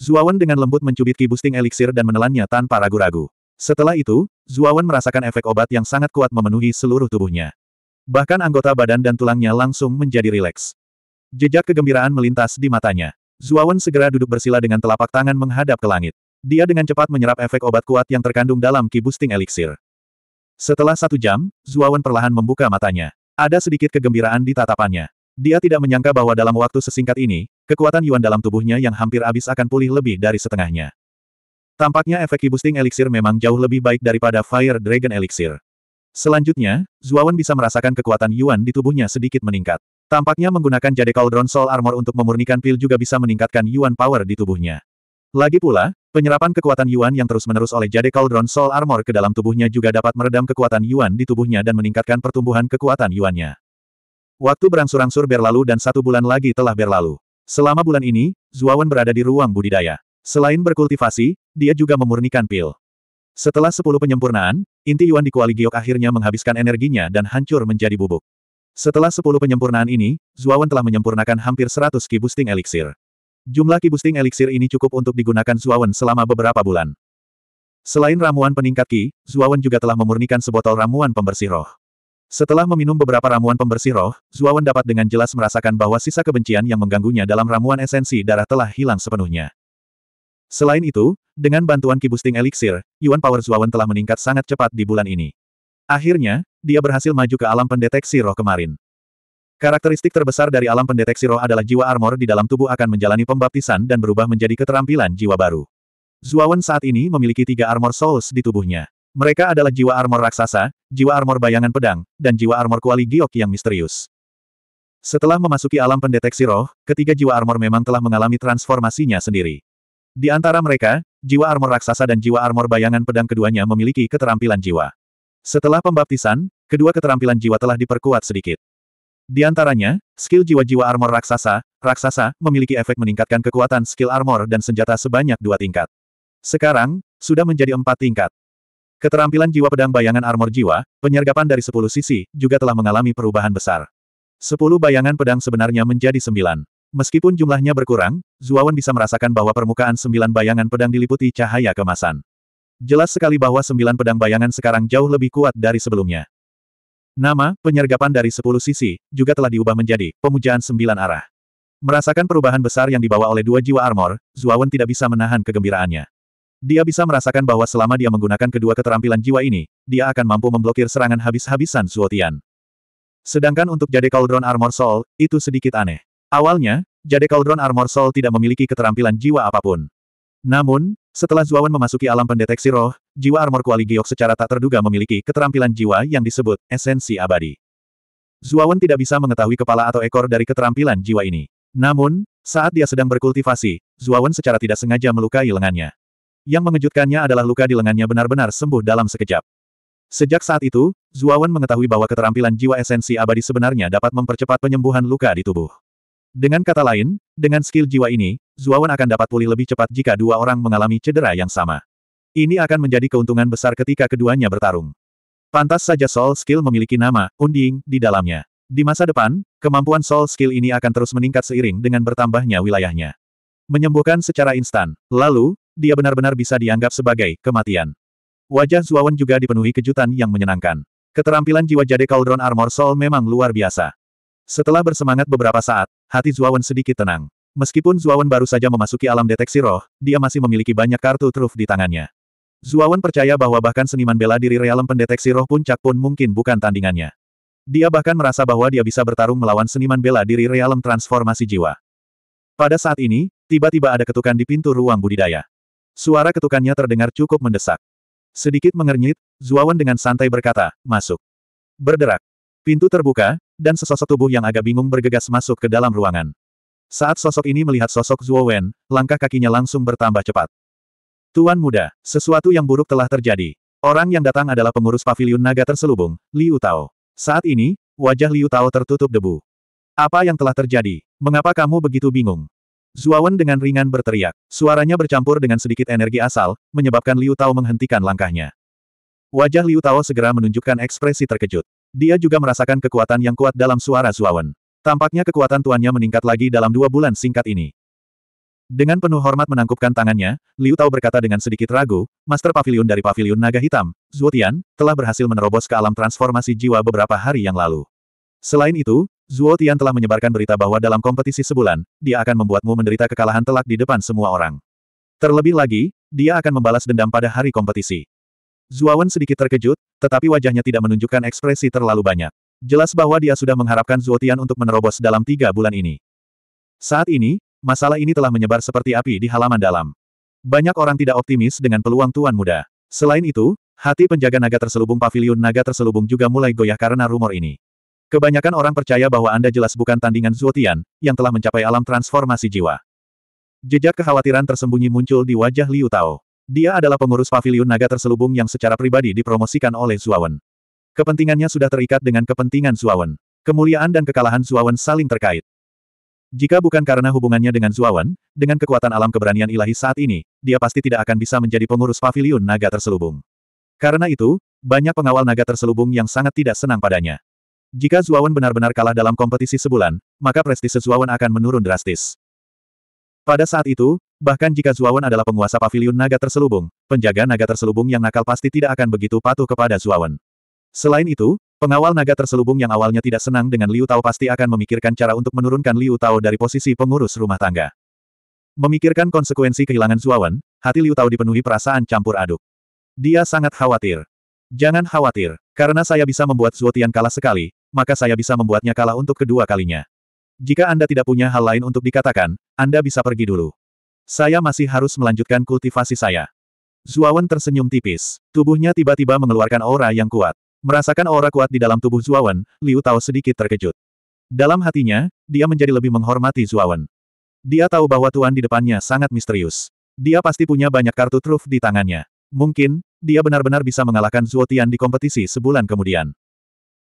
Zuawan dengan lembut mencubit ki boosting eliksir dan menelannya tanpa ragu-ragu. Setelah itu, Zuawan merasakan efek obat yang sangat kuat memenuhi seluruh tubuhnya. Bahkan anggota badan dan tulangnya langsung menjadi rileks. Jejak kegembiraan melintas di matanya. Zuawan segera duduk bersila dengan telapak tangan menghadap ke langit. Dia dengan cepat menyerap efek obat kuat yang terkandung dalam ki boosting eliksir. Setelah satu jam, Zuawan perlahan membuka matanya. Ada sedikit kegembiraan di tatapannya. Dia tidak menyangka bahwa dalam waktu sesingkat ini, Kekuatan Yuan dalam tubuhnya yang hampir habis akan pulih lebih dari setengahnya. Tampaknya efek boosting elixir memang jauh lebih baik daripada Fire Dragon Elixir. Selanjutnya, Zuawan bisa merasakan kekuatan Yuan di tubuhnya sedikit meningkat. Tampaknya menggunakan jade Cauldron Soul Armor untuk memurnikan pil juga bisa meningkatkan Yuan power di tubuhnya. Lagi pula, penyerapan kekuatan Yuan yang terus-menerus oleh jade Cauldron Soul Armor ke dalam tubuhnya juga dapat meredam kekuatan Yuan di tubuhnya dan meningkatkan pertumbuhan kekuatan Yuannya. Waktu berangsur-angsur berlalu dan satu bulan lagi telah berlalu. Selama bulan ini, Zuawan berada di ruang budidaya. Selain berkultivasi, dia juga memurnikan pil. Setelah sepuluh penyempurnaan, inti Yuan di Kuali Giok akhirnya menghabiskan energinya dan hancur menjadi bubuk. Setelah sepuluh penyempurnaan ini, Zuawan telah menyempurnakan hampir seratus kibusting eliksir. elixir. Jumlah kibusting eliksir elixir ini cukup untuk digunakan Zuawan selama beberapa bulan. Selain ramuan peningkat ki, Zuawan juga telah memurnikan sebotol ramuan pembersih roh. Setelah meminum beberapa ramuan pembersih roh, Zuawan dapat dengan jelas merasakan bahwa sisa kebencian yang mengganggunya dalam ramuan esensi darah telah hilang sepenuhnya. Selain itu, dengan bantuan kibusting eliksir, Yuan Power Zuawan telah meningkat sangat cepat di bulan ini. Akhirnya, dia berhasil maju ke alam pendeteksi roh kemarin. Karakteristik terbesar dari alam pendeteksi roh adalah jiwa armor di dalam tubuh akan menjalani pembaptisan dan berubah menjadi keterampilan jiwa baru. Zuawan saat ini memiliki tiga armor souls di tubuhnya. Mereka adalah jiwa armor raksasa, jiwa armor bayangan pedang, dan jiwa armor kuali giok yang misterius. Setelah memasuki alam pendeteksi roh, ketiga jiwa armor memang telah mengalami transformasinya sendiri. Di antara mereka, jiwa armor raksasa dan jiwa armor bayangan pedang keduanya memiliki keterampilan jiwa. Setelah pembaptisan, kedua keterampilan jiwa telah diperkuat sedikit. Di antaranya, skill jiwa-jiwa armor raksasa, raksasa, memiliki efek meningkatkan kekuatan skill armor dan senjata sebanyak dua tingkat. Sekarang, sudah menjadi empat tingkat. Keterampilan jiwa pedang bayangan armor jiwa, penyergapan dari sepuluh sisi, juga telah mengalami perubahan besar. Sepuluh bayangan pedang sebenarnya menjadi sembilan. Meskipun jumlahnya berkurang, Zuawan bisa merasakan bahwa permukaan sembilan bayangan pedang diliputi cahaya kemasan. Jelas sekali bahwa sembilan pedang bayangan sekarang jauh lebih kuat dari sebelumnya. Nama, penyergapan dari sepuluh sisi, juga telah diubah menjadi pemujaan sembilan arah. Merasakan perubahan besar yang dibawa oleh dua jiwa armor, Zuawan tidak bisa menahan kegembiraannya. Dia bisa merasakan bahwa selama dia menggunakan kedua keterampilan jiwa ini, dia akan mampu memblokir serangan habis-habisan Zuotian. Sedangkan untuk Jade Cauldron Armor Soul, itu sedikit aneh. Awalnya, Jade Cauldron Armor Soul tidak memiliki keterampilan jiwa apapun. Namun, setelah Zuawan memasuki alam pendeteksi roh, jiwa armor kuali giok secara tak terduga memiliki keterampilan jiwa yang disebut esensi abadi. Zuawan tidak bisa mengetahui kepala atau ekor dari keterampilan jiwa ini. Namun, saat dia sedang berkultivasi, Zuawan secara tidak sengaja melukai lengannya. Yang mengejutkannya adalah luka di lengannya benar-benar sembuh dalam sekejap. Sejak saat itu, Zuawan mengetahui bahwa keterampilan jiwa esensi abadi sebenarnya dapat mempercepat penyembuhan luka di tubuh. Dengan kata lain, dengan skill jiwa ini, Zuawan akan dapat pulih lebih cepat jika dua orang mengalami cedera yang sama. Ini akan menjadi keuntungan besar ketika keduanya bertarung. Pantas saja Soul Skill memiliki nama, Unding, di dalamnya. Di masa depan, kemampuan Soul Skill ini akan terus meningkat seiring dengan bertambahnya wilayahnya. Menyembuhkan secara instan. Lalu, dia benar-benar bisa dianggap sebagai kematian. Wajah Zuawan juga dipenuhi kejutan yang menyenangkan. Keterampilan jiwa jade Cauldron Armor Soul memang luar biasa. Setelah bersemangat beberapa saat, hati Zuawan sedikit tenang. Meskipun Zuawan baru saja memasuki alam deteksi roh, dia masih memiliki banyak kartu truf di tangannya. Zuawan percaya bahwa bahkan seniman bela diri realem pendeteksi roh puncak pun mungkin bukan tandingannya. Dia bahkan merasa bahwa dia bisa bertarung melawan seniman bela diri realem transformasi jiwa. Pada saat ini, tiba-tiba ada ketukan di pintu ruang budidaya. Suara ketukannya terdengar cukup mendesak. Sedikit mengernyit, Zuawan dengan santai berkata, masuk. Berderak. Pintu terbuka, dan sesosok tubuh yang agak bingung bergegas masuk ke dalam ruangan. Saat sosok ini melihat sosok Zuowen, langkah kakinya langsung bertambah cepat. Tuan muda, sesuatu yang buruk telah terjadi. Orang yang datang adalah pengurus Pavilion naga terselubung, Liu Tao. Saat ini, wajah Liu Tao tertutup debu. Apa yang telah terjadi? Mengapa kamu begitu bingung? Zuawan dengan ringan berteriak. Suaranya bercampur dengan sedikit energi asal, menyebabkan Liu Tao menghentikan langkahnya. Wajah Liu Tao segera menunjukkan ekspresi terkejut. Dia juga merasakan kekuatan yang kuat dalam suara Zuawan. Tampaknya kekuatan tuannya meningkat lagi dalam dua bulan singkat ini. Dengan penuh hormat menangkupkan tangannya, Liu Tao berkata dengan sedikit ragu, Master Pavilion dari Pavilion Naga Hitam, Zuotian, telah berhasil menerobos ke alam transformasi jiwa beberapa hari yang lalu. Selain itu, Zuo Tian telah menyebarkan berita bahwa dalam kompetisi sebulan, dia akan membuatmu menderita kekalahan telak di depan semua orang. Terlebih lagi, dia akan membalas dendam pada hari kompetisi. Zuawan sedikit terkejut, tetapi wajahnya tidak menunjukkan ekspresi terlalu banyak. Jelas bahwa dia sudah mengharapkan Zuo Tian untuk menerobos dalam tiga bulan ini. Saat ini, masalah ini telah menyebar seperti api di halaman dalam. Banyak orang tidak optimis dengan peluang Tuan Muda. Selain itu, hati penjaga naga terselubung paviliun naga terselubung juga mulai goyah karena rumor ini. Kebanyakan orang percaya bahwa Anda jelas bukan tandingan Zuotian, yang telah mencapai alam transformasi jiwa. Jejak kekhawatiran tersembunyi muncul di wajah Liu Tao. Dia adalah pengurus pavilion naga terselubung yang secara pribadi dipromosikan oleh Zuawan. Kepentingannya sudah terikat dengan kepentingan Zuawan. Kemuliaan dan kekalahan Zuawan saling terkait. Jika bukan karena hubungannya dengan Zuawan, dengan kekuatan alam keberanian ilahi saat ini, dia pasti tidak akan bisa menjadi pengurus pavilion naga terselubung. Karena itu, banyak pengawal naga terselubung yang sangat tidak senang padanya. Jika Zuawan benar-benar kalah dalam kompetisi sebulan, maka prestise Zuawan akan menurun drastis. Pada saat itu, bahkan jika Zuawan adalah penguasa pavilion naga terselubung, penjaga naga terselubung yang nakal pasti tidak akan begitu patuh kepada Zuawan. Selain itu, pengawal naga terselubung yang awalnya tidak senang dengan Liu Tao pasti akan memikirkan cara untuk menurunkan Liu Tao dari posisi pengurus rumah tangga. Memikirkan konsekuensi kehilangan Zuawan, hati Liu Tao dipenuhi perasaan campur aduk. Dia sangat khawatir. Jangan khawatir, karena saya bisa membuat Zuotian kalah sekali, maka saya bisa membuatnya kalah untuk kedua kalinya. Jika Anda tidak punya hal lain untuk dikatakan, Anda bisa pergi dulu. Saya masih harus melanjutkan kultivasi saya. Zuawan tersenyum tipis. Tubuhnya tiba-tiba mengeluarkan aura yang kuat. Merasakan aura kuat di dalam tubuh Zuawan, Liu Tao sedikit terkejut. Dalam hatinya, dia menjadi lebih menghormati Zuawan. Dia tahu bahwa Tuan di depannya sangat misterius. Dia pasti punya banyak kartu truf di tangannya. Mungkin, dia benar-benar bisa mengalahkan Zuotian di kompetisi sebulan kemudian.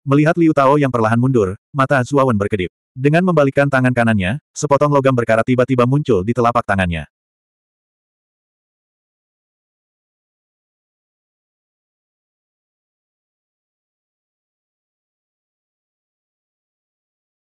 Melihat Liu Tao yang perlahan mundur, mata Zuawan berkedip. Dengan membalikkan tangan kanannya, sepotong logam berkarat tiba-tiba muncul di telapak tangannya.